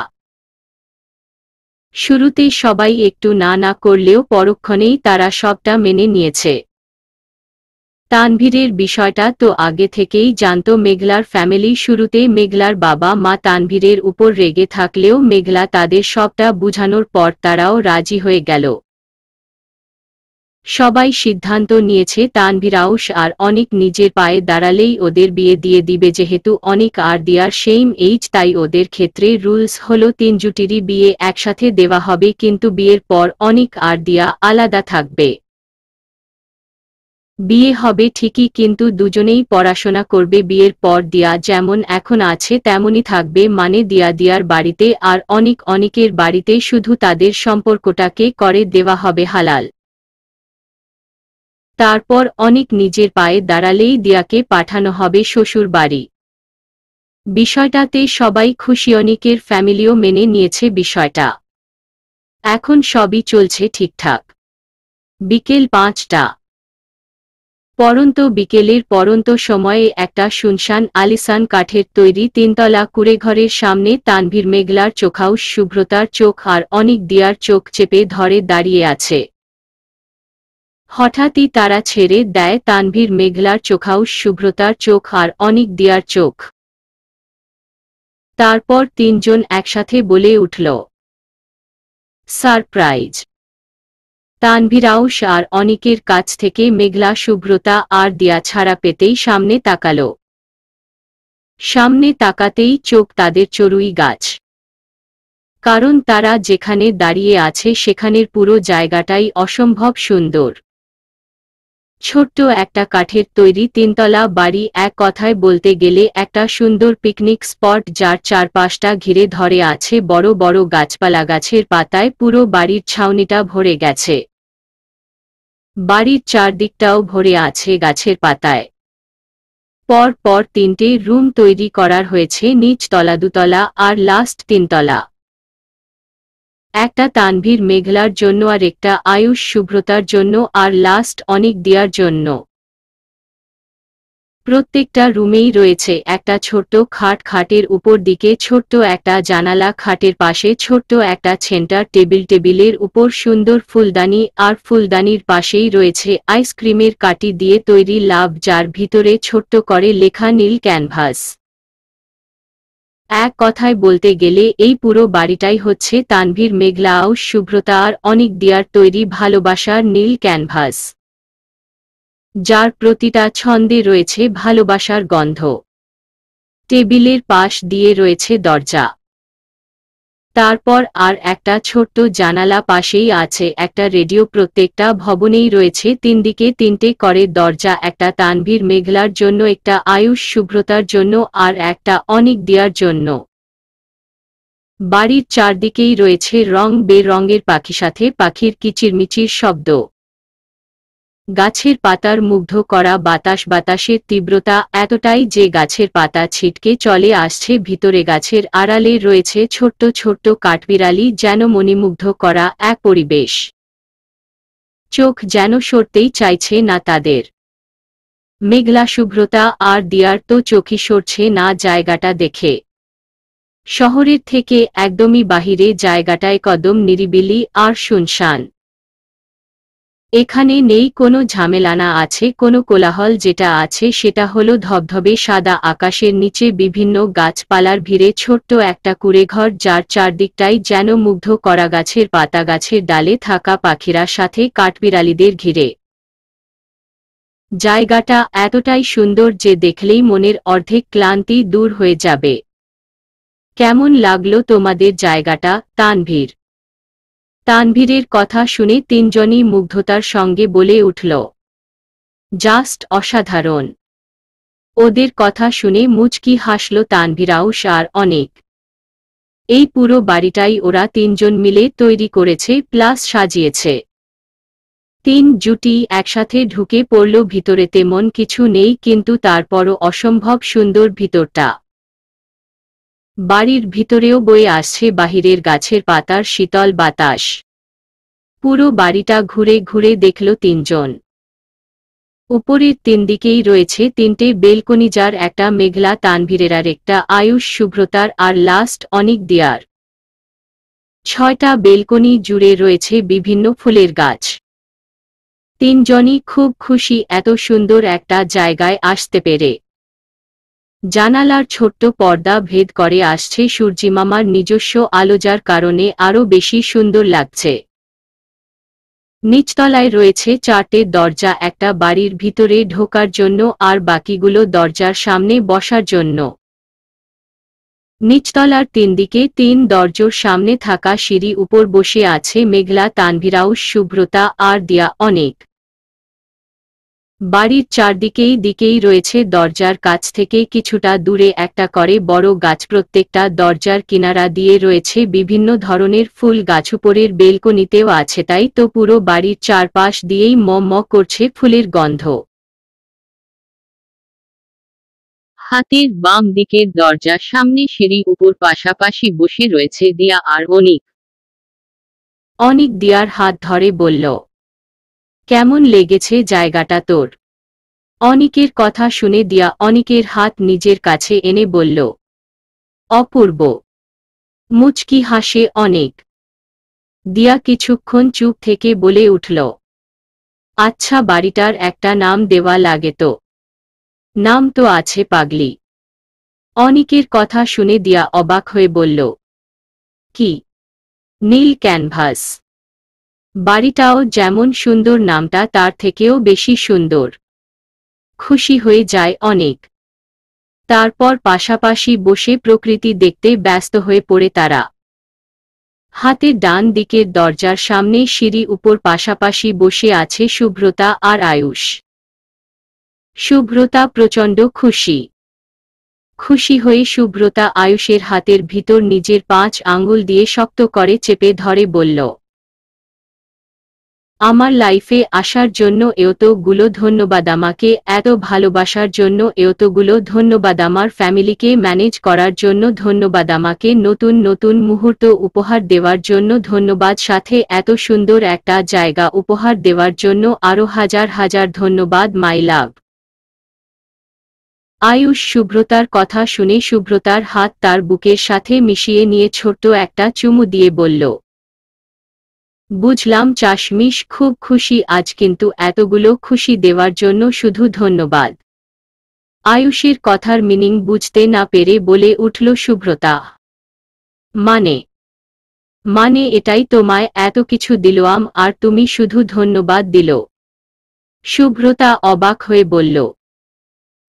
শুরুতে সবাই একটু না না করলেও পরক্ষণেই তারা সবটা মেনে নিয়েছে তানভীরের বিষয়টা তো আগে থেকেই জানত মেঘলার ফ্যামিলি শুরুতে মেঘলার বাবা মা তানভীরের উপর রেগে থাকলেও মেঘলা তাদের সবটা বুঝানোর পর তারাও রাজি হয়ে গেল সবাই সিদ্ধান্ত নিয়েছে তানভিরাউস আর অনেক নিজের পায়ে দাঁড়ালেই ওদের বিয়ে দিয়ে দিবে যেহেতু অনেক আর দিয়ার সেম এইচ তাই ওদের ক্ষেত্রে রুলস হল তিন জুটিরই বিয়ে একসাথে দেওয়া হবে কিন্তু বিয়ের পর অনেক আর দিয়া আলাদা থাকবে বিয়ে হবে ঠিকই কিন্তু দুজনেই পড়াশোনা করবে বিয়ের পর দিয়া যেমন এখন আছে তেমনই থাকবে মানে দিয়া দিয়ার বাড়িতে আর অনেক অনেকের বাড়িতে শুধু তাদের সম্পর্কটাকে করে দেওয়া হবে হালাল তারপর অনেক নিজের পায়ে দাঁড়ালেই দিয়াকে পাঠানো হবে শ্বশুর বাড়ি বিষয়টাতে সবাই খুশি অনেকের ফ্যামিলিও মেনে নিয়েছে বিষয়টা এখন সবই চলছে ঠিকঠাক বিকেল পাঁচটা পরন্ত বিকেলের পরন্ত সময়ে একটা শুনশান আলিসান কাঠের তৈরি তিনতলা ঘরের সামনে তানভীর মেঘলার চোখাউস শুভ্রতার চোখ আর অনেক দিয়ার চোখ চেপে ধরে দাঁড়িয়ে আছে হঠাৎই তারা ছেড়ে দেয় তানভীর মেঘলার চোখাউস শুভ্রতার চোখ আর অনেক দিয়ার চোখ তারপর তিনজন একসাথে বলে উঠল সারপ্রাইজ তানভীরাউস আর অনেকের কাছ থেকে মেঘলা শুভ্রতা আর দিয়া ছাড়া পেতেই সামনে তাকাল সামনে তাকাতেই চোখ তাদের চড়ুই গাছ কারণ তারা যেখানে দাঁড়িয়ে আছে সেখানের পুরো জায়গাটাই অসম্ভব সুন্দর ছোট্ট একটা কাঠের তৈরি তিনতলা বাড়ি এক কথায় বলতে গেলে একটা সুন্দর পিকনিক স্পট যার চারপাশটা ঘিরে ধরে আছে বড় বড় গাছপালা গাছের পাতায় পুরো বাড়ির ছাউনিটা ভরে গেছে বাড়ির চারদিকটাও ভরে আছে গাছের পাতায় পর পর তিনটে রুম তৈরি করার হয়েছে নিচ তলা দুতলা আর লাস্ট তিনতলা একটা তানভীর মেঘলার জন্য আর একটা আয়ুষ শুভ্রতার জন্য আর লাস্ট অনেক দেওয়ার জন্য প্রত্যেকটা রুমেই রয়েছে একটা ছোট্ট খাট খাটের উপর দিকে ছোট্ট একটা জানালা খাটের পাশে ছোট্ট একটা সেন্টার টেবিল টেবিলের উপর সুন্দর ফুলদানি আর ফুলদানির পাশেই রয়েছে আইসক্রিমের কাটি দিয়ে তৈরি লাভ যার ভিতরে ছোট্ট করে লেখা নীল ক্যানভাস এক কথায় বলতে গেলে এই পুরো বাড়িটাই হচ্ছে তানভীর মেঘলা ও শুভ্রতা আর অনেক দিয়ার তৈরি ভালোবাসার নীল ক্যানভাস যার প্রতিটা ছন্দে রয়েছে ভালোবাসার গন্ধ টেবিলের পাশ দিয়ে রয়েছে দরজা তারপর আর একটা ছোট্ট জানালা পাশেই আছে একটা রেডিও প্রত্যেকটা ভবনেই রয়েছে তিন দিকে তিনটে করে দরজা একটা তানভীর মেঘলার জন্য একটা আয়ুষ শুভ্রতার জন্য আর একটা অনেক দেয়ার জন্য বাড়ির চারদিকেই রয়েছে রং বেরঙের পাখি সাথে পাখির কিচিরমিচির শব্দ গাছের পাতার মুগ্ধ করা বাতাস বাতাসের তীব্রতা এতটাই যে গাছের পাতা ছিটকে চলে আসছে ভিতরে গাছের আড়ালে রয়েছে ছোট্ট ছোট্ট কাঠবিড়ালি যেন মণিমুগ্ধ করা এক পরিবেশ চোখ যেন সরতেই চাইছে না তাদের মেঘলা শুভ্রতা আর দিয়ার তো চোখই সরছে না জায়গাটা দেখে শহরের থেকে একদমই বাহিরে জায়গাটায় কদম নিরিবিলি আর শুনশান এখানে নেই কোনো ঝামেলানা আছে কোনো কোলাহল যেটা আছে সেটা হলো ধবধবে সাদা আকাশের নিচে বিভিন্ন গাছপালার ভিড়ে ছোট্ট একটা কুড়েঘর যার চারদিকটাই যেন মুগ্ধ করা গাছের পাতা গাছের ডালে থাকা পাখিরা সাথে কাঠবিড়ালিদের ঘিরে জায়গাটা এতটাই সুন্দর যে দেখলেই মনের অর্ধেক ক্লান্তি দূর হয়ে যাবে কেমন লাগলো তোমাদের জায়গাটা তানভীর তানভীরের কথা শুনে তিনজনই মুগ্ধতার সঙ্গে বলে উঠল জাস্ট অসাধারণ ওদের কথা শুনে মুচকি হাসল তানভীরাউস আর অনেক এই পুরো বাড়িটাই ওরা তিনজন মিলে তৈরি করেছে প্লাস সাজিয়েছে তিন জুটি একসাথে ঢুকে পড়ল ভিতরে তেমন কিছু নেই কিন্তু তারপরও অসম্ভব সুন্দর ভিতরটা বাড়ির ভিতরেও বয়ে আসছে বাহিরের গাছের পাতার শীতল বাতাস পুরো বাড়িটা ঘুরে ঘুরে দেখল তিনজন উপরের তিন দিকেই রয়েছে তিনটে বেলকনি যার একটা মেঘলা আর একটা আয়ুষ শুভ্রতার আর লাস্ট অনেক দেয়ার ছয়টা বেলকনি জুড়ে রয়েছে বিভিন্ন ফুলের গাছ তিনজনই খুব খুশি এত সুন্দর একটা জায়গায় আসতে পেরে জানালার ছোট্ট পর্দা ভেদ করে আসছে সূর্যিমামার নিজস্ব আলোজার কারণে আরও বেশি সুন্দর লাগছে নিচতলায় রয়েছে চারটে দরজা একটা বাড়ির ভিতরে ঢোকার জন্য আর বাকিগুলো দরজার সামনে বসার জন্য নিচতলার তিন দিকে তিন দরজোর সামনে থাকা সিঁড়ি উপর বসে আছে মেঘলা তানভিরাউস শুভ্রতা আর দিয়া অনেক বাড়ির চারদিকেই দিকেই রয়েছে দরজার কাছ থেকে কিছুটা দূরে একটা করে বড় গাছ প্রত্যেকটা দরজার কিনারা দিয়ে রয়েছে বিভিন্ন ধরনের ফুল গাছ উপরের বেলকনিতেও আছে তাই তো পুরো বাড়ির চারপাশ দিয়েই ম ম করছে ফুলের গন্ধ হাতির বাম দিকের দরজা সামনে সিঁড়ি উপর পাশাপাশি বসে রয়েছে দিয়া আর অনিক অনিক দিয়ার হাত ধরে বলল কেমন লেগেছে জায়গাটা তোর অনিকের কথা শুনে দিয়া অনিকের হাত নিজের কাছে এনে বলল অপূর্ব মুচকি হাসে অনেক দিয়া কিছুক্ষণ চুপ থেকে বলে উঠল আচ্ছা বাড়িটার একটা নাম দেওয়া লাগে তো নাম তো আছে পাগলি অনিকের কথা শুনে দিয়া অবাক হয়ে বলল কি নীল ক্যানভাস বাড়িটাও যেমন সুন্দর নামটা তার থেকেও বেশি সুন্দর খুশি হয়ে যায় অনেক তারপর পাশাপাশি বসে প্রকৃতি দেখতে ব্যস্ত হয়ে পড়ে তারা হাতে ডান দিকের দরজার সামনে সিঁড়ি উপর পাশাপাশি বসে আছে শুভ্রতা আর আয়ুষ শুভ্রতা প্রচণ্ড খুশি খুশি হয়ে শুভ্রতা আয়ুষের হাতের ভিতর নিজের পাঁচ আঙুল দিয়ে শক্ত করে চেপে ধরে বলল আমার লাইফে আসার জন্য এতগুলো ধন্যবাদ আমাকে এত ভালোবাসার জন্য এতগুলো ধন্যবাদ আমার ফ্যামিলিকে ম্যানেজ করার জন্য ধন্যবাদ আমাকে নতুন নতুন মুহূর্ত উপহার দেওয়ার জন্য ধন্যবাদ সাথে এত সুন্দর একটা জায়গা উপহার দেওয়ার জন্য আরও হাজার হাজার ধন্যবাদ মাই লাভ আয়ুষ শুভ্রতার কথা শুনে শুভ্রতার হাত তার বুকের সাথে মিশিয়ে নিয়ে ছোট্ট একটা চুমু দিয়ে বলল বুঝলাম চাশমিশ খুব খুশি আজ কিন্তু এতগুলো খুশি দেওয়ার জন্য শুধু ধন্যবাদ আয়ুষের কথার মিনিং বুঝতে না পেরে বলে উঠল শুভ্রতা মানে মানে এটাই তোমায় এত কিছু দিলাম আর তুমি শুধু ধন্যবাদ দিল শুভ্রতা অবাক হয়ে বলল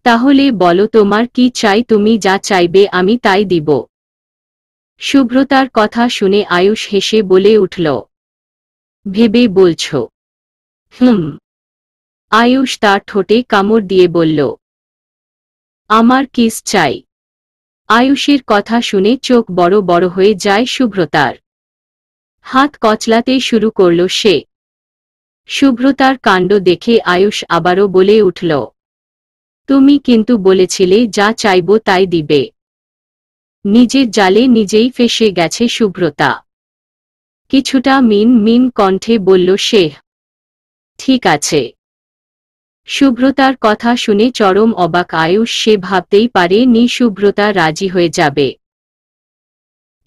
তাহলে বলো তোমার কি চাই তুমি যা চাইবে আমি তাই দিব শুভ্রতার কথা শুনে আয়ুষ হেসে বলে উঠল ভেবে বলছ হুম আয়ুষ তার ঠোঁটে কামড় দিয়ে বলল আমার কিস চাই আয়ুষের কথা শুনে চোখ বড় বড় হয়ে যায় শুভ্রতার হাত কচলাতে শুরু করল সে শুভ্রতার কাণ্ড দেখে আয়ুষ আবারও বলে উঠল তুমি কিন্তু বলেছিলে যা চাইব তাই দিবে নিজের জালে নিজেই ফেসে গেছে শুভ্রতা কিছুটা মিন মিন কণ্ঠে বলল সে ঠিক আছে শুভ্রতার কথা শুনে চরম অবাক আয়ুষ সে ভাবতেই পারে নি শুভ্রতা রাজি হয়ে যাবে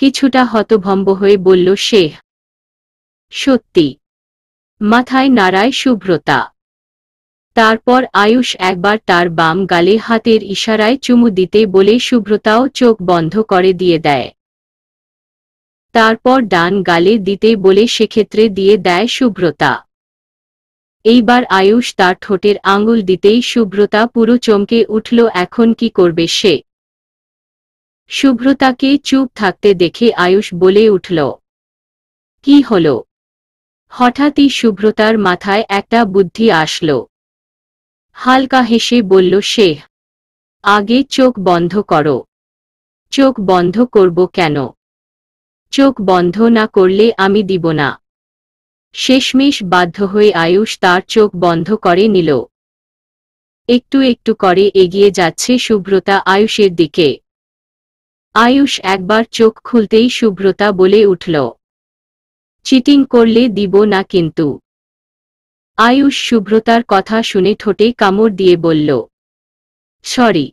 কিছুটা হতভম্ব হয়ে বলল সে সত্যি মাথায় নাড়ায় শুভ্রতা তারপর আয়ুষ একবার তার বাম গালে হাতের ইশারায় চুমু দিতে বলে শুভ্রতাও চোখ বন্ধ করে দিয়ে দেয় তারপর ডান গালে দিতে বলে সেক্ষেত্রে দিয়ে দেয় শুভ্রতা এইবার আয়ুষ তার ঠোঁটের আঙুল দিতেই শুভ্রতা পুরো চমকে উঠল এখন কি করবে সে শুভ্রতাকে চুপ থাকতে দেখে আয়ুষ বলে উঠল কি হল হঠাৎই শুভ্রতার মাথায় একটা বুদ্ধি আসল হালকা হেসে বলল সে আগে চোখ বন্ধ করো চোখ বন্ধ করব কেন চোখ বন্ধ না করলে আমি দিব না শেষমেশ বাধ্য হয়ে আয়ুষ তার চোখ বন্ধ করে নিল একটু একটু করে এগিয়ে যাচ্ছে শুভ্রতা আয়ুষের দিকে আয়ুষ একবার চোখ খুলতেই শুভ্রতা বলে উঠল চিটিং করলে দিব না কিন্তু আয়ুষ শুভ্রতার কথা শুনে ঠোঁটে কামড় দিয়ে বলল সরি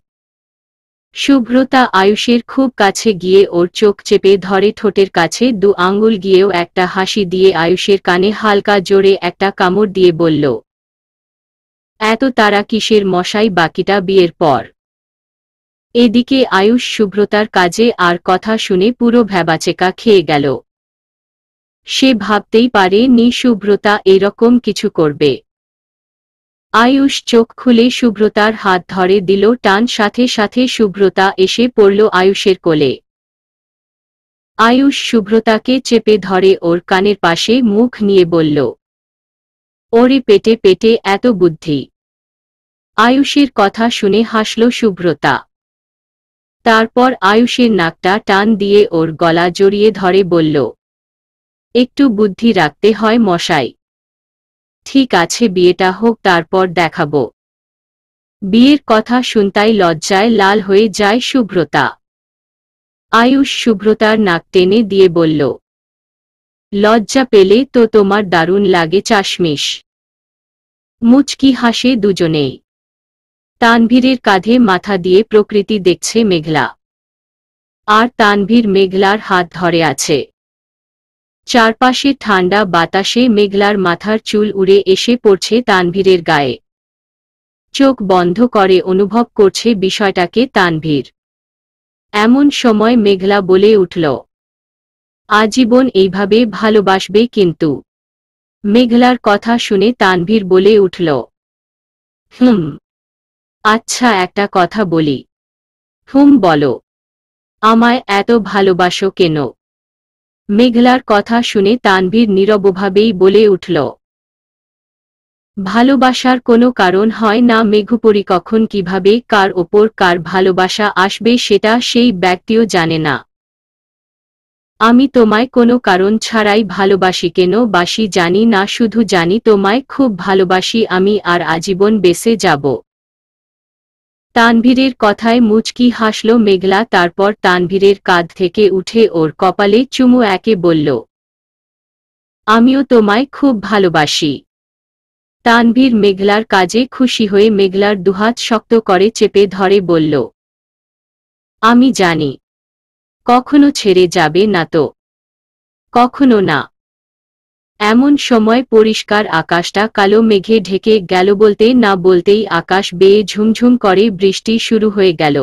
শুভ্রতা আয়ুষের খুব কাছে গিয়ে ওর চোখ চেপে ধরে ঠোঁটের কাছে দু আঙ্গুল গিয়েও একটা হাসি দিয়ে আয়ুষের কানে হালকা জোরে একটা কামড় দিয়ে বলল এত তারা কিসের মশাই বাকিটা বিয়ের পর এদিকে আয়ুষ শুভ্রতার কাজে আর কথা শুনে পুরো ভ্যাবাচেকা খেয়ে গেল সে ভাবতেই পারে নি শুভ্রতা এরকম কিছু করবে আয়ুষ চোখ খুলে শুভ্রতার হাত ধরে দিল টান সাথে সাথে শুভ্রতা এসে পড়ল আয়ুষের কোলে আয়ুষ শুভ্রতাকে চেপে ধরে ওর কানের পাশে মুখ নিয়ে বলল ওরে পেটে পেটে এত বুদ্ধি আয়ুষের কথা শুনে হাসল শুভ্রতা তারপর আয়ুষের নাকটা টান দিয়ে ওর গলা জড়িয়ে ধরে বলল একটু বুদ্ধি রাখতে হয় মশাই ঠিক আছে বিয়েটা হোক তারপর দেখাবো বিয়ের কথা শুনতাই লজ্জায় লাল হয়ে যায় শুভ্রতা আয়ুষ শুভ্রতার নাক টেনে দিয়ে বলল লজ্জা পেলে তো তোমার দারুণ লাগে চাশমিশ মুচকি হাসে দুজনেই তানভীরের কাঁধে মাথা দিয়ে প্রকৃতি দেখছে মেঘলা আর তানভীর মেঘলার হাত ধরে আছে চারপাশে ঠান্ডা বাতাসে মেঘলার মাথার চুল উড়ে এসে পড়ছে তানভীরের গায়ে চোখ বন্ধ করে অনুভব করছে বিষয়টাকে তানভীর এমন সময় মেঘলা বলে উঠল আজীবন এইভাবে ভালোবাসবে কিন্তু মেঘলার কথা শুনে তানভীর বলে উঠল হুম আচ্ছা একটা কথা বলি হুম বলো আমায় এত ভালোবাসো কেন মেঘলার কথা শুনে তানভীর নীরবভাবেই বলে উঠল ভালোবাসার কোনো কারণ হয় না মেঘুপরি কখন কিভাবে কার ওপর কার ভালোবাসা আসবে সেটা সেই ব্যক্তিও জানে না আমি তোমায় কোনো কারণ ছাড়াই ভালোবাসি কেন বাসি জানি না শুধু জানি তোমায় খুব ভালোবাসি আমি আর আজীবন বেঁচে যাব তানভীরের কথায় মুচকি হাসল মেঘলা তারপর তানভীরের কাঁধ থেকে উঠে ওর কপালে চুমু একে বলল আমিও তোমায় খুব ভালোবাসি তানভীর মেঘলার কাজে খুশি হয়ে মেঘলার দুহাত শক্ত করে চেপে ধরে বলল আমি জানি কখনো ছেড়ে যাবে না তো কখনো না এমন সময় পরিষ্কার আকাশটা কালো মেঘে ঢেকে গেল বলতে না বলতেই আকাশ বেয়ে ঝুমঝুম করে বৃষ্টি শুরু হয়ে গেল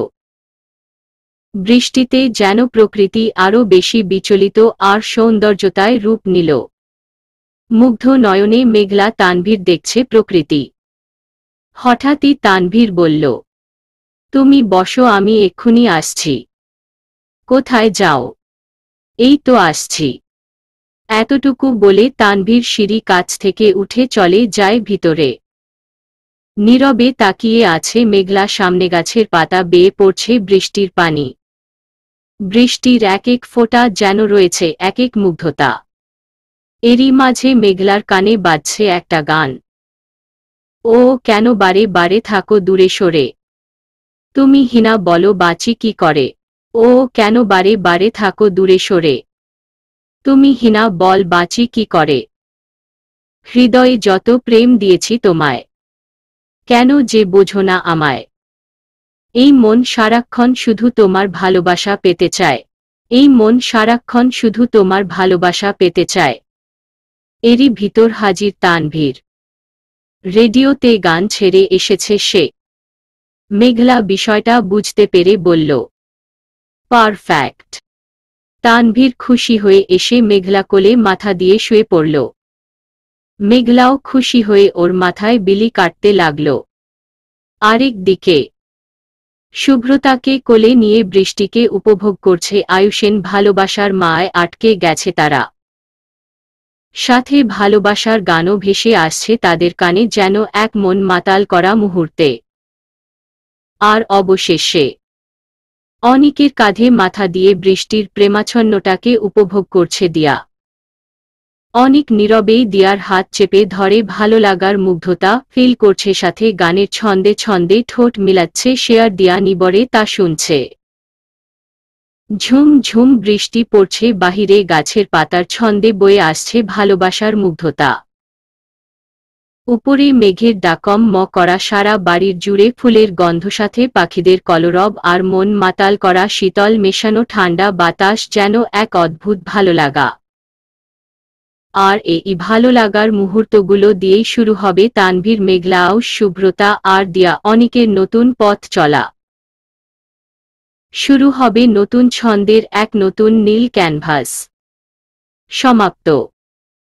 বৃষ্টিতে যেন প্রকৃতি আরও বেশি বিচলিত আর সৌন্দর্যতায় রূপ নিল মুগ্ধ নয়নে মেঘলা তানভীর দেখছে প্রকৃতি হঠাৎই তানভীর বলল তুমি বসো আমি এক্ষুনি আসছি কোথায় যাও এই তো আসছি এতটুকু বলে তানভীর সিঁড়ি কাছ থেকে উঠে চলে যায় ভিতরে নীরবে তাকিয়ে আছে মেঘলা সামনে গাছের পাতা বেয়ে পড়ছে বৃষ্টির পানি বৃষ্টির এক এক ফোঁটা যেন রয়েছে এক এক মুগ্ধতা এরই মাঝে মেঘলার কানে বাজছে একটা গান ও কেন বারে বারে থাকো দূরে সরে তুমি হিনা বলো বাঁচি কি করে ও কেন বারে বারে থাকো দূরে সরে তুমি হিনা বল বাঁচি কি করে হৃদয়ে যত প্রেম দিয়েছি তোমায় কেন যে বোঝো না আমায় এই মন সারাক্ষণ শুধু তোমার ভালোবাসা পেতে চায় এই মন সারাক্ষণ শুধু তোমার ভালোবাসা পেতে চায় এরই ভিতর হাজির তানভীর রেডিওতে গান ছেড়ে এসেছে সে মেঘলা বিষয়টা বুঝতে পেরে বলল পারফ্যাক্ট তানভীর খুশি হয়ে এসে মেঘলা কোলে মাথা দিয়ে শুয়ে পড়ল মেঘলাও খুশি হয়ে ওর মাথায় বিলি কাটতে লাগল আরেক দিকে শুভ্রতাকে কোলে নিয়ে বৃষ্টিকে উপভোগ করছে আয়ুষেন ভালোবাসার মায় আটকে গেছে তারা সাথে ভালোবাসার গানও ভেসে আসছে তাদের কানে যেন এক মন মাতাল করা মুহূর্তে আর অবশেষে অনেকের কাঁধে মাথা দিয়ে বৃষ্টির প্রেমাচ্ছন্নটাকে উপভোগ করছে দিয়া অনেক নীরবেই দিয়ার হাত চেপে ধরে ভালো লাগার মুগ্ধতা ফিল করছে সাথে গানের ছন্দে ছন্দে ঠোঁট মিলাচ্ছে শেয়ার দিয়া নিবরে তা শুনছে ঝুম ঝুম বৃষ্টি পড়ছে বাহিরে গাছের পাতার ছন্দে বয়ে আসছে ভালোবাসার মুগ্ধতা উপরে মেঘের ডাকম ম করা সারা বাড়ির জুড়ে ফুলের গন্ধ সাথে পাখিদের কলরব আর মন মাতাল করা শীতল মেশানো ঠান্ডা বাতাস যেন এক অদ্ভুত ভালো লাগা আর এই ভালো লাগার মুহূর্তগুলো দিয়েই শুরু হবে তানভীর মেঘলাও শুভ্রতা আর দিয়া অনেকের নতুন পথ চলা শুরু হবে নতুন ছন্দের এক নতুন নীল ক্যানভাস সমাপ্ত